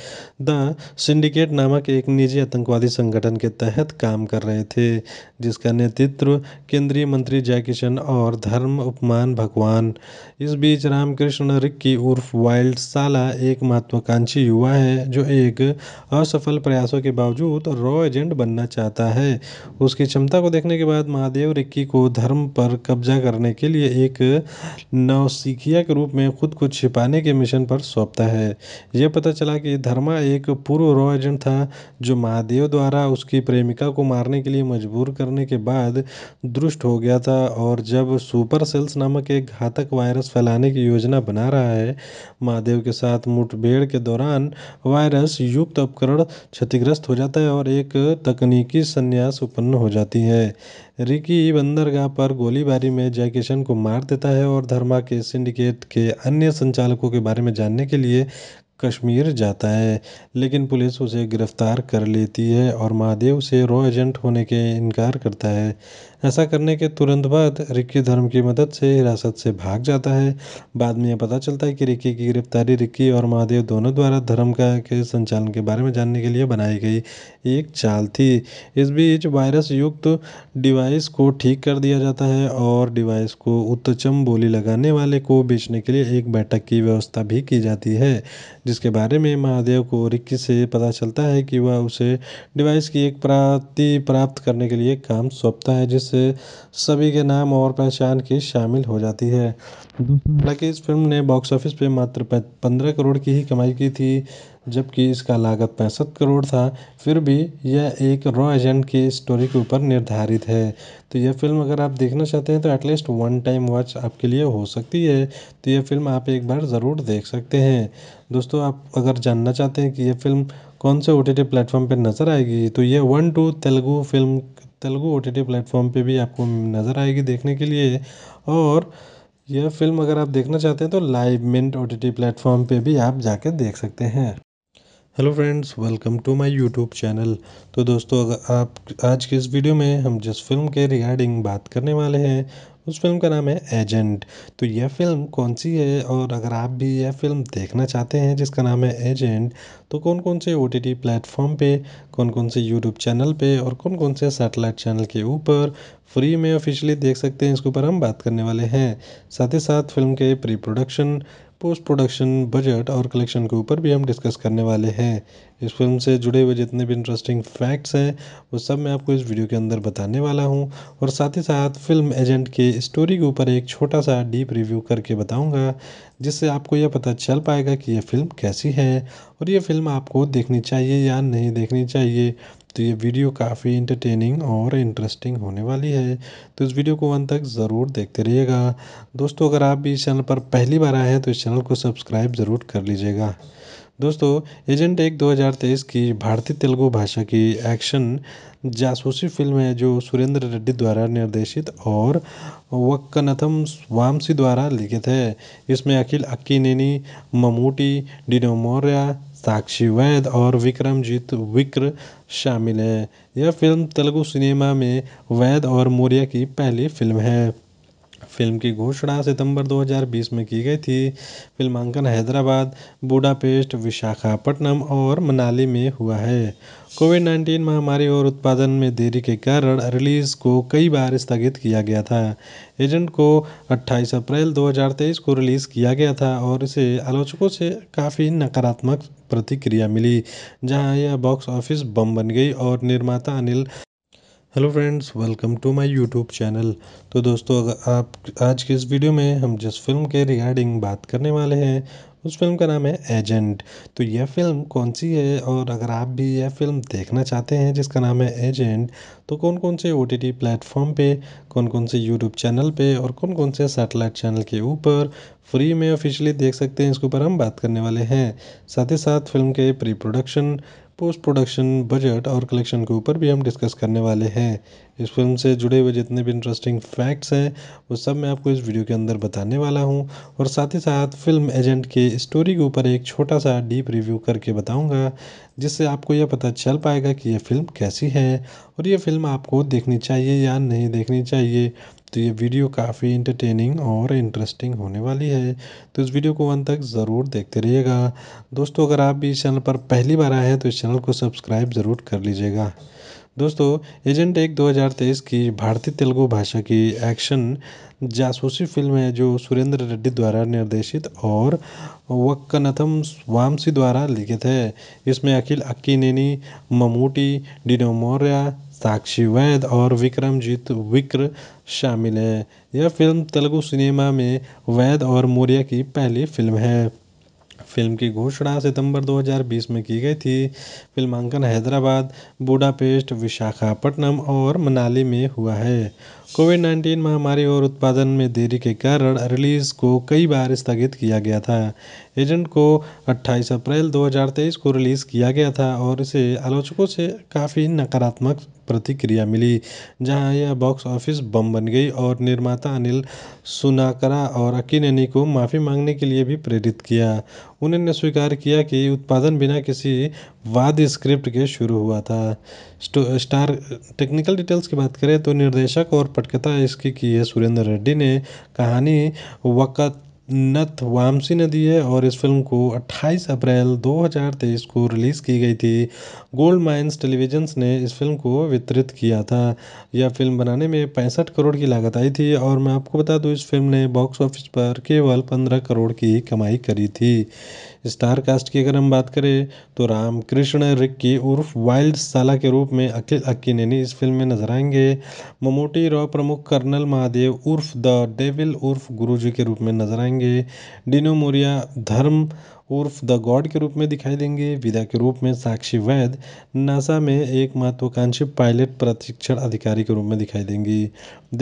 द सिंडिकेट नामक एक निजी आतंकवादी संगठन के तहत काम कर रहे थे जिसका नेतृत्व केंद्रीय मंत्री जयकिशन और धर्म उपमान भगवान इस बीच रामकृष्ण रिक्की उर्फ वाइल्ड साला एक महत्वाकांक्षी युवा है जो एक असफल प्रयासों के बावजूद रॉ एजेंट बनना चाहता है उसकी क्षमता को देखने के बाद महादेव रिक्की को धर्म पर कब्जा करने के लिए एक नौसिखिया के रूप में खुद को छिपाने के मिशन पर सौंपता है यह पता चला कि धर्मा एक पूर्व रॉ एजेंट था जो महादेव द्वारा उसकी प्रेमिका को मारने के लिए मजबूर करने के बाद दुष्ट हो गया था और जब सुपर सेल्स नामक एक घातक वायरस फैलाने की योजना बना रहा है महादेव के साथ मुठभेड़ के दौरान वायरस युक्त उपकरण क्षतिग्रस्त हो जाता है और एक तकनीकी संन्यास उत्पन्न हो जाती है रिकी बंदरगाह पर गोलीबारी में जयकिशन को मार देता है और धर्मा के सिंडिकेट के अन्य संचालकों के बारे में जानने के लिए कश्मीर जाता है लेकिन पुलिस उसे गिरफ्तार कर लेती है और महादेव से रॉ एजेंट होने के इनकार करता है ऐसा करने के तुरंत बाद रिक्की धर्म की मदद से हिरासत से भाग जाता है बाद में यह पता चलता है कि रिक्की की गिरफ्तारी रिक्की और महादेव दोनों द्वारा धर्म का के संचालन के बारे में जानने के लिए बनाई गई एक चाल थी इस बीच वायरस युक्त तो डिवाइस को ठीक कर दिया जाता है और डिवाइस को उत्तचम बोली लगाने वाले को बेचने के लिए एक बैठक की व्यवस्था भी की जाती है जिसके बारे में महादेव को रिक्की से पता चलता है कि वह उसे डिवाइस की एक प्राप्ति प्राप्त करने के लिए काम सौंपता है जिस से सभी के नाम और पहचान की शामिल हो जाती है हालांकि इस फिल्म ने बॉक्स ऑफिस पे मात्र पंद्रह करोड़ की ही कमाई की थी जबकि इसका लागत पैंसठ करोड़ था फिर भी यह एक रॉ एजेंट की स्टोरी के ऊपर निर्धारित है तो यह फिल्म अगर आप देखना चाहते हैं तो एटलीस्ट वन टाइम वॉच आपके लिए हो सकती है तो यह फिल्म आप एक बार ज़रूर देख सकते हैं दोस्तों आप अगर जानना चाहते हैं कि यह फिल्म कौन से ओ टी टी प्लेटफॉर्म पर नज़र आएगी तो ये one two Telugu film Telugu O T T platform पर भी आपको नज़र आएगी देखने के लिए और यह फ़िल्म अगर आप देखना चाहते हैं तो live mint O T T platform पर भी आप जाके देख सकते हैं hello friends welcome to my YouTube channel तो दोस्तों अगर आप आज के इस वीडियो में हम जिस फिल्म के रिगार्डिंग बात करने वाले हैं उस फिल्म का नाम है एजेंट तो यह फिल्म कौन सी है और अगर आप भी यह फिल्म देखना चाहते हैं जिसका नाम है एजेंट तो कौन कौन से ओ टी टी प्लेटफॉर्म पर कौन कौन से यूट्यूब चैनल पे और कौन कौन से सैटेलाइट चैनल के ऊपर फ्री में ऑफिशियली देख सकते हैं इसके ऊपर हम बात करने वाले हैं साथ ही साथ फिल्म के pre production post production budget और कलेक्शन के ऊपर भी हम डिस्कस करने वाले हैं इस फिल्म से जुड़े हुए जितने भी इंटरेस्टिंग फैक्ट्स हैं वो सब मैं आपको इस वीडियो के अंदर बताने वाला हूँ और साथ ही साथ फिल्म एजेंट के स्टोरी के ऊपर एक छोटा सा डीप रिव्यू करके बताऊँगा जिससे आपको यह पता चल पाएगा कि यह फ़िल्म कैसी है और ये फ़िल्म आपको देखनी चाहिए या नहीं देखनी चाहिए तो ये वीडियो काफ़ी इंटरटेनिंग और इंटरेस्टिंग होने वाली है तो इस वीडियो को अंत तक ज़रूर देखते रहिएगा दोस्तों अगर आप भी इस चैनल पर पहली बार आए हैं तो इस चैनल को सब्सक्राइब ज़रूर कर लीजिएगा दोस्तों एजेंट एक 2023 की भारतीय तेलुगु भाषा की एक्शन जासूसी फिल्म है जो सुरेंद्र रेड्डी द्वारा निर्देशित और वक्कनथम वामसी द्वारा लिखित है इसमें अखिल अक्कीनेनी ममूटी डिनोमोरिया साक्षी वैद और विक्रमजीत विक्र शामिल हैं यह फ़िल्म तेलुगु सिनेमा में वैद और मौर्य की पहली फ़िल्म है फ़िल्म की घोषणा सितंबर 2020 में की गई थी फिल्मांकन हैदराबाद बुडापेस्ट विशाखापट्टनम और मनाली में हुआ है कोविड नाइन्टीन महामारी और उत्पादन में देरी के कारण रिलीज़ को कई बार स्थगित किया गया था एजेंट को 28 अप्रैल 2023 को रिलीज़ किया गया था और इसे आलोचकों से काफ़ी नकारात्मक प्रतिक्रिया मिली जहां यह बॉक्स ऑफिस बम बन गई और निर्माता Anil hello friends welcome to my YouTube channel तो दोस्तों अगर आप आज के इस वीडियो में हम जिस फिल्म के रिगार्डिंग बात करने वाले हैं उस फ़िल्म का नाम है एजेंट तो यह फ़िल्म कौन सी है और अगर आप भी यह फ़िल्म देखना चाहते हैं जिसका नाम है एजेंट तो कौन कौन से ओ टी टी प्लेटफॉर्म पे कौन कौन से यूट्यूब चैनल पे और कौन कौन से सैटेलाइट चैनल के ऊपर फ्री में ऑफिशियली देख सकते हैं इसके ऊपर हम बात करने वाले हैं साथ ही साथ फिल्म के pre production post production budget और कलेक्शन के ऊपर भी हम डिस्कस करने वाले हैं इस फिल्म से जुड़े हुए जितने भी इंटरेस्टिंग फैक्ट्स हैं वो सब मैं आपको इस वीडियो के अंदर बताने वाला हूँ और साथ ही साथ फिल्म एजेंट के स्टोरी के ऊपर एक छोटा सा डीप रिव्यू करके बताऊँगा जिससे आपको यह पता चल पाएगा कि यह फ़िल्म कैसी है और ये फ़िल्म आपको देखनी चाहिए या नहीं देखनी चाहिए तो ये वीडियो काफ़ी इंटरटेनिंग और इंटरेस्टिंग होने वाली है तो इस वीडियो को अंत तक ज़रूर देखते रहिएगा दोस्तों अगर आप भी इस चैनल पर पहली बार आए हैं तो इस चैनल को सब्सक्राइब ज़रूर कर लीजिएगा दोस्तों एजेंट एक 2023 की भारतीय तेलुगु भाषा की एक्शन जासूसी फिल्म है जो सुरेंद्र रेड्डी द्वारा निर्देशित और वक्कनथम वामसी द्वारा लिखित है इसमें अखिल अक्कीनेनी ममूटी डिनो मौर्या साक्षी वैद और विक्रमजीत विक्र शामिल हैं यह फिल्म तेलुगु सिनेमा में वैद और मौर्य की पहली फिल्म है फिल्म की घोषणा सितंबर 2020 में की गई थी फिल्मांकन हैदराबाद बुडापेस्ट विशाखापट्टनम और मनाली में हुआ है कोविड 19 महामारी और उत्पादन में देरी के कारण रिलीज़ को कई बार स्थगित किया गया था एजेंट को अट्ठाईस अप्रैल दो हज़ार तेईस को रिलीज़ किया गया था और इसे आलोचकों से काफ़ी नकारात्मक प्रतिक्रिया मिली जहां यह बॉक्स ऑफिस बम बन गई और निर्माता अनिल सुनाकरा और अकीनैनी को माफ़ी मांगने के लिए भी प्रेरित किया उन्होंने स्वीकार किया कि उत्पादन बिना किसी वाद स्क्रिप्ट के शुरू हुआ था स्टार टेक्निकल डिटेल्स की बात करें तो निर्देशक और पटकथा इसकी की है सुरेंद्र रेड्डी ने कहानी वक़्त नथ ने नदी है और इस फ़िल्म को अट्ठाईस अप्रैल दो हज़ार तेईस को रिलीज़ की गई थी गोल्ड माइंस टेलीविजन्स ने इस फ़िल्म को वितरित किया था यह फ़िल्म बनाने में पैंसठ करोड़ की लागत आई थी और मैं आपको बता दूँ इस फ़िल्म ने बॉक्स ऑफिस पर केवल पंद्रह करोड़ की कमाई करी थी स्टार कास्ट की अगर हम बात करें तो राम कृष्ण रिक्की उर्फ वाइल्ड साला के रूप में अखिल अक्की नैनी इस फिल्म में नजर आएंगे ममोटी रॉ प्रमुख कर्नल महादेव उर्फ द डेविल उर्फ गुरुजी के रूप में नजर आएंगे डिनो मोरिया धर्म उर्फ द गॉड के रूप में दिखाई देंगे विदा के रूप में साक्षी वैद नासा में एक महत्वाकांक्षी पायलट प्रशिक्षण अधिकारी के रूप में दिखाई देंगी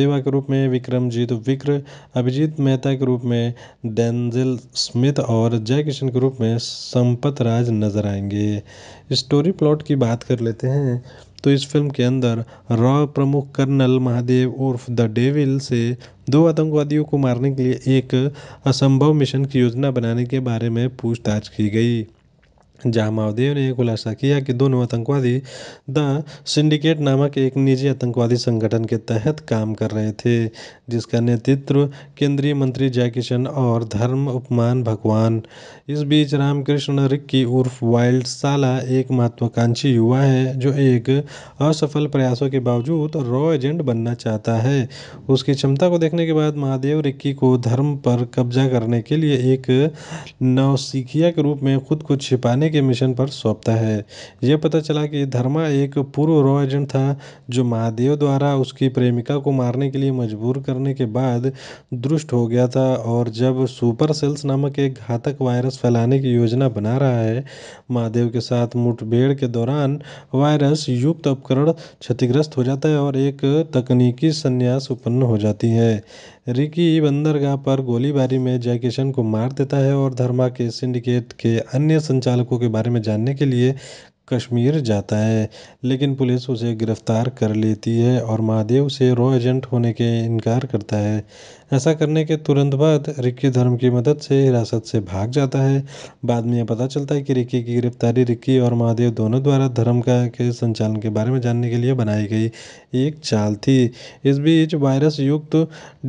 देवा के रूप में विक्रमजीत विक्र अभिजीत मेहता के रूप में डेंजिल स्मिथ और जय किशन के रूप में संपत राज नजर आएंगे स्टोरी प्लॉट की बात कर लेते हैं तो इस फ़िल्म के अंदर रॉ प्रमुख कर्नल महादेव उर्फ द डेविल से दो आतंकवादियों को मारने के लिए एक असंभव मिशन की योजना बनाने के बारे में पूछताछ की गई जामावदेव ने यह खुलासा किया कि दोनों आतंकवादी द सिंडिकेट नामक एक निजी आतंकवादी संगठन के तहत काम कर रहे थे जिसका नेतृत्व केंद्रीय मंत्री जयकिशन और धर्म उपमान भगवान इस बीच रामकृष्ण रिक्की उर्फ वाइल्ड साला एक महत्वाकांक्षी युवा है जो एक असफल प्रयासों के बावजूद रॉ एजेंट बनना चाहता है उसकी क्षमता को देखने के बाद महादेव रिक्की को धर्म पर कब्जा करने के लिए एक नौसिखिया के रूप में खुद को छिपाने के मिशन पर सौंपता है यह पता चला कि धर्मा एक पूर्व रॉ एजेंट था जो महादेव द्वारा उसकी प्रेमिका को मारने के लिए मजबूर करने के बाद दुष्ट हो गया था और जब सुपर सेल्स नामक एक घातक वायरस फैलाने की योजना बना रहा है महादेव के साथ मुठभेड़ के दौरान वायरस युक्त उपकरण क्षतिग्रस्त हो जाता है और एक तकनीकी संन्यास उत्पन्न हो जाती है रिकी बंदरगाह पर गोलीबारी में जयकिशन को मार देता है और धर्मा के सिंडिकेट के अन्य संचालकों के बारे में जानने के लिए कश्मीर जाता है लेकिन पुलिस उसे गिरफ्तार कर लेती है और महादेव से रॉ एजेंट होने के इनकार करता है ऐसा करने के तुरंत बाद रिक्की धर्म की मदद से हिरासत से भाग जाता है बाद में यह पता चलता है कि रिक्की की गिरफ्तारी रिक्की और महादेव दोनों द्वारा धर्म का के संचालन के बारे में जानने के लिए बनाई गई एक चाल थी इस बीच वायरस युक्त तो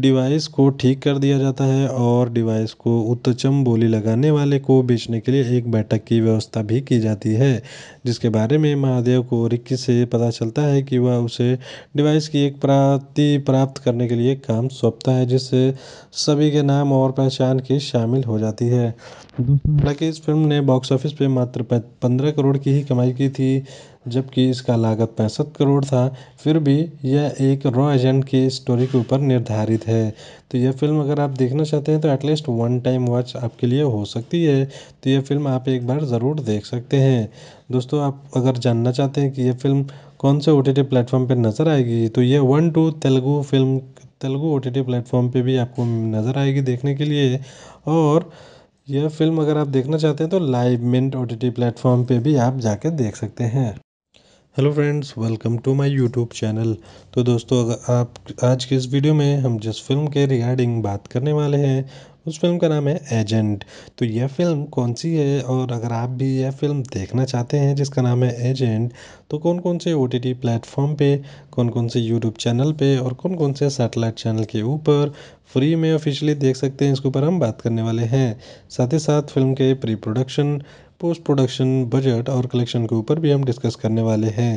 डिवाइस को ठीक कर दिया जाता है और डिवाइस को उत्तचम बोली लगाने वाले को बेचने के लिए एक बैठक की व्यवस्था भी की जाती है जिसके बारे में महादेव को रिक्की से पता चलता है कि वह उसे डिवाइस की एक प्राप्ति प्राप्त करने के लिए काम सौंपता है जिस से सभी के नाम और पहचान की शामिल हो जाती है हालांकि इस फिल्म ने बॉक्स ऑफिस पे मात्र पंद्रह करोड़ की ही कमाई की थी जबकि इसका लागत पैंसठ करोड़ था फिर भी यह एक रॉ एजेंट की स्टोरी के ऊपर निर्धारित है तो यह फिल्म अगर आप देखना चाहते हैं तो एटलीस्ट वन टाइम वॉच आपके लिए हो सकती है तो यह फिल्म आप एक बार ज़रूर देख सकते हैं दोस्तों आप अगर जानना चाहते हैं कि यह फिल्म कौन से ओ टी टी प्लेटफॉर्म पर नज़र आएगी तो ये one two Telugu film Telugu O T T platform पर भी आपको नज़र आएगी देखने के लिए और यह फ़िल्म अगर आप देखना चाहते हैं तो live mint O T T platform पर भी आप जाके देख सकते हैं hello friends welcome to my YouTube channel तो दोस्तों अगर आप आज के इस वीडियो में हम जिस फिल्म के रिगार्डिंग बात करने वाले हैं उस फ़िल्म का नाम है एजेंट तो यह फ़िल्म कौन सी है और अगर आप भी यह फ़िल्म देखना चाहते हैं जिसका नाम है एजेंट तो कौन कौन से ओ टी टी प्लेटफॉर्म पर कौन कौन से यूट्यूब चैनल पर और कौन कौन से सैटेलाइट चैनल के ऊपर फ्री में ऑफिशियली देख सकते हैं इसके ऊपर हम बात करने वाले हैं साथ ही साथ फिल्म के pre production post production budget और कलेक्शन के ऊपर भी हम डिस्कस करने वाले हैं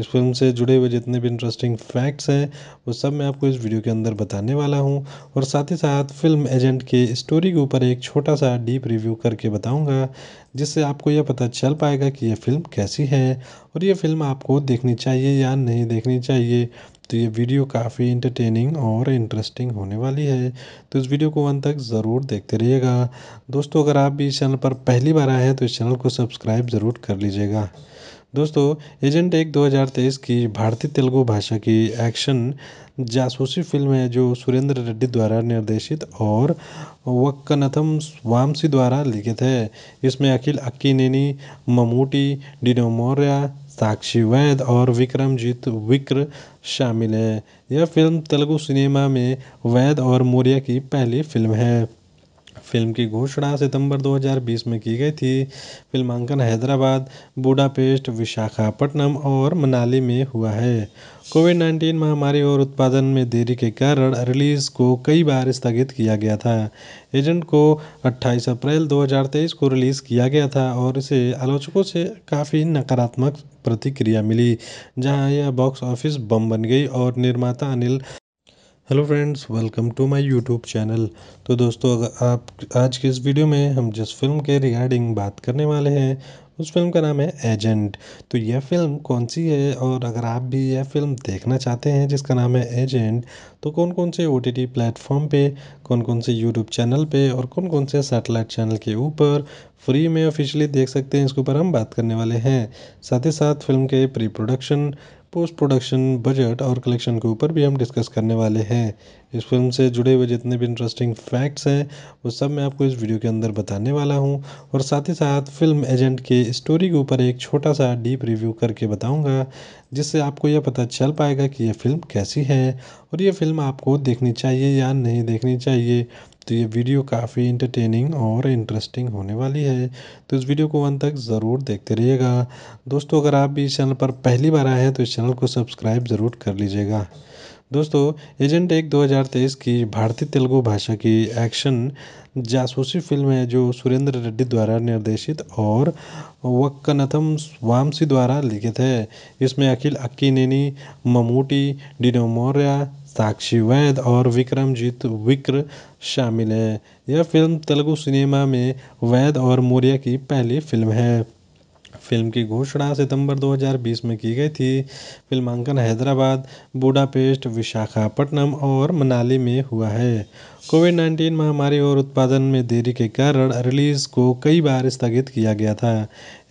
इस फिल्म से जुड़े हुए जितने भी इंटरेस्टिंग फैक्ट्स हैं वो सब मैं आपको इस वीडियो के अंदर बताने वाला हूँ और साथ ही साथ फिल्म एजेंट के स्टोरी के ऊपर एक छोटा सा डीप रिव्यू करके बताऊँगा जिससे आपको यह पता चल पाएगा कि यह फ़िल्म कैसी है और ये फ़िल्म आपको देखनी चाहिए या नहीं देखनी चाहिए तो ये वीडियो काफ़ी इंटरटेनिंग और इंटरेस्टिंग होने वाली है तो इस वीडियो को अंत तक ज़रूर देखते रहिएगा दोस्तों अगर आप भी इस चैनल पर पहली बार आए हैं तो इस चैनल को सब्सक्राइब ज़रूर कर लीजिएगा दोस्तों एजेंट एक 2023 की भारतीय तेलुगु भाषा की एक्शन जासूसी फिल्म है जो सुरेंद्र रेड्डी द्वारा निर्देशित और वक्कनथम वामसी द्वारा लिखित है इसमें अखिल नेनी ममूटी डिनो मौर्या साक्षी वैद और विक्रमजीत विक्र शामिल हैं यह फ़िल्म तेलुगु सिनेमा में वैद और मौर्य की पहली फ़िल्म है फ़िल्म की घोषणा सितंबर 2020 में की गई थी फिल्मांकन हैदराबाद बुडापेस्ट विशाखापट्टनम और मनाली में हुआ है कोविड नाइन्टीन महामारी और उत्पादन में देरी के कारण रिलीज़ को कई बार स्थगित किया गया था एजेंट को 28 अप्रैल 2023 को रिलीज़ किया गया था और इसे आलोचकों से काफ़ी नकारात्मक प्रतिक्रिया मिली जहां यह बॉक्स ऑफिस बम बन गई और निर्माता Anil hello friends welcome to my YouTube channel तो दोस्तों अगर आप आज के इस वीडियो में हम जिस फिल्म के रिगार्डिंग बात करने वाले हैं उस फ़िल्म का नाम है एजेंट तो यह फ़िल्म कौन सी है और अगर आप भी यह फ़िल्म देखना चाहते हैं जिसका नाम है एजेंट तो कौन कौन से ओ टी टी प्लेटफॉर्म पे कौन कौन से यूट्यूब चैनल पे और कौन कौन से सैटेलाइट चैनल के ऊपर फ्री में ऑफिशियली देख सकते हैं इसके ऊपर हम बात करने वाले हैं साथ ही साथ फिल्म के pre production post production budget और कलेक्शन के ऊपर भी हम डिस्कस करने वाले हैं इस फिल्म से जुड़े हुए जितने भी इंटरेस्टिंग फैक्ट्स हैं वो सब मैं आपको इस वीडियो के अंदर बताने वाला हूँ और साथ ही साथ फिल्म एजेंट के स्टोरी के ऊपर एक छोटा सा डीप रिव्यू करके बताऊँगा जिससे आपको यह पता चल पाएगा कि यह फ़िल्म कैसी है और ये फ़िल्म आपको देखनी चाहिए या नहीं देखनी चाहिए तो ये वीडियो काफ़ी इंटरटेनिंग और इंटरेस्टिंग होने वाली है तो इस वीडियो को अंत तक ज़रूर देखते रहिएगा दोस्तों अगर आप भी इस चैनल पर पहली बार आए हैं तो इस चैनल को सब्सक्राइब ज़रूर कर लीजिएगा दोस्तों एजेंट एक 2023 की भारतीय तेलुगु भाषा की एक्शन जासूसी फिल्म है जो सुरेंद्र रेड्डी द्वारा निर्देशित और वक्कनथम वामसी द्वारा लिखित है इसमें अखिल अक्कीनेनी ममूटी डिनोमोरिया साक्षी वैद और विक्रमजीत विक्र शामिल हैं यह फिल्म तेलुगु सिनेमा में वैद और मौर्य की पहली फिल्म है फिल्म की घोषणा सितंबर 2020 में की गई थी फिल्मांकन हैदराबाद बुडापेस्ट विशाखापट्टनम और मनाली में हुआ है कोविड 19 महामारी और उत्पादन में देरी के कारण रिलीज़ को कई बार स्थगित किया गया था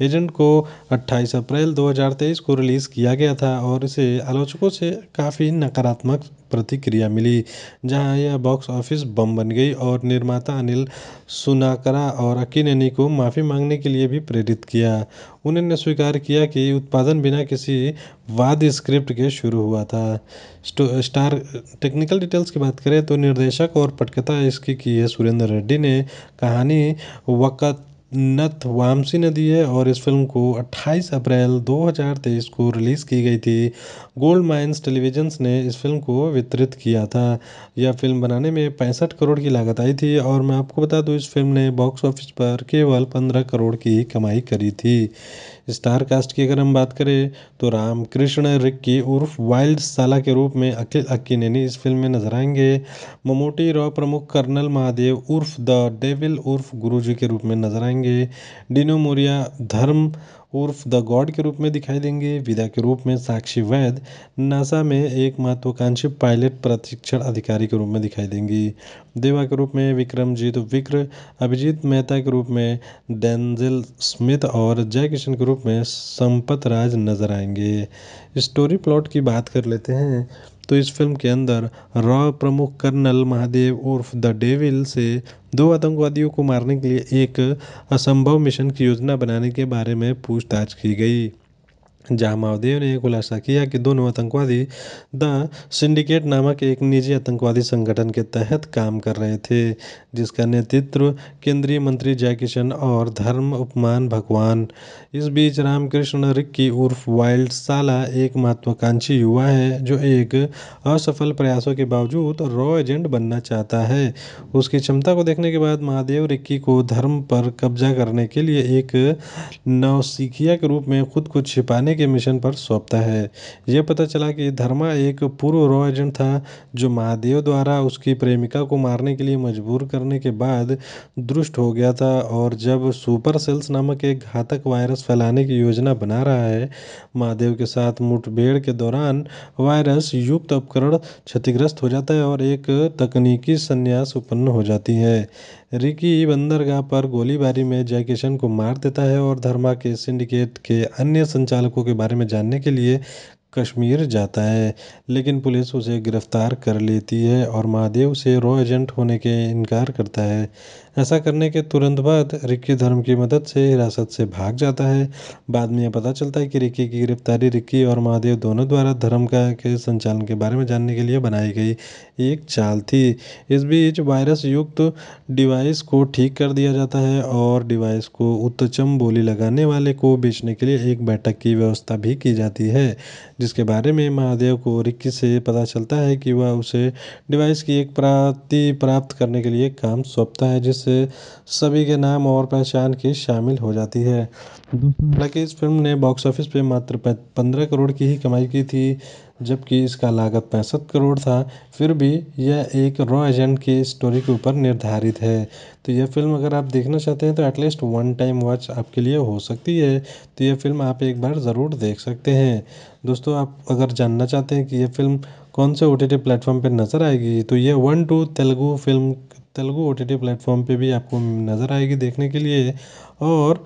एजेंट को 28 अप्रैल 2023 को रिलीज़ किया गया था और इसे आलोचकों से काफ़ी नकारात्मक प्रतिक्रिया मिली जहां यह बॉक्स ऑफिस बम बन गई और निर्माता अनिल सुनाकरा और अक्कीनेनी को माफ़ी मांगने के लिए भी प्रेरित किया उन्होंने स्वीकार किया कि उत्पादन बिना किसी वाद स्क्रिप्ट के शुरू हुआ था स्टार टेक्निकल डिटेल्स की बात करें तो निर्देशक और पटकथा इसकी की है सुरेंद्र रेड्डी ने कहानी वक़्त नथ वामसी नदी है और इस फ़िल्म को अट्ठाईस अप्रैल दो हज़ार तेईस को रिलीज़ की गई थी गोल्ड माइंस टेलीविजन्स ने इस फ़िल्म को वितरित किया था यह फ़िल्म बनाने में पैंसठ करोड़ की लागत आई थी और मैं आपको बता दूँ इस फ़िल्म ने बॉक्स ऑफिस पर केवल पंद्रह करोड़ की कमाई करी थी स्टार कास्ट की अगर हम बात करें तो राम कृष्ण रिक्की उर्फ वाइल्ड साला के रूप में अखिल अक्की ने इस फिल्म में नजर आएंगे ममोटी रॉ प्रमुख कर्नल महादेव उर्फ द डेविल उर्फ गुरुजी के रूप में नजर आएंगे डिनो मोरिया धर्म उर्फ द गॉड के रूप में दिखाई देंगे विदा के रूप में साक्षी वैद नासा में एक महत्वाकांक्षी पायलट प्रशिक्षण अधिकारी के रूप में दिखाई देंगी देवा के रूप में विक्रमजीत विक्र अभिजीत मेहता के रूप में डेंजिल स्मिथ और जय किशन के रूप में संपत राज नजर आएंगे स्टोरी प्लॉट की बात कर लेते हैं तो इस फ़िल्म के अंदर रॉ प्रमुख कर्नल महादेव उर्फ द डेविल से दो आतंकवादियों को मारने के लिए एक असंभव मिशन की योजना बनाने के बारे में पूछताछ की गई जामावदेव ने यह खुलासा किया कि दोनों आतंकवादी द सिंडिकेट नामक एक निजी आतंकवादी संगठन के तहत काम कर रहे थे जिसका नेतृत्व केंद्रीय मंत्री जयकिशन और धर्म उपमान भगवान इस बीच रामकृष्ण रिक्की उर्फ वाइल्ड साला एक महत्वाकांक्षी युवा है जो एक असफल प्रयासों के बावजूद रॉ एजेंट बनना चाहता है उसकी क्षमता को देखने के बाद महादेव रिक्की को धर्म पर कब्जा करने के लिए एक नौसिखिया के रूप में खुद को छिपाने के मिशन पर सौंपता है यह पता चला कि धर्मा एक पूर्व रॉ एजेंट था जो महादेव द्वारा उसकी प्रेमिका को मारने के लिए मजबूर करने के बाद दुष्ट हो गया था और जब सुपर सेल्स नामक एक घातक वायरस फैलाने की योजना बना रहा है महादेव के साथ मुठभेड़ के दौरान वायरस युक्त उपकरण क्षतिग्रस्त हो जाता है और एक तकनीकी संन्यास उत्पन्न हो जाती है रिकी बंदरगाह पर गोलीबारी में जयकिशन को मार देता है और धर्मा के सिंडिकेट के अन्य संचालकों के बारे में जानने के लिए कश्मीर जाता है लेकिन पुलिस उसे गिरफ्तार कर लेती है और महादेव से रॉ एजेंट होने के इनकार करता है ऐसा करने के तुरंत बाद रिक्की धर्म की मदद से हिरासत से भाग जाता है बाद में यह पता चलता है कि रिक्की की गिरफ्तारी रिक्की और महादेव दोनों द्वारा धर्म का के संचालन के बारे में जानने के लिए बनाई गई एक चाल थी इस बीच वायरस युक्त तो डिवाइस को ठीक कर दिया जाता है और डिवाइस को उत्तचम बोली लगाने वाले को बेचने के लिए एक बैठक की व्यवस्था भी की जाती है जिसके बारे में महादेव को रिक्की से पता चलता है कि वह उसे डिवाइस की एक प्राप्ति प्राप्त करने के लिए काम सौंपता है जिस से सभी के नाम और पहचान की शामिल हो जाती है हालांकि इस फिल्म ने बॉक्स ऑफिस पे मात्र पंद्रह करोड़ की ही कमाई की थी जबकि इसका लागत पैंसठ करोड़ था फिर भी यह एक रॉ एजेंट की स्टोरी के ऊपर निर्धारित है तो यह फिल्म अगर आप देखना चाहते हैं तो एटलीस्ट वन टाइम वॉच आपके लिए हो सकती है तो यह फिल्म आप एक बार ज़रूर देख सकते हैं दोस्तों आप अगर जानना चाहते हैं कि यह फिल्म कौन से ओ टी टी प्लेटफॉर्म पर नज़र आएगी तो ये one two Telugu film Telugu O T T platform पर भी आपको नज़र आएगी देखने के लिए और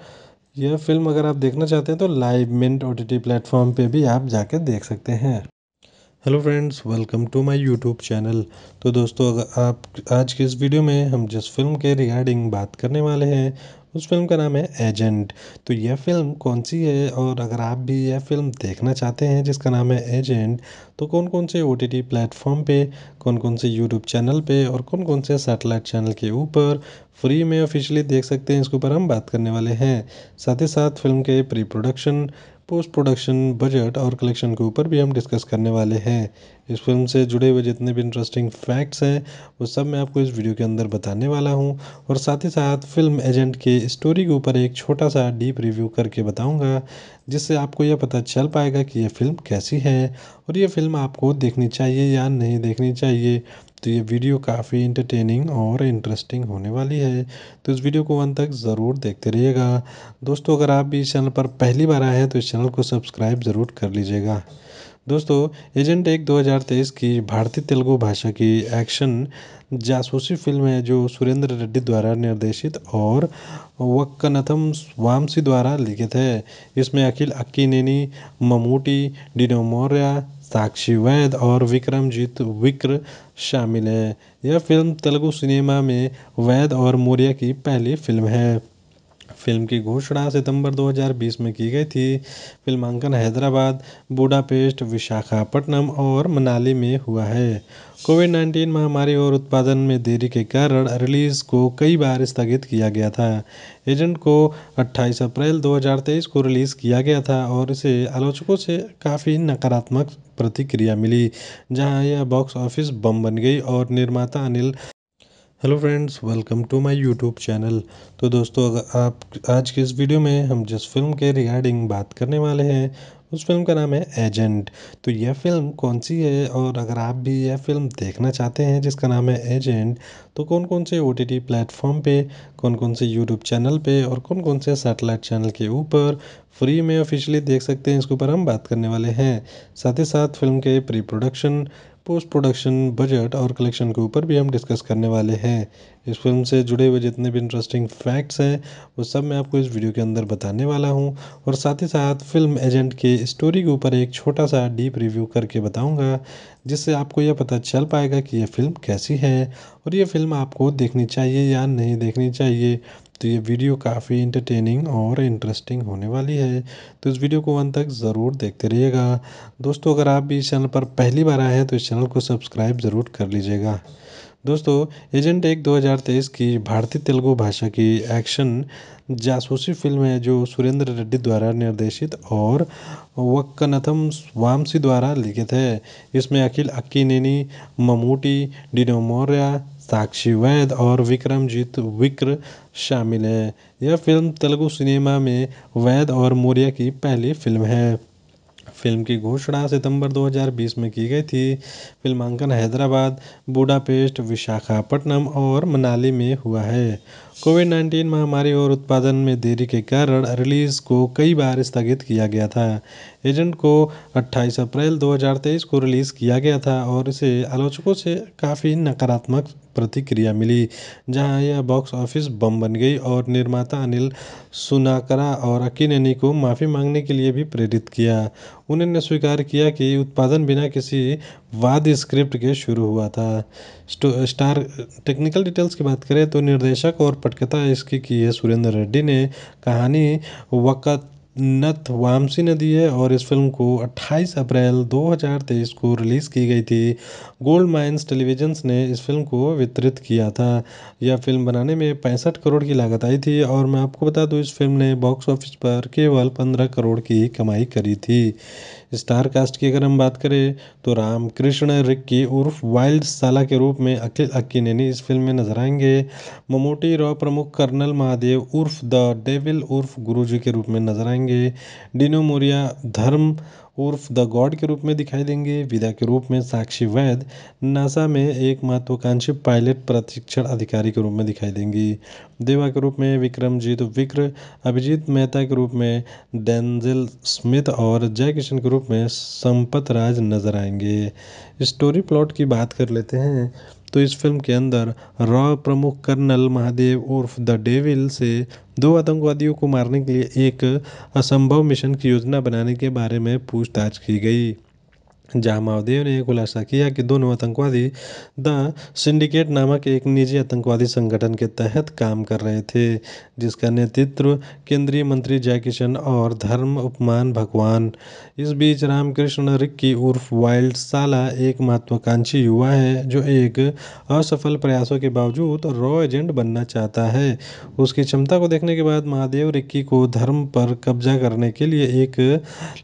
यह फ़िल्म अगर आप देखना चाहते हैं तो live mint O T T platform पर भी आप जाके देख सकते हैं hello friends welcome to my YouTube channel तो दोस्तों अगर आप आज के इस वीडियो में हम जिस फिल्म के रिगार्डिंग बात करने वाले हैं उस फिल्म का नाम है एजेंट तो यह फिल्म कौन सी है और अगर आप भी यह फिल्म देखना चाहते हैं जिसका नाम है एजेंट तो कौन कौन से ओ टी टी प्लेटफॉर्म पर कौन कौन से यूट्यूब चैनल पे और कौन कौन से सैटेलाइट चैनल के ऊपर फ्री में ऑफिशियली देख सकते हैं इसके ऊपर हम बात करने वाले हैं साथ ही साथ फिल्म के pre production post production budget और कलेक्शन के ऊपर भी हम डिस्कस करने वाले हैं इस फिल्म से जुड़े हुए जितने भी इंटरेस्टिंग फैक्ट्स हैं वो सब मैं आपको इस वीडियो के अंदर बताने वाला हूँ और साथ ही साथ फिल्म एजेंट के स्टोरी के ऊपर एक छोटा सा डीप रिव्यू करके बताऊँगा जिससे आपको यह पता चल पाएगा कि यह फ़िल्म कैसी है और ये फ़िल्म आपको देखनी चाहिए या नहीं देखनी चाहिए तो ये वीडियो काफ़ी इंटरटेनिंग और इंटरेस्टिंग होने वाली है तो इस वीडियो को अंत तक ज़रूर देखते रहिएगा दोस्तों अगर आप भी इस चैनल पर पहली बार आए हैं तो इस चैनल को सब्सक्राइब ज़रूर कर लीजिएगा दोस्तों एजेंट एक 2023 की भारतीय तेलुगु भाषा की एक्शन जासूसी फिल्म है जो सुरेंद्र रेड्डी द्वारा निर्देशित और वक्कनथम वामसी द्वारा लिखित है इसमें अखिल अक्कीनेनी ममूटी डिनोमोरिया मौर्या साक्षी वैद और विक्रमजीत विक्र शामिल हैं यह फ़िल्म तेलुगु सिनेमा में वैद और मौर्य की पहली फ़िल्म है फ़िल्म की घोषणा सितंबर 2020 में की गई थी फिल्मांकन हैदराबाद बुडापेस्ट विशाखापट्टनम और मनाली में हुआ है कोविड नाइन्टीन महामारी और उत्पादन में देरी के कारण रिलीज़ को कई बार स्थगित किया गया था एजेंट को 28 अप्रैल 2023 को रिलीज़ किया गया था और इसे आलोचकों से काफ़ी नकारात्मक प्रतिक्रिया मिली जहां यह बॉक्स ऑफिस बम बन गई और निर्माता Anil hello friends welcome to my YouTube channel तो दोस्तों अगर आप आज के इस वीडियो में हम जिस फिल्म के रिगार्डिंग बात करने वाले हैं उस फ़िल्म का नाम है एजेंट तो यह फ़िल्म कौन सी है और अगर आप भी यह फ़िल्म देखना चाहते हैं जिसका नाम है एजेंट तो कौन कौन से ओ टी टी प्लेटफॉर्म पे कौन कौन से यूट्यूब चैनल पे और कौन कौन से सैटेलाइट चैनल के ऊपर फ्री में ऑफिशियली देख सकते हैं इसके ऊपर हम बात करने वाले हैं साथ ही साथ फिल्म के pre production post production budget और कलेक्शन के ऊपर भी हम डिस्कस करने वाले हैं इस फिल्म से जुड़े हुए जितने भी इंटरेस्टिंग फैक्ट्स हैं वो सब मैं आपको इस वीडियो के अंदर बताने वाला हूँ और साथ ही साथ फिल्म एजेंट के स्टोरी के ऊपर एक छोटा सा डीप रिव्यू करके बताऊँगा जिससे आपको यह पता चल पाएगा कि यह फ़िल्म कैसी है और ये फ़िल्म आपको देखनी चाहिए या नहीं देखनी चाहिए तो ये वीडियो काफ़ी इंटरटेनिंग और इंटरेस्टिंग होने वाली है तो इस वीडियो को अंत तक ज़रूर देखते रहिएगा दोस्तों अगर आप भी इस चैनल पर पहली बार आए हैं तो इस चैनल को सब्सक्राइब ज़रूर कर लीजिएगा दोस्तों एजेंट एक 2023 की भारतीय तेलुगु भाषा की एक्शन जासूसी फिल्म है जो सुरेंद्र रेड्डी द्वारा निर्देशित और वक्कनथम वामसी द्वारा लिखित है इसमें अखिल अक्कीनेनी ममूटी डिनोमोरिया साक्षी वैद और विक्रमजीत विक्र शामिल हैं यह फ़िल्म तेलुगु सिनेमा में वैद और मौर्य की पहली फ़िल्म है फ़िल्म की घोषणा सितंबर 2020 में की गई थी फिल्मांकन हैदराबाद बुडापेस्ट विशाखापट्टनम और मनाली में हुआ है कोविड नाइन्टीन महामारी और उत्पादन में देरी के कारण रिलीज़ को कई बार स्थगित किया गया था एजेंट को 28 अप्रैल 2023 को रिलीज़ किया गया था और इसे आलोचकों से काफ़ी नकारात्मक प्रतिक्रिया मिली जहां यह बॉक्स ऑफिस बम बन गई और निर्माता अनिल सुनाकरा और अकीनैनी को माफ़ी मांगने के लिए भी प्रेरित किया उन्होंने स्वीकार किया कि उत्पादन बिना किसी वाद स्क्रिप्ट के शुरू हुआ था स्टार टेक्निकल डिटेल्स की बात करें तो निर्देशक और पटकथा इसकी की है सुरेंद्र रेड्डी ने कहानी नथ वामसी ने दी है और इस फिल्म को 28 अप्रैल 2023 को रिलीज़ की गई थी गोल्ड माइंस टेलीविजन ने इस फिल्म को वितरित किया था यह फिल्म बनाने में पैंसठ करोड़ की लागत आई थी और मैं आपको बता दूं इस फिल्म ने बॉक्स ऑफिस पर केवल पंद्रह करोड़ की कमाई करी थी स्टार कास्ट की अगर हम बात करें तो राम कृष्ण रिक्की उर्फ वाइल्ड साला के रूप में अखिल ने इस फिल्म में नजर आएंगे ममोटी रॉ प्रमुख कर्नल महादेव उर्फ द डेविल उर्फ गुरुजी के रूप में नजर आएंगे डिनो मोरिया धर्म उर्फ द गॉड के रूप में दिखाई देंगे विदा के रूप में साक्षी वैद नासा में एक महत्वाकांक्षी पायलट प्रशिक्षण अधिकारी के रूप में दिखाई देंगी देवा के रूप में विक्रमजीत विक्र अभिजीत मेहता के रूप में डेंजिल स्मिथ और जय किशन के रूप में संपत राज नजर आएंगे स्टोरी प्लॉट की बात कर लेते हैं तो इस फ़िल्म के अंदर रॉ प्रमुख कर्नल महादेव उर्फ द डेविल से दो आतंकवादियों को मारने के लिए एक असंभव मिशन की योजना बनाने के बारे में पूछताछ की गई जामावदीव ने यह खुलासा किया कि दोनों आतंकवादी द सिंडिकेट नामक एक निजी आतंकवादी संगठन के तहत काम कर रहे थे जिसका नेतृत्व केंद्रीय मंत्री जयकिशन और धर्म उपमान भगवान इस बीच रामकृष्ण रिक्की उर्फ वाइल्ड साला एक महत्वाकांक्षी युवा है जो एक असफल प्रयासों के बावजूद रॉ एजेंट बनना चाहता है उसकी क्षमता को देखने के बाद महादेव रिक्की को धर्म पर कब्जा करने के लिए एक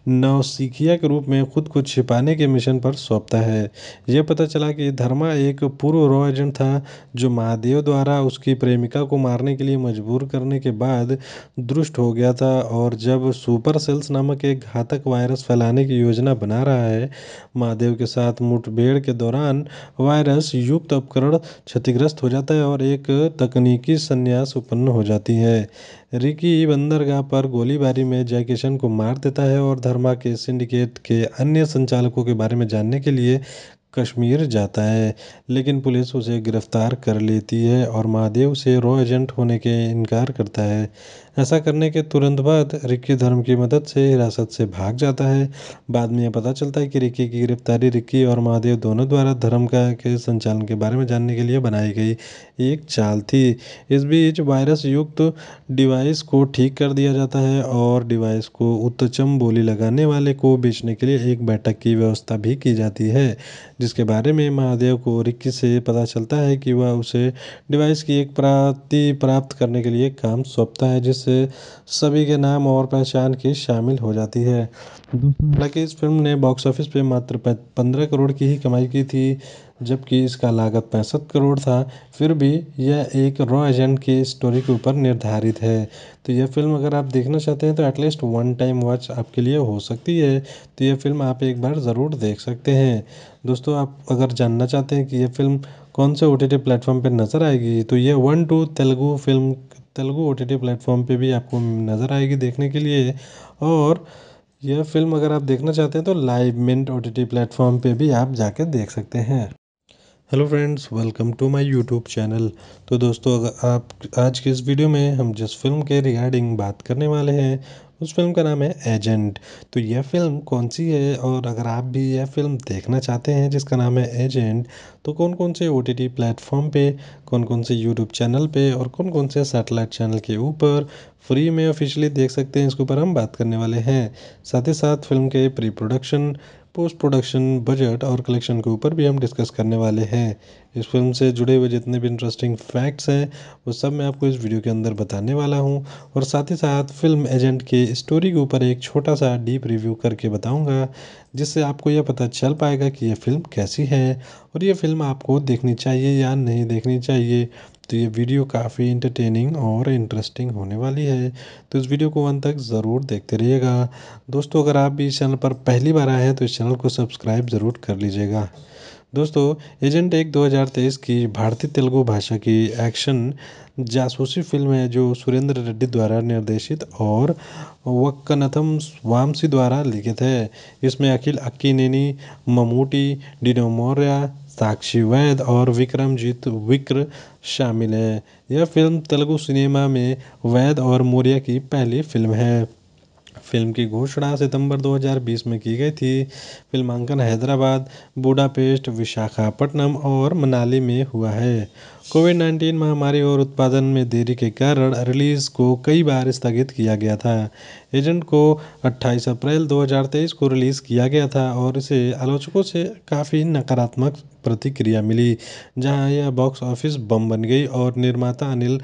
नौसिखिया के रूप में खुद को छिपाने के मिशन पर सौंपता है यह पता चला कि धर्मा एक पूर्व रॉ एजेंट था जो महादेव द्वारा उसकी प्रेमिका को मारने के लिए मजबूर करने के बाद दुष्ट हो गया था और जब सुपर सेल्स नामक एक घातक वायरस फैलाने की योजना बना रहा है महादेव के साथ मुठभेड़ के दौरान वायरस युक्त उपकरण क्षतिग्रस्त हो जाता है और एक तकनीकी संन्यास उत्पन्न हो जाती है रिकी बंदरगाह पर गोलीबारी में जयकिशन को मार देता है और धर्मा के सिंडिकेट के अन्य संचालकों के बारे में जानने के लिए कश्मीर जाता है लेकिन पुलिस उसे गिरफ्तार कर लेती है और महादेव से रॉ एजेंट होने के इनकार करता है ऐसा करने के तुरंत बाद रिक्की धर्म की मदद से हिरासत से भाग जाता है बाद में यह पता चलता है कि रिक्की की गिरफ्तारी रिक्की और महादेव दोनों द्वारा धर्म का के संचालन के बारे में जानने के लिए बनाई गई एक चाल थी इस बीच वायरस युक्त तो डिवाइस को ठीक कर दिया जाता है और डिवाइस को उत्तचम बोली लगाने वाले को बेचने के लिए एक बैठक की व्यवस्था भी की जाती है जिसके बारे में महादेव को रिक्की से पता चलता है कि वह उसे डिवाइस की एक प्राप्ति प्राप्त करने के लिए काम सौंपता है जिस से सभी के नाम और पहचान की शामिल हो जाती है हालांकि इस फिल्म ने बॉक्स ऑफिस पे मात्र पंद्रह करोड़ की ही कमाई की थी जबकि इसका लागत पैंसठ करोड़ था फिर भी यह एक रॉ एजेंट की स्टोरी के ऊपर निर्धारित है तो यह फिल्म अगर आप देखना चाहते हैं तो एटलीस्ट वन टाइम वॉच आपके लिए हो सकती है तो यह फिल्म आप एक बार ज़रूर देख सकते हैं दोस्तों आप अगर जानना चाहते हैं कि यह फिल्म कौन से ओ टी टी प्लेटफॉर्म पर नज़र आएगी तो ये one two Telugu film Telugu O T T platform पर भी आपको नज़र आएगी देखने के लिए और यह फ़िल्म अगर आप देखना चाहते हैं तो live mint O T T platform पर भी आप जाके देख सकते हैं hello friends welcome to my YouTube channel तो दोस्तों अगर आप आज के इस वीडियो में हम जिस फिल्म के रिगार्डिंग बात करने वाले हैं उस फिल्म का नाम है एजेंट तो यह फिल्म कौन सी है और अगर आप भी यह फिल्म देखना चाहते हैं जिसका नाम है एजेंट तो कौन कौन से ओ टी टी प्लेटफॉर्म पर कौन कौन से यूट्यूब चैनल पे और कौन कौन से सैटेलाइट चैनल के ऊपर फ्री में ऑफिशियली देख सकते हैं इसके ऊपर हम बात करने वाले हैं साथ ही साथ फिल्म के pre production post production budget और कलेक्शन के ऊपर भी हम डिस्कस करने वाले हैं इस फिल्म से जुड़े हुए जितने भी इंटरेस्टिंग फैक्ट्स हैं वो सब मैं आपको इस वीडियो के अंदर बताने वाला हूँ और साथ ही साथ फिल्म एजेंट के स्टोरी के ऊपर एक छोटा सा डीप रिव्यू करके बताऊँगा जिससे आपको यह पता चल पाएगा कि यह फ़िल्म कैसी है और ये फ़िल्म आपको देखनी चाहिए या नहीं देखनी चाहिए तो ये वीडियो काफ़ी इंटरटेनिंग और इंटरेस्टिंग होने वाली है तो इस वीडियो को अंत तक ज़रूर देखते रहिएगा दोस्तों अगर आप भी इस चैनल पर पहली बार आए हैं तो इस चैनल को सब्सक्राइब ज़रूर कर लीजिएगा दोस्तों एजेंट एक 2023 की भारतीय तेलुगु भाषा की एक्शन जासूसी फिल्म है जो सुरेंद्र रेड्डी द्वारा निर्देशित और वक्कनथम वामसी द्वारा लिखित है इसमें अखिल अक्कीनेनी ममूटी डिनोमोरिया साक्षी वैद और विक्रमजीत विक्र शामिल हैं यह फ़िल्म तेलुगु सिनेमा में वैद और मौर्य की पहली फ़िल्म है फ़िल्म की घोषणा सितंबर 2020 में की गई थी फिल्मांकन हैदराबाद बुडापेस्ट विशाखापट्टनम और मनाली में हुआ है कोविड नाइन्टीन महामारी और उत्पादन में देरी के कारण रिलीज़ को कई बार स्थगित किया गया था एजेंट को 28 अप्रैल 2023 को रिलीज़ किया गया था और इसे आलोचकों से काफ़ी नकारात्मक प्रतिक्रिया मिली जहां यह बॉक्स ऑफिस बम बन गई और निर्माता Anil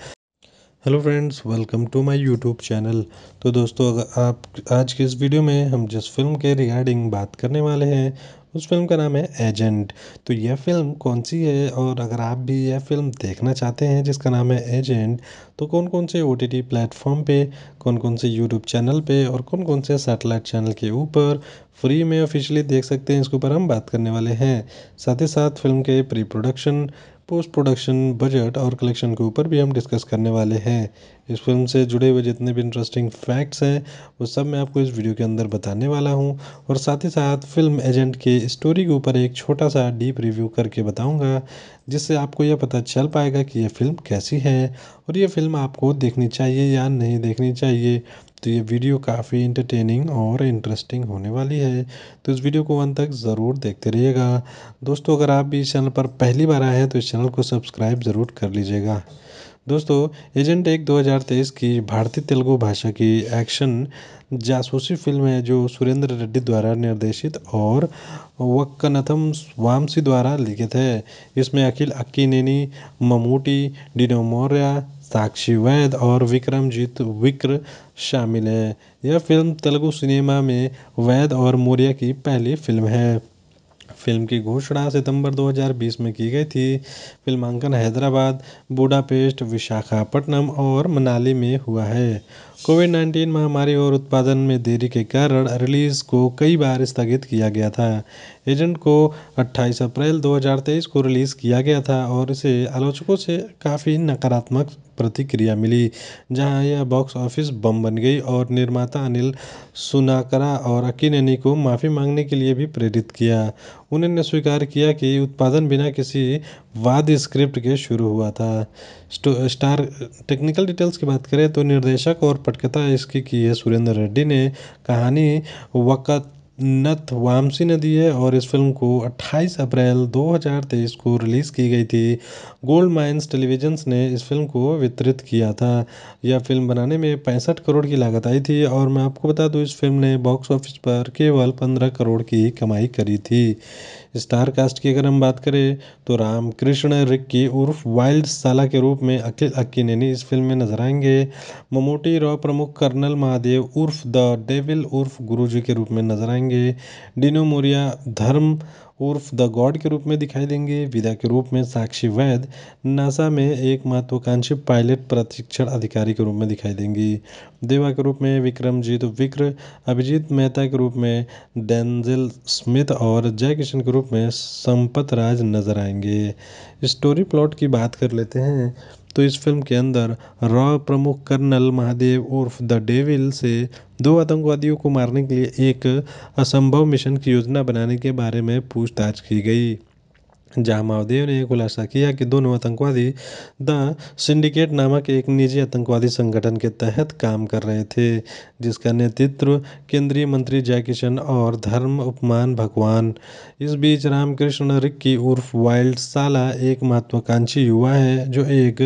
hello friends welcome to my YouTube channel तो दोस्तों अगर आप आज के इस वीडियो में हम जिस फिल्म के रिगार्डिंग बात करने वाले हैं उस फ़िल्म का नाम है एजेंट तो यह फ़िल्म कौन सी है और अगर आप भी यह फ़िल्म देखना चाहते हैं जिसका नाम है एजेंट तो कौन कौन से ओ टी टी प्लेटफॉर्म पर कौन कौन से यूट्यूब चैनल पे और कौन कौन से सैटेलाइट चैनल के ऊपर फ्री में ऑफिशियली देख सकते हैं इसके ऊपर हम बात करने वाले हैं साथ ही साथ फिल्म के pre production post production budget और कलेक्शन के ऊपर भी हम डिस्कस करने वाले हैं इस फिल्म से जुड़े हुए जितने भी इंटरेस्टिंग फैक्ट्स हैं वो सब मैं आपको इस वीडियो के अंदर बताने वाला हूँ और साथ ही साथ फिल्म एजेंट के स्टोरी के ऊपर एक छोटा सा डीप रिव्यू करके बताऊँगा जिससे आपको यह पता चल पाएगा कि यह फ़िल्म कैसी है और ये फ़िल्म आपको देखनी चाहिए या नहीं देखनी चाहिए तो ये वीडियो काफ़ी इंटरटेनिंग और इंटरेस्टिंग होने वाली है तो इस वीडियो को अंत तक ज़रूर देखते रहिएगा दोस्तों अगर आप भी इस चैनल पर पहली बार आए हैं तो इस चैनल को सब्सक्राइब ज़रूर कर लीजिएगा दोस्तों एजेंट एक 2023 की भारतीय तेलुगु भाषा की एक्शन जासूसी फिल्म है जो सुरेंद्र रेड्डी द्वारा निर्देशित और वक्कनथम वामसी द्वारा लिखित है इसमें अखिल अक्कीनेनी ममूटी डिनोमोरिया साक्षी वैद और विक्रमजीत विक्र शामिल हैं यह फ़िल्म तेलुगु सिनेमा में वैद और मौर्य की पहली फ़िल्म है फ़िल्म की घोषणा सितंबर 2020 में की गई थी फिल्मांकन हैदराबाद बुडापेस्ट विशाखापट्टनम और मनाली में हुआ है कोविड 19 महामारी और उत्पादन में देरी के कारण रिलीज़ को कई बार स्थगित किया गया था एजेंट को अट्ठाईस अप्रैल दो हज़ार तेईस को रिलीज़ किया गया था और इसे आलोचकों से काफ़ी नकारात्मक प्रतिक्रिया मिली जहां यह बॉक्स ऑफिस बम बन गई और निर्माता अनिल सुनाकरा और अकीनैनी को माफ़ी मांगने के लिए भी प्रेरित किया उन्होंने स्वीकार किया कि उत्पादन बिना किसी वाद स्क्रिप्ट के शुरू हुआ था स्टार टेक्निकल डिटेल्स की बात करें तो निर्देशक और पटकथा इसकी की है सुरेंद्र रेड्डी ने कहानी वक़्त ने नदी है और इस फिल्म को 28 अप्रैल 2023 को रिलीज़ की गई थी गोल्ड माइंस टेलीविजन ने इस फिल्म को वितरित किया था यह फिल्म बनाने में पैंसठ करोड़ की लागत आई थी और मैं आपको बता दूं इस फिल्म ने बॉक्स ऑफिस पर केवल पंद्रह करोड़ की कमाई करी थी स्टार कास्ट की अगर हम बात करें तो राम कृष्ण रिक्की उर्फ वाइल्ड साला के रूप में अखिल अक्की ने इस फिल्म में नजर आएंगे ममोटी रॉ प्रमुख कर्नल महादेव उर्फ द डेविल उर्फ गुरुजी के रूप में नजर आएंगे करेंगे डिनोमोरिया धर्म उर्फ द गॉड के रूप में दिखाई देंगे विदा के रूप में साक्षी वैद नासा में एक महत्वाकांक्षी पायलट प्रशिक्षण अधिकारी के रूप में दिखाई देंगी देवा के रूप में विक्रमजीत विक्र अभिजीत मेहता के रूप में डेंजिल स्मिथ और जय किशन के रूप में संपत राज नजर आएंगे स्टोरी प्लॉट की बात कर लेते हैं तो इस फिल्म के अंदर रॉ प्रमुख कर्नल महादेव उर्फ द डेविल से दो आतंकवादियों को मारने के लिए एक असंभव मिशन की योजना बनाने के बारे में पूछ पूछताछ की गई जामावदेव ने यह खुलासा किया कि दोनों आतंकवादी द सिंडिकेट नामक एक निजी आतंकवादी संगठन के तहत काम कर रहे थे जिसका नेतृत्व केंद्रीय मंत्री जयकिशन और धर्म उपमान भगवान इस बीच रामकृष्ण रिक्की उर्फ वाइल्ड साला एक महत्वाकांक्षी युवा है जो एक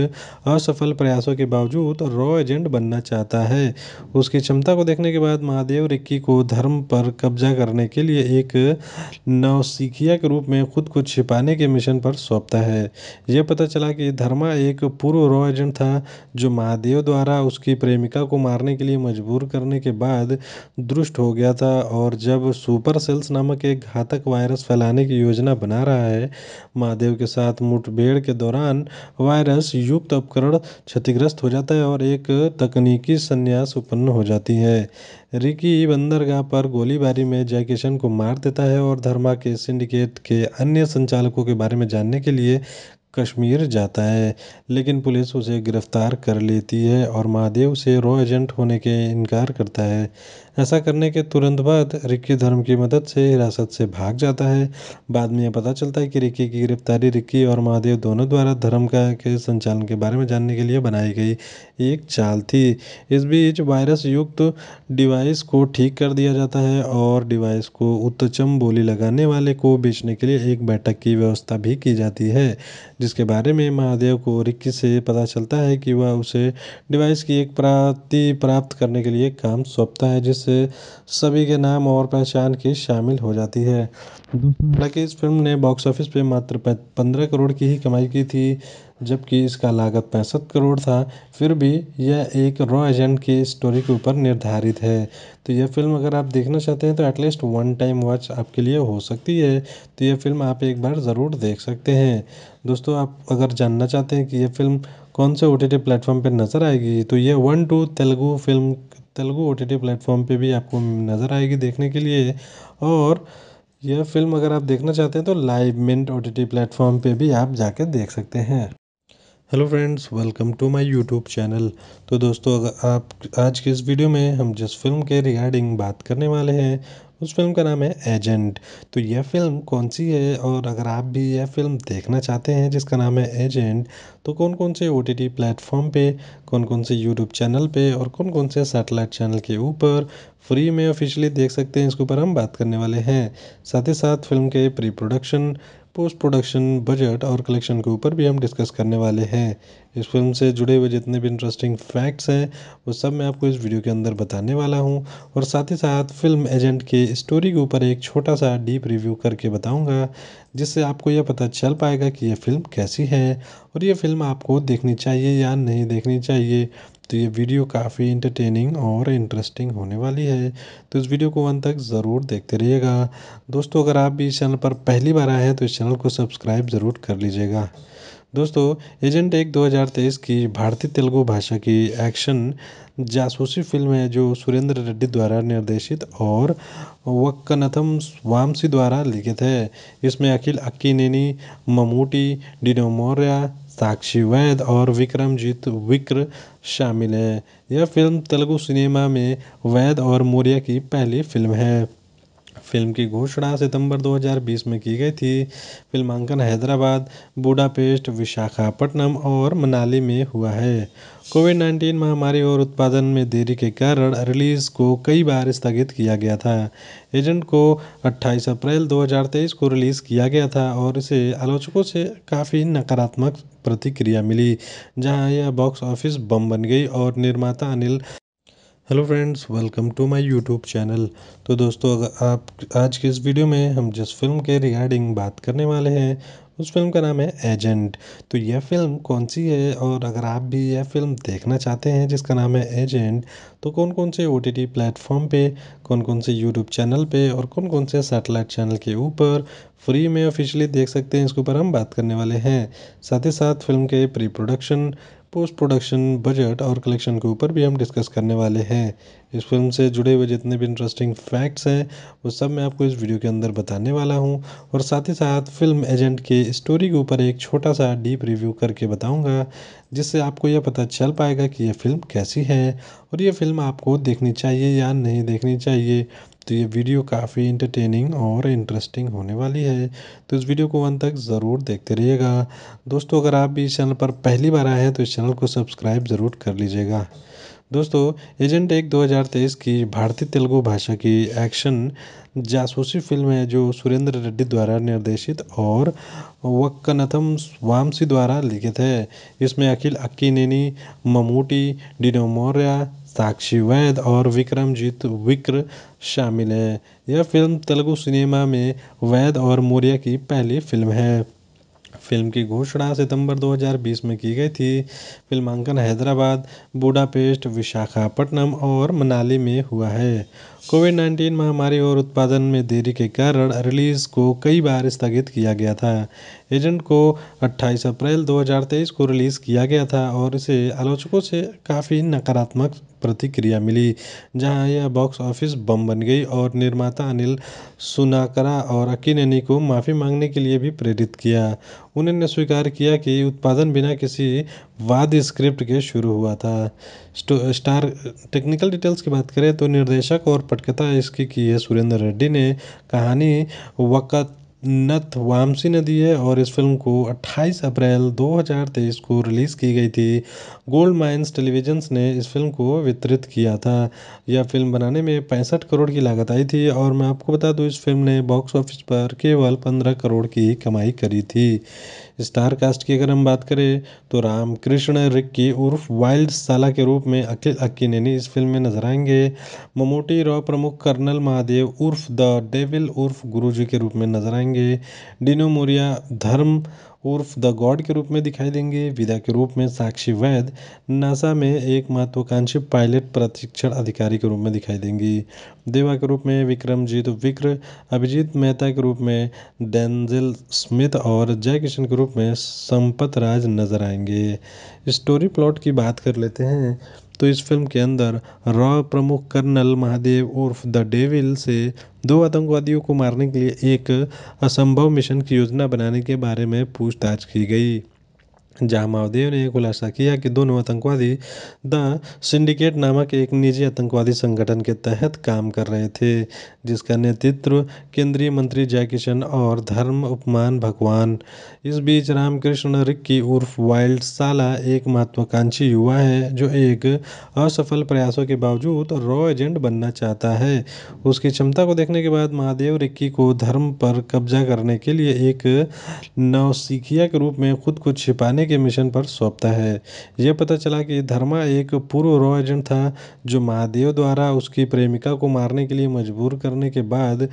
असफल प्रयासों के बावजूद रॉ एजेंट बनना चाहता है उसकी क्षमता को देखने के बाद महादेव रिक्की को धर्म पर कब्जा करने के लिए एक नौसिखिया के रूप में खुद को छिपाने के मिशन पर सौंपता है यह पता चला कि धर्मा एक पूर्व रॉ एजेंट था जो महादेव द्वारा उसकी प्रेमिका को मारने के लिए मजबूर करने के बाद दुष्ट हो गया था और जब सुपर सेल्स नामक एक घातक वायरस फैलाने की योजना बना रहा है महादेव के साथ मुठभेड़ के दौरान वायरस युक्त उपकरण क्षतिग्रस्त हो जाता है और एक तकनीकी संन्यास उत्पन्न हो जाती है रिकी बंदरगाह पर गोलीबारी में जयकिशन को मार देता है और धर्मा के सिंडिकेट के अन्य संचालकों के बारे में जानने के लिए कश्मीर जाता है लेकिन पुलिस उसे गिरफ्तार कर लेती है और महादेव से रॉ एजेंट होने के इनकार करता है ऐसा करने के तुरंत बाद रिक्की धर्म की मदद से हिरासत से भाग जाता है बाद में यह पता चलता है कि रिक्की की गिरफ्तारी रिक्की और महादेव दोनों द्वारा धर्म का के संचालन के बारे में जानने के लिए बनाई गई एक चाल थी इस बीच वायरस युक्त तो डिवाइस को ठीक कर दिया जाता है और डिवाइस को उत्तचम बोली लगाने वाले को बेचने के लिए एक बैठक की व्यवस्था भी की जाती है जिसके बारे में महादेव को रिक्की से पता चलता है कि वह उसे डिवाइस की एक प्राप्ति प्राप्त करने के लिए काम सौंपता है जिस से सभी के नाम और पहचान की शामिल हो जाती है हालांकि इस फिल्म ने बॉक्स ऑफिस पे मात्र पंद्रह करोड़ की ही कमाई की थी जबकि इसका लागत पैंसठ करोड़ था फिर भी यह एक रॉ एजेंट की स्टोरी के ऊपर निर्धारित है तो यह फिल्म अगर आप देखना चाहते हैं तो एटलीस्ट वन टाइम वॉच आपके लिए हो सकती है तो यह फिल्म आप एक बार ज़रूर देख सकते हैं दोस्तों आप अगर जानना चाहते हैं कि यह फिल्म कौन से ओ टी टी प्लेटफॉर्म पर नज़र आएगी तो ये one two Telugu film Telugu O T T platform पर भी आपको नज़र आएगी देखने के लिए और यह फ़िल्म अगर आप देखना चाहते हैं तो live mint O T T platform पर भी आप जाके देख सकते हैं hello friends welcome to my YouTube channel तो दोस्तों अगर आप आज के इस वीडियो में हम जिस फिल्म के रिगार्डिंग बात करने वाले हैं उस फ़िल्म का नाम है एजेंट तो यह फ़िल्म कौन सी है और अगर आप भी यह फ़िल्म देखना चाहते हैं जिसका नाम है एजेंट तो कौन कौन से ओ टी टी प्लेटफॉर्म पर कौन कौन से यूट्यूब चैनल पर और कौन कौन से सैटेलाइट चैनल के ऊपर फ्री में ऑफिशियली देख सकते हैं इसके ऊपर हम बात करने वाले हैं साथ ही साथ फिल्म के pre production post production budget और कलेक्शन के ऊपर भी हम डिस्कस करने वाले हैं इस फिल्म से जुड़े हुए जितने भी इंटरेस्टिंग फैक्ट्स हैं वो सब मैं आपको इस वीडियो के अंदर बताने वाला हूँ और साथ ही साथ फिल्म एजेंट के स्टोरी के ऊपर एक छोटा सा डीप रिव्यू करके बताऊँगा जिससे आपको यह पता चल पाएगा कि यह फ़िल्म कैसी है और ये फ़िल्म आपको देखनी चाहिए या नहीं देखनी चाहिए तो ये वीडियो काफ़ी इंटरटेनिंग और इंटरेस्टिंग होने वाली है तो इस वीडियो को अंत तक ज़रूर देखते रहिएगा दोस्तों अगर आप भी इस चैनल पर पहली बार आए हैं तो इस चैनल को सब्सक्राइब ज़रूर कर लीजिएगा दोस्तों एजेंट एक 2023 की भारतीय तेलुगु भाषा की एक्शन जासूसी फिल्म है जो सुरेंद्र रेड्डी द्वारा निर्देशित और वक्कनथम वामसी द्वारा लिखित है इसमें अखिल अक्कीनेनी ममूटी डिनो मौर्या साक्षी वैद और विक्रमजीत विक्र शामिल हैं यह फ़िल्म तेलुगु सिनेमा में वैद और मौर्य की पहली फ़िल्म है फ़िल्म की घोषणा सितंबर 2020 में की गई थी फिल्मांकन हैदराबाद बुडापेस्ट विशाखापट्टनम और मनाली में हुआ है कोविड नाइन्टीन महामारी और उत्पादन में देरी के कारण रिलीज़ को कई बार स्थगित किया गया था एजेंट को 28 अप्रैल 2023 को रिलीज़ किया गया था और इसे आलोचकों से काफ़ी नकारात्मक प्रतिक्रिया मिली जहां यह बॉक्स ऑफिस बम बन गई और निर्माता Anil hello friends welcome to my YouTube channel तो दोस्तों अगर आप आज के इस वीडियो में हम जिस फिल्म के रिगार्डिंग बात करने वाले हैं उस फ़िल्म का नाम है एजेंट तो यह फ़िल्म कौन सी है और अगर आप भी यह फ़िल्म देखना चाहते हैं जिसका नाम है एजेंट तो कौन कौन से ओ टी टी प्लेटफॉर्म पर कौन कौन से यूट्यूब चैनल पे और कौन कौन से सैटेलाइट चैनल के ऊपर फ्री में ऑफिशियली देख सकते हैं इसके ऊपर हम बात करने वाले हैं साथ ही साथ फिल्म के pre production post production budget और कलेक्शन के ऊपर भी हम डिस्कस करने वाले हैं इस फिल्म से जुड़े हुए जितने भी इंटरेस्टिंग फैक्ट्स हैं वो सब मैं आपको इस वीडियो के अंदर बताने वाला हूँ और साथ ही साथ फिल्म एजेंट के स्टोरी के ऊपर एक छोटा सा डीप रिव्यू करके बताऊँगा जिससे आपको यह पता चल पाएगा कि यह फ़िल्म कैसी है और ये फ़िल्म आपको देखनी चाहिए या नहीं देखनी चाहिए तो ये वीडियो काफ़ी इंटरटेनिंग और इंटरेस्टिंग होने वाली है तो इस वीडियो को अंत तक ज़रूर देखते रहिएगा दोस्तों अगर आप भी इस चैनल पर पहली बार आए हैं तो इस चैनल को सब्सक्राइब ज़रूर कर लीजिएगा दोस्तों एजेंट एक 2023 की भारतीय तेलुगु भाषा की एक्शन जासूसी फिल्म है जो सुरेंद्र रेड्डी द्वारा निर्देशित और वक्कनथम स्वामसी द्वारा लिखित है इसमें अखिल अक्कीनेनी ममूटी डिनोमोरिया साक्षी वैद और विक्रमजीत विक्र शामिल हैं यह फ़िल्म तेलुगु सिनेमा में वैद और मौर्य की पहली फ़िल्म है फ़िल्म की घोषणा सितंबर 2020 में की गई थी फिल्मांकन हैदराबाद बुडापेस्ट विशाखापट्टनम और मनाली में हुआ है कोविड 19 महामारी और उत्पादन में देरी के कारण रिलीज़ को कई बार स्थगित किया गया था एजेंट को अट्ठाईस अप्रैल दो हज़ार तेईस को रिलीज़ किया गया था और इसे आलोचकों से काफ़ी नकारात्मक प्रतिक्रिया मिली जहां यह बॉक्स ऑफिस बम बन गई और निर्माता अनिल सुनाकरा और अकीनैनी को माफ़ी मांगने के लिए भी प्रेरित किया उन्होंने स्वीकार किया कि उत्पादन बिना किसी वाद स्क्रिप्ट के शुरू हुआ था स्टार टेक्निकल डिटेल्स की बात करें तो निर्देशक और पटकथा इसकी की है सुरेंद्र रेड्डी ने कहानी वक़्त नथ ने नदी है और इस फिल्म को 28 अप्रैल 2023 को रिलीज़ की गई थी गोल्ड माइंस टेलीविजन ने इस फिल्म को वितरित किया था यह फिल्म बनाने में पैंसठ करोड़ की लागत आई थी और मैं आपको बता दूं इस फिल्म ने बॉक्स ऑफिस पर केवल 15 करोड़ की कमाई करी थी स्टार कास्ट की अगर हम बात करें तो राम कृष्ण रिक्की उर्फ वाइल्ड साला के रूप में अखिल अक्की ने इस फिल्म में नजर आएंगे ममोटी रॉ प्रमुख कर्नल महादेव उर्फ द डेविल उर्फ गुरुजी के रूप में नजर आएंगे डिनो मोरिया धर्म उर्फ द गॉड के रूप में दिखाई देंगे विदा के रूप में साक्षी वैद नासा में एक महत्वाकांक्षी पायलट प्रशिक्षण अधिकारी के रूप में दिखाई देंगी देवा के रूप में विक्रमजीत विक्र अभिजीत मेहता के रूप में डेंजिल स्मिथ और जय किशन के रूप में संपत राज नजर आएंगे स्टोरी प्लॉट की बात कर लेते हैं तो इस फ़िल्म के अंदर रॉ प्रमुख कर्नल महादेव उर्फ द डेविल से दो आतंकवादियों को मारने के लिए एक असंभव मिशन की योजना बनाने के बारे में पूछताछ की गई जामावदेव ने यह खुलासा किया कि दोनों आतंकवादी द सिंडिकेट नामक एक निजी आतंकवादी संगठन के तहत काम कर रहे थे जिसका नेतृत्व केंद्रीय मंत्री जयकिशन और धर्म उपमान भगवान इस बीच रामकृष्ण रिक्की उर्फ वाइल्ड साला एक महत्वाकांक्षी युवा है जो एक असफल प्रयासों के बावजूद रॉ एजेंट बनना चाहता है उसकी क्षमता को देखने के बाद महादेव रिक्की को धर्म पर कब्जा करने के लिए एक नौसिखिया के रूप में खुद को छिपाने के मिशन पर सौंपता है यह पता चला कि धर्मा एक पूर्व रॉ एजेंट था जो महादेव द्वारा उसकी प्रेमिका को मारने के लिए मजबूर करने के बाद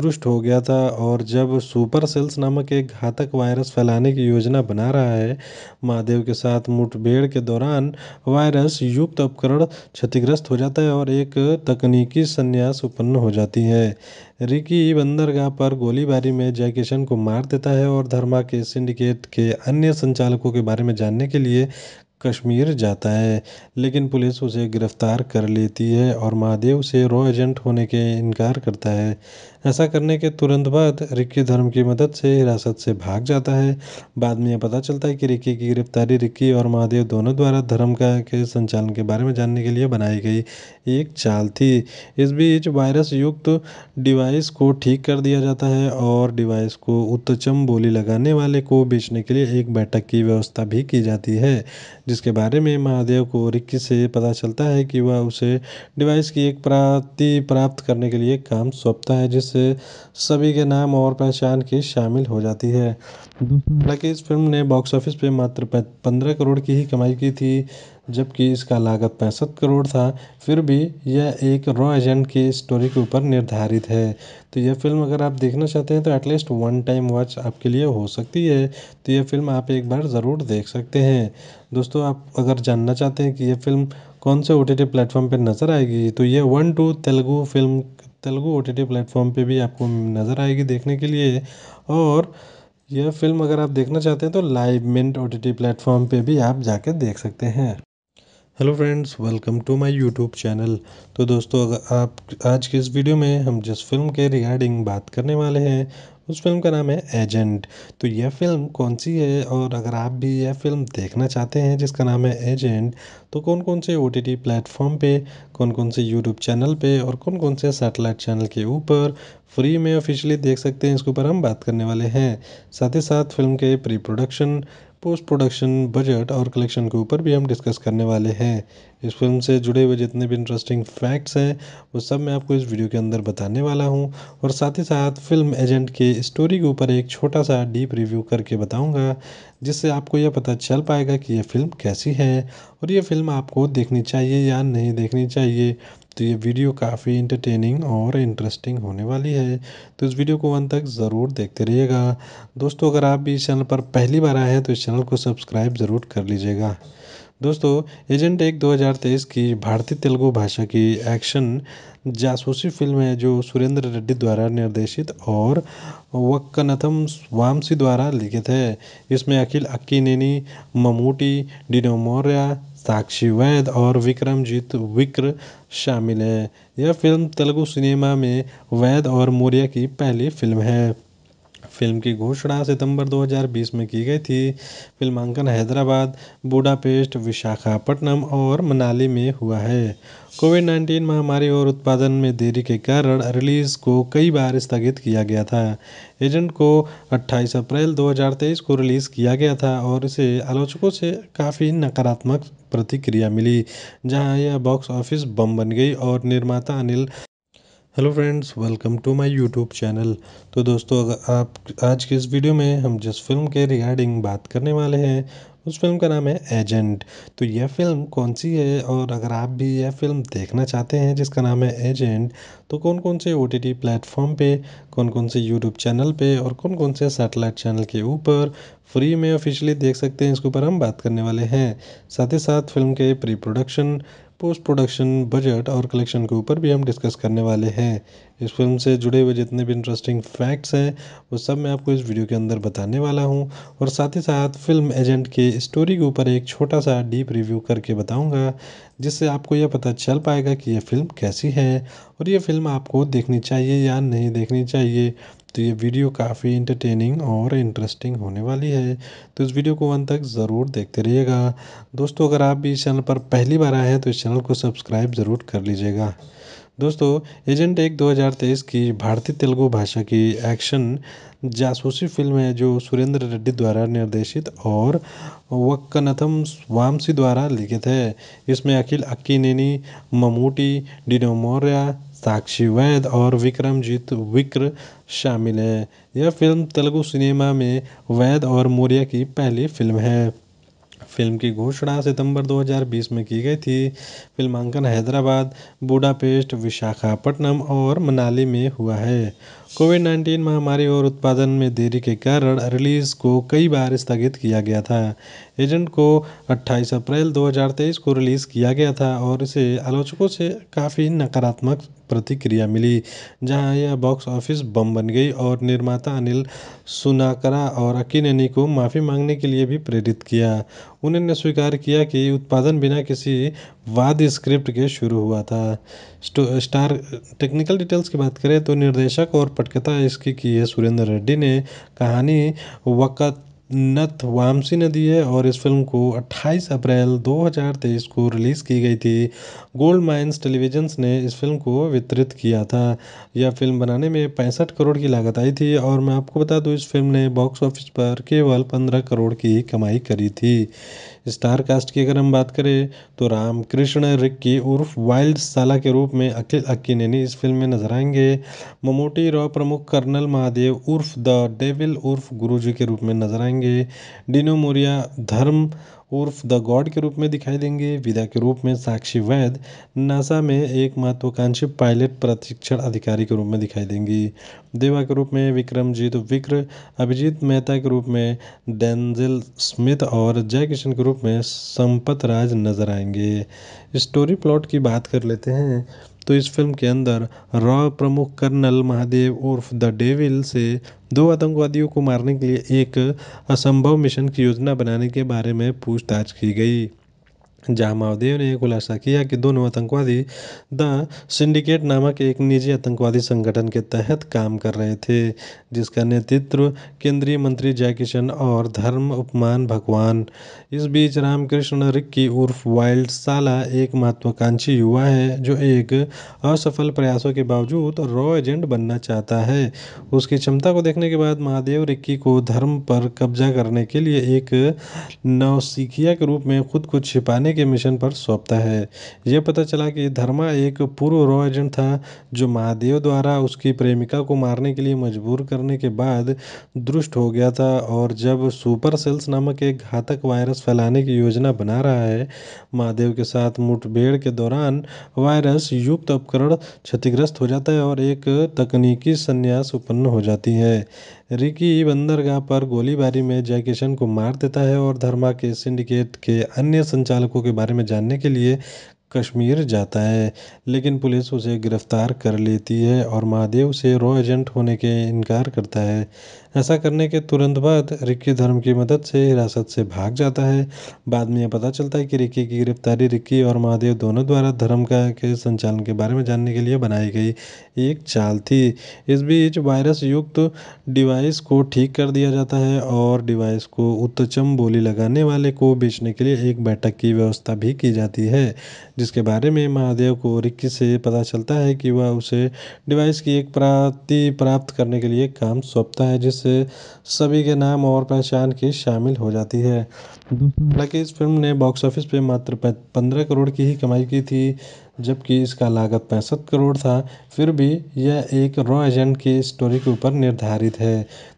दुष्ट हो गया था और जब सुपर सेल्स नामक एक घातक वायरस फैलाने की योजना बना रहा है महादेव के साथ मुठभेड़ के दौरान वायरस युक्त उपकरण क्षतिग्रस्त हो जाता है और एक तकनीकी संन्यास उत्पन्न हो जाती है रिकी बंदरगाह पर गोलीबारी में जयकिशन को मार देता है और धर्मा के सिंडिकेट के अन्य संचालकों के बारे में जानने के लिए कश्मीर जाता है लेकिन पुलिस उसे गिरफ्तार कर लेती है और महादेव से रॉ एजेंट होने के इनकार करता है ऐसा करने के तुरंत बाद रिक्की धर्म की मदद से हिरासत से भाग जाता है बाद में यह पता चलता है कि रिक्की की गिरफ्तारी रिक्की और महादेव दोनों द्वारा धर्म का के संचालन के बारे में जानने के लिए बनाई गई एक चाल थी इस बीच वायरस युक्त तो डिवाइस को ठीक कर दिया जाता है और डिवाइस को उत्तचम बोली लगाने वाले को बेचने के लिए एक बैठक की व्यवस्था भी की जाती है जिसके बारे में महादेव को रिक्की से पता चलता है कि वह उसे डिवाइस की एक प्राप्ति प्राप्त करने के लिए काम सौंपता है जिस से सभी के नाम और पहचान की शामिल हो जाती है हालांकि इस फिल्म ने बॉक्स ऑफिस पे मात्र पंद्रह करोड़ की ही कमाई की थी जबकि इसका लागत पैंसठ करोड़ था फिर भी यह एक रॉ एजेंट की स्टोरी के ऊपर निर्धारित है तो यह फिल्म अगर आप देखना चाहते हैं तो एटलीस्ट वन टाइम वॉच आपके लिए हो सकती है तो यह फिल्म आप एक बार ज़रूर देख सकते हैं दोस्तों आप अगर जानना चाहते हैं कि यह फिल्म कौन से ओ टी टी प्लेटफॉर्म पर नज़र आएगी तो ये one two Telugu film Telugu O T T platform पर भी आपको नज़र आएगी देखने के लिए और यह फ़िल्म अगर आप देखना चाहते हैं तो live mint O T T platform पर भी आप जाके देख सकते हैं hello friends welcome to my YouTube channel तो दोस्तों अगर आप आज के इस वीडियो में हम जिस फिल्म के रिगार्डिंग बात करने वाले हैं उस फ़िल्म का नाम है एजेंट तो यह फ़िल्म कौन सी है और अगर आप भी यह फ़िल्म देखना चाहते हैं जिसका नाम है एजेंट तो कौन कौन से ओ टी टी प्लेटफॉर्म पर कौन कौन से यूट्यूब चैनल पर और कौन कौन से सैटेलाइट चैनल के ऊपर फ्री में ऑफिशियली देख सकते हैं इसके ऊपर हम बात करने वाले हैं साथ ही साथ फिल्म के pre production post production budget और कलेक्शन के ऊपर भी हम डिस्कस करने वाले हैं इस फ़िल्म से जुड़े हुए जितने भी इंटरेस्टिंग फ़ैक्ट्स हैं वो सब मैं आपको इस वीडियो के अंदर बताने वाला हूँ और साथ ही साथ फ़िल्म एजेंट के स्टोरी के ऊपर एक छोटा सा डीप रिव्यू करके बताऊँगा जिससे आपको यह पता चल पाएगा कि यह फ़िल्म कैसी है और ये फ़िल्म आपको देखनी चाहिए या नहीं देखनी चाहिए तो ये वीडियो काफ़ी इंटरटेनिंग और इंटरेस्टिंग होने वाली है तो इस वीडियो को अंत तक ज़रूर देखते रहिएगा दोस्तों अगर आप भी इस चैनल पर पहली बार आए हैं तो इस चैनल को सब्सक्राइब ज़रूर कर लीजिएगा दोस्तों एजेंट एक 2023 की भारतीय तेलुगु भाषा की एक्शन जासूसी फिल्म है जो सुरेंद्र रेड्डी द्वारा निर्देशित और वक्कनथम वामसी द्वारा लिखित है इसमें अखिल अक्कीनेनी ममूटी डिनो मौर्य साक्षी वैद और विक्रमजीत विक्र शामिल है यह फिल्म तेलुगु सिनेमा में वैद और मौर्य की पहली फिल्म है फ़िल्म की घोषणा सितंबर 2020 में की गई थी फिल्मांकन हैदराबाद बुडापेस्ट विशाखापट्टनम और मनाली में हुआ है कोविड 19 महामारी और उत्पादन में देरी के कारण रिलीज़ को कई बार स्थगित किया गया था एजेंट को 28 अप्रैल 2023 को रिलीज़ किया गया था और इसे आलोचकों से काफ़ी नकारात्मक प्रतिक्रिया मिली जहां यह बॉक्स ऑफिस बम बन गई और निर्माता Anil hello friends welcome to my YouTube channel तो दोस्तों अगर आप आज के इस वीडियो में हम जिस फिल्म के रिगार्डिंग बात करने वाले हैं उस फिल्म का नाम है एजेंट तो यह फिल्म कौन सी है और अगर आप भी यह फिल्म देखना चाहते हैं जिसका नाम है एजेंट तो कौन कौन से ओ टी प्लेटफॉर्म पे कौन कौन से यूट्यूब चैनल पे और कौन कौन से सैटेलाइट चैनल के ऊपर फ्री में ऑफिशियली देख सकते हैं इसके ऊपर हम बात करने वाले हैं साथ ही साथ फिल्म के pre production post production budget और कलेक्शन के ऊपर भी हम डिस्कस करने वाले हैं इस फिल्म से जुड़े हुए जितने भी इंटरेस्टिंग फैक्ट्स हैं वो सब मैं आपको इस वीडियो के अंदर बताने वाला हूँ और साथ ही साथ फिल्म एजेंट के स्टोरी के ऊपर एक छोटा सा डीप रिव्यू करके बताऊँगा जिससे आपको यह पता चल पाएगा कि यह फ़िल्म कैसी है और ये फ़िल्म आपको देखनी चाहिए या नहीं देखनी चाहिए तो ये वीडियो काफ़ी इंटरटेनिंग और इंटरेस्टिंग होने वाली है तो इस वीडियो को अंत तक ज़रूर देखते रहिएगा दोस्तों अगर आप भी इस चैनल पर पहली बार आए हैं तो इस चैनल को सब्सक्राइब ज़रूर कर लीजिएगा दोस्तों एजेंट एक 2023 की भारतीय तेलुगु भाषा की एक्शन जासूसी फिल्म है जो सुरेंद्र रेड्डी द्वारा निर्देशित और वक्कनथम वामसी द्वारा लिखित है इसमें अखिल अक्कीनेनी ममूटी डिनोमोरिया साक्षी वैद और विक्रमजीत विक्र शामिल हैं यह फ़िल्म तेलुगु सिनेमा में वैद और मौर्य की पहली फ़िल्म है फ़िल्म की घोषणा सितंबर 2020 में की गई थी फिल्मांकन हैदराबाद बुडापेस्ट विशाखापट्टनम और मनाली में हुआ है कोविड 19 महामारी और उत्पादन में देरी के कारण रिलीज़ को कई बार स्थगित किया गया था एजेंट को 28 अप्रैल 2023 को रिलीज़ किया गया था और इसे आलोचकों से काफ़ी नकारात्मक प्रतिक्रिया मिली जहां यह बॉक्स ऑफिस बम बन गई और निर्माता अनिल सुनाकरा और अक्कीनेनी को माफ़ी मांगने के लिए भी प्रेरित किया उन्होंने स्वीकार किया कि उत्पादन बिना किसी वाद स्क्रिप्ट के शुरू हुआ था स्टार टेक्निकल डिटेल्स की बात करें तो निर्देशक और पटकथा इसकी की है सुरेंद्र रेड्डी ने कहानी वक़्त नथ ने नदी है और इस फिल्म को 28 अप्रैल 2023 को रिलीज़ की गई थी गोल्ड माइंस टेलीविजन ने इस फिल्म को वितरित किया था यह फिल्म बनाने में पैंसठ करोड़ की लागत आई थी और मैं आपको बता दूं इस फिल्म ने बॉक्स ऑफिस पर केवल पंद्रह करोड़ की कमाई करी थी स्टार कास्ट की अगर हम बात करें तो राम कृष्ण रिक्की उर्फ वाइल्ड साला के रूप में अखिल अक्की ने इस फिल्म में नजर आएंगे ममोटी रॉ प्रमुख कर्नल महादेव उर्फ द डेविल उर्फ गुरुजी के रूप में नजर आएंगे डिनो मोरिया धर्म उर्फ द गॉड के रूप में दिखाई देंगे विदा के रूप में साक्षी वैद नासा में एक महत्वाकांक्षी पायलट प्रशिक्षण अधिकारी के रूप में दिखाई देंगी देवा के रूप में विक्रमजीत विक्र अभिजीत मेहता के रूप में डेंजिल स्मिथ और जय किशन के रूप में संपत राज नजर आएंगे स्टोरी प्लॉट की बात कर लेते हैं तो इस फ़िल्म के अंदर रॉ प्रमुख कर्नल महादेव उर्फ द डेविल से दो आतंकवादियों को मारने के लिए एक असंभव मिशन की योजना बनाने के बारे में पूछताछ की गई जहामावदेव ने यह खुलासा किया कि दोनों आतंकवादी द सिंडिकेट नामक एक निजी आतंकवादी संगठन के तहत काम कर रहे थे जिसका नेतृत्व केंद्रीय मंत्री जयकिशन और धर्म उपमान भगवान इस बीच रामकृष्ण रिक्की उर्फ वाइल्ड साला एक महत्वाकांक्षी युवा है जो एक असफल प्रयासों के बावजूद रॉ एजेंट बनना चाहता है उसकी क्षमता को देखने के बाद महादेव रिक्की को धर्म पर कब्जा करने के लिए एक नौसिखिया के रूप में खुद को छिपाने के मिशन पर सौंपता है यह पता चला कि धर्मा एक पूर्व रॉ एजेंट था जो महादेव द्वारा उसकी प्रेमिका को मारने के लिए मजबूर करने के बाद दुष्ट हो गया था और जब सुपर सेल्स नामक एक घातक वायरस फैलाने की योजना बना रहा है महादेव के साथ मुठभेड़ के दौरान वायरस युक्त उपकरण क्षतिग्रस्त हो जाता है और एक तकनीकी संन्यास उत्पन्न हो जाती है रिकी बंदरगाह पर गोलीबारी में जयकिशन को मार देता है और धर्मा के सिंडिकेट के अन्य संचालकों के बारे में जानने के लिए कश्मीर जाता है लेकिन पुलिस उसे गिरफ्तार कर लेती है और महादेव से रॉ एजेंट होने के इनकार करता है ऐसा करने के तुरंत बाद रिक्की धर्म की मदद से हिरासत से भाग जाता है बाद में यह पता चलता है कि रिक्की की गिरफ्तारी रिक्की और महादेव दोनों द्वारा धर्म का के संचालन के बारे में जानने के लिए बनाई गई एक चाल थी इस बीच वायरस युक्त तो डिवाइस को ठीक कर दिया जाता है और डिवाइस को उत्तचम बोली लगाने वाले को बेचने के लिए एक बैठक की व्यवस्था भी की जाती है जिसके बारे में महादेव को रिक्की से पता चलता है कि वह उसे डिवाइस की एक प्राप्ति प्राप्त करने के लिए काम सौंपता है जिस से सभी के नाम और पहचान की शामिल हो जाती है हालांकि इस फिल्म ने बॉक्स ऑफिस पे मात्र पंद्रह करोड़ की ही कमाई की थी जबकि इसका लागत पैंसठ करोड़ था फिर भी यह एक रॉ एजेंट की स्टोरी के ऊपर निर्धारित है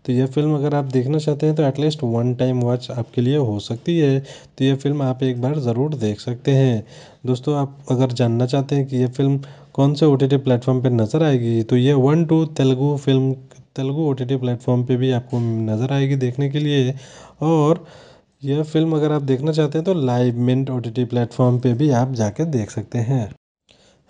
तो यह फिल्म अगर आप देखना चाहते हैं तो एटलीस्ट वन टाइम वॉच आपके लिए हो सकती है तो यह फिल्म आप एक बार ज़रूर देख सकते हैं दोस्तों आप अगर जानना चाहते हैं कि यह फिल्म कौन से ओ टी टी प्लेटफॉर्म पर नज़र आएगी तो ये one two Telugu film Telugu O T T platform पर भी आपको नज़र आएगी देखने के लिए और यह फ़िल्म अगर आप देखना चाहते हैं तो live mint O T T platform पर भी आप जाके देख सकते हैं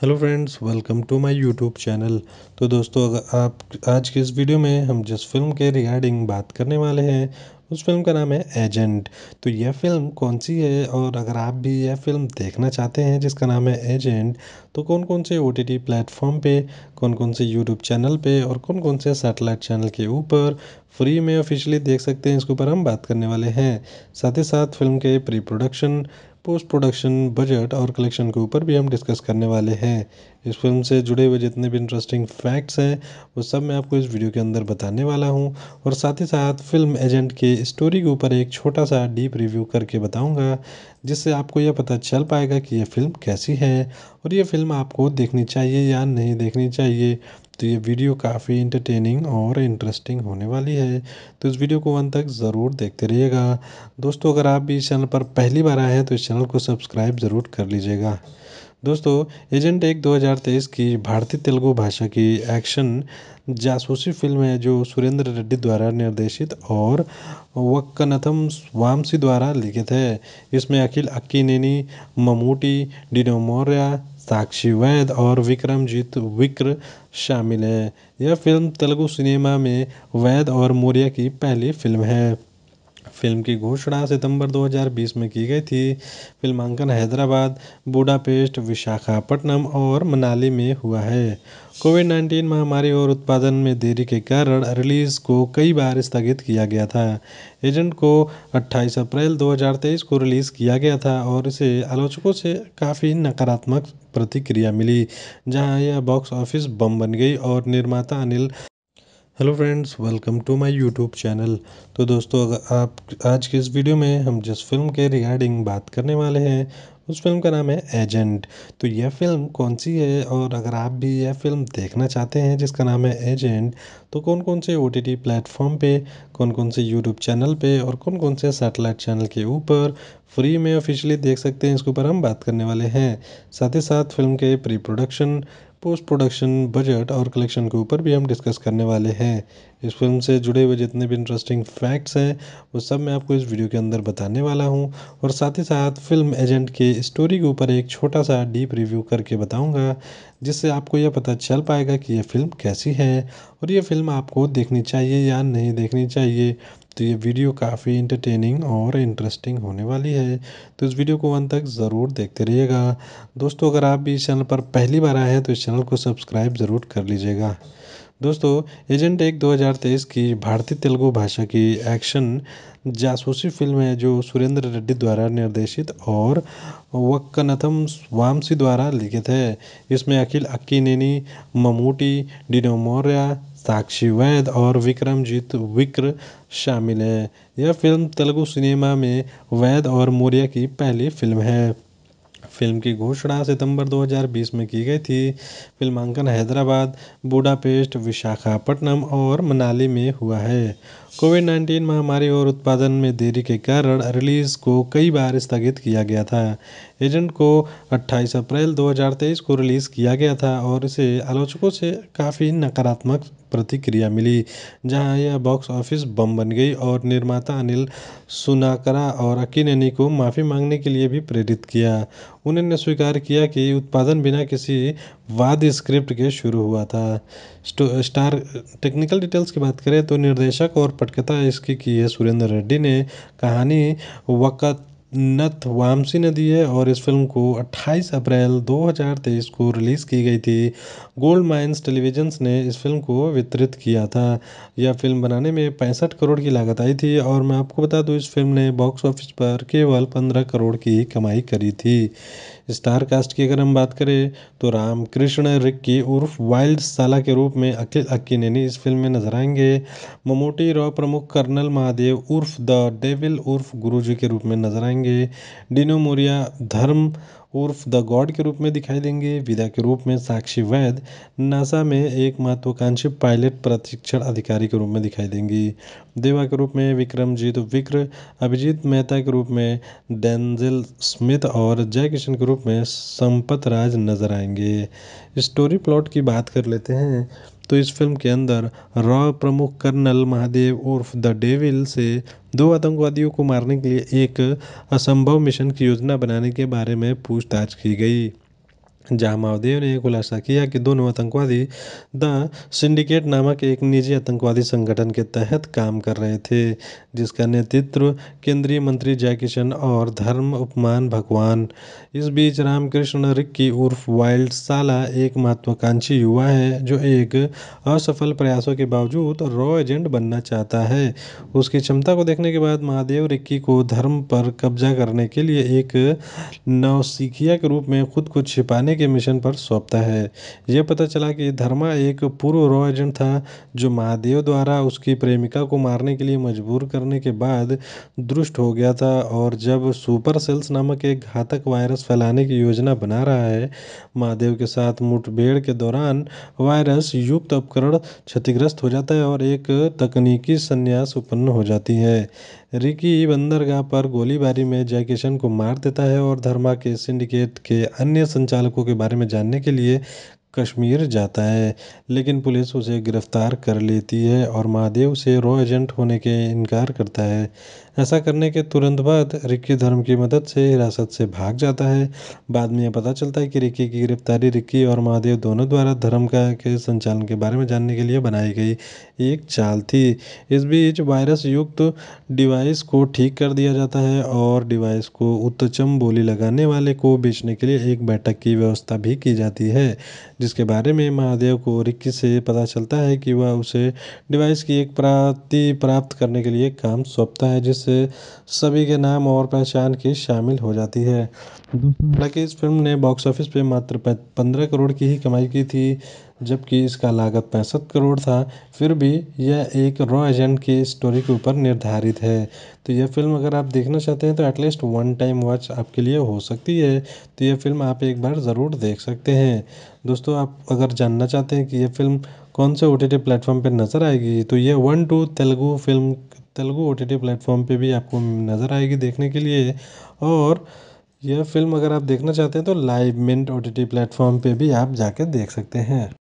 hello friends welcome to my YouTube channel तो दोस्तों अगर आप आज के इस वीडियो में हम जिस फिल्म के रिगार्डिंग बात करने वाले हैं उस फिल्म का नाम है एजेंट तो यह फिल्म कौन सी है और अगर आप भी यह फिल्म देखना चाहते हैं जिसका नाम है एजेंट तो कौन कौन से ओ टी टी प्लेटफॉर्म पर कौन कौन से यूट्यूब चैनल पे और कौन कौन से सैटेलाइट चैनल के ऊपर फ्री में ऑफिशियली देख सकते हैं इसके ऊपर हम बात करने वाले हैं साथ ही साथ फिल्म के pre production post production budget और कलेक्शन के ऊपर भी हम डिस्कस करने वाले हैं इस फिल्म से जुड़े हुए जितने भी इंटरेस्टिंग फैक्ट्स हैं वो सब मैं आपको इस वीडियो के अंदर बताने वाला हूँ और साथ ही साथ फिल्म एजेंट के स्टोरी के ऊपर एक छोटा सा डीप रिव्यू करके बताऊँगा जिससे आपको यह पता चल पाएगा कि यह फ़िल्म कैसी है और ये फ़िल्म आपको देखनी चाहिए या नहीं देखनी चाहिए तो ये वीडियो काफ़ी इंटरटेनिंग और इंटरेस्टिंग होने वाली है तो इस वीडियो को अंत तक ज़रूर देखते रहिएगा दोस्तों अगर आप भी इस चैनल पर पहली बार आए हैं तो इस चैनल को सब्सक्राइब ज़रूर कर लीजिएगा दोस्तों एजेंट एक 2023 की भारतीय तेलुगु भाषा की एक्शन जासूसी फिल्म है जो सुरेंद्र रेड्डी द्वारा निर्देशित और वक्कनथम वामसी द्वारा लिखित है इसमें अखिल अक्कीनेनी ममूटी डिनोमोरिया मौर्या साक्षी वैद और विक्रमजीत विक्र शामिल हैं यह फ़िल्म तेलुगु सिनेमा में वैद और मौर्य की पहली फ़िल्म है फ़िल्म की घोषणा सितंबर 2020 में की गई थी फिल्मांकन हैदराबाद बुडापेस्ट विशाखापट्टनम और मनाली में हुआ है कोविड नाइन्टीन महामारी और उत्पादन में देरी के कारण रिलीज़ को कई बार स्थगित किया गया था एजेंट को 28 अप्रैल 2023 को रिलीज़ किया गया था और इसे आलोचकों से काफ़ी नकारात्मक प्रतिक्रिया मिली जहां यह बॉक्स ऑफिस बम बन गई और निर्माता Anil hello friends welcome to my YouTube channel तो दोस्तों अगर आप आज के इस वीडियो में हम जिस फिल्म के रिगार्डिंग बात करने वाले हैं उस फ़िल्म का नाम है एजेंट तो यह फ़िल्म कौन सी है और अगर आप भी यह फ़िल्म देखना चाहते हैं जिसका नाम है एजेंट तो कौन कौन से ओ टी टी प्लेटफॉर्म पर कौन कौन से यूट्यूब चैनल पे और कौन कौन से सैटेलाइट चैनल के ऊपर फ्री में ऑफिशियली देख सकते हैं इसके ऊपर हम बात करने वाले हैं साथ ही साथ फिल्म के pre production post production budget और कलेक्शन के ऊपर भी हम डिस्कस करने वाले हैं इस फिल्म से जुड़े हुए जितने भी इंटरेस्टिंग फैक्ट्स हैं वो सब मैं आपको इस वीडियो के अंदर बताने वाला हूँ और साथ ही साथ फिल्म एजेंट के स्टोरी के ऊपर एक छोटा सा डीप रिव्यू करके बताऊँगा जिससे आपको यह पता चल पाएगा कि यह फ़िल्म कैसी है और ये फ़िल्म आपको देखनी चाहिए या नहीं देखनी चाहिए तो ये वीडियो काफ़ी इंटरटेनिंग और इंटरेस्टिंग होने वाली है तो इस वीडियो को अंत तक ज़रूर देखते रहिएगा दोस्तों अगर आप भी इस चैनल पर पहली बार आए हैं तो इस चैनल को सब्सक्राइब ज़रूर कर लीजिएगा दोस्तों एजेंट एक 2023 की भारतीय तेलुगु भाषा की एक्शन जासूसी फिल्म है जो सुरेंद्र रेड्डी द्वारा निर्देशित और वक्कनथम स्वामसी द्वारा लिखित है इसमें अखिल नेनी ममूटी डिनोमोरिया साक्षी वैद और विक्रमजीत विक्र शामिल हैं यह फ़िल्म तेलुगु सिनेमा में वैद और मौर्य की पहली फ़िल्म है फ़िल्म की घोषणा सितंबर 2020 में की गई थी फिल्मांकन हैदराबाद बुडापेस्ट विशाखापट्टनम और मनाली में हुआ है कोविड नाइन्टीन महामारी और उत्पादन में देरी के कारण रिलीज़ को कई बार स्थगित किया गया था एजेंट को 28 अप्रैल 2023 को रिलीज़ किया गया था और इसे आलोचकों से काफ़ी नकारात्मक प्रतिक्रिया मिली जहां यह बॉक्स ऑफिस बम बन गई और निर्माता अनिल सुनाकरा और अनी को माफ़ी मांगने के लिए भी प्रेरित किया उन्होंने स्वीकार किया कि उत्पादन बिना किसी वाद स्क्रिप्ट के शुरू हुआ था स्टार टेक्निकल डिटेल्स की बात करें तो निर्देशक और पटकथा इसकी की है सुरेंद्र रेड्डी ने कहानी वक़्त नत वामसी ने दी है और इस फिल्म को 28 अप्रैल 2023 को रिलीज़ की गई थी गोल्ड माइंस टेलीविजन्स ने इस फिल्म को वितरित किया था यह फिल्म बनाने में पैंसठ करोड़ की लागत आई थी और मैं आपको बता दूं इस फिल्म ने बॉक्स ऑफिस पर केवल 15 करोड़ की कमाई करी थी स्टार कास्ट की अगर हम बात करें तो राम कृष्ण रिक्की उर्फ वाइल्ड साला के रूप में अखिल अक्की ने इस फिल्म में नजर आएंगे ममोटी रॉ प्रमुख कर्नल महादेव उर्फ द डेविल उर्फ गुरुजी के रूप में नजर आएंगे डिनो मोरिया धर्म उर्फ द गॉड के रूप में दिखाई देंगे विदा के रूप में साक्षी वैद नासा में एक महत्वाकांक्षी पायलट प्रशिक्षण अधिकारी के रूप में दिखाई देंगी देवा के रूप में विक्रमजीत विक्र अभिजीत मेहता के रूप में डेंजिल स्मिथ और जय किशन के रूप में संपत राज नजर आएंगे स्टोरी प्लॉट की बात कर लेते हैं तो इस फ़िल्म के अंदर रॉ प्रमुख कर्नल महादेव उर्फ द डेविल से दो आतंकवादियों को मारने के लिए एक असंभव मिशन की योजना बनाने के बारे में पूछताछ की गई महादेव ने यह खुलासा किया कि दोनों आतंकवादी द सिंडिकेट नामक एक निजी आतंकवादी संगठन के तहत काम कर रहे थे जिसका नेतृत्व केंद्रीय मंत्री जयकिशन और धर्म उपमान भगवान इस बीच रामकृष्ण रिक्की उर्फ वाइल्ड साला एक महत्वाकांक्षी युवा है जो एक असफल प्रयासों के बावजूद रॉ एजेंट बनना चाहता है उसकी क्षमता को देखने के बाद महादेव रिक्की को धर्म पर कब्जा करने के लिए एक नौसिखिया के रूप में खुद को छिपाने बचाने के मिशन पर सौंपता है यह पता चला कि धर्मा एक पूर्व रॉ एजेंट था जो महादेव द्वारा उसकी प्रेमिका को मारने के लिए मजबूर करने के बाद दुष्ट हो गया था और जब सुपर सेल्स नामक एक घातक वायरस फैलाने की योजना बना रहा है महादेव के साथ मुठभेड़ के दौरान वायरस युक्त उपकरण क्षतिग्रस्त हो जाता है और एक तकनीकी संन्यास उत्पन्न हो जाती है रिकी बंदरगाह पर गोलीबारी में जयकिशन को मार देता है और धर्मा के सिंडिकेट के अन्य संचालकों के बारे में जानने के लिए कश्मीर जाता है लेकिन पुलिस उसे गिरफ्तार कर लेती है और महादेव से रॉ एजेंट होने के इनकार करता है ऐसा करने के तुरंत बाद रिक्की धर्म की मदद से हिरासत से भाग जाता है बाद में यह पता चलता है कि रिक्की की गिरफ्तारी रिक्की और महादेव दोनों द्वारा धर्म का के संचालन के बारे में जानने के लिए बनाई गई एक चाल थी इस बीच वायरस युक्त तो डिवाइस को ठीक कर दिया जाता है और डिवाइस को उत्तचम बोली लगाने वाले को बेचने के लिए एक बैठक की व्यवस्था भी की जाती है जिसके बारे में महादेव को रिक्की से पता चलता है कि वह उसे डिवाइस की एक प्राप्ति प्राप्त करने के लिए काम सौंपता है जिससे सभी के नाम और पहचान की शामिल हो जाती है हालांकि इस फिल्म ने बॉक्स ऑफिस पर मात्र पंद्रह करोड़ की ही कमाई की थी जबकि इसका लागत पैंसठ करोड़ था फिर भी यह एक रॉ एजेंट की स्टोरी के ऊपर निर्धारित है तो यह फ़िल्म अगर आप देखना चाहते हैं तो एटलीस्ट वन टाइम वॉच आपके लिए हो सकती है तो यह फ़िल्म आप एक बार ज़रूर देख सकते हैं दोस्तों आप अगर जानना चाहते हैं कि यह फ़िल्म कौन से ओ टी टी प्लेटफॉर्म पर नज़र आएगी तो यह one two Telugu film Telugu O T T platform पर भी आपको नज़र आएगी देखने के लिए और यह फ़िल्म अगर आप देखना चाहते हैं तो live mint O T T platform पर भी आप जाके देख सकते हैं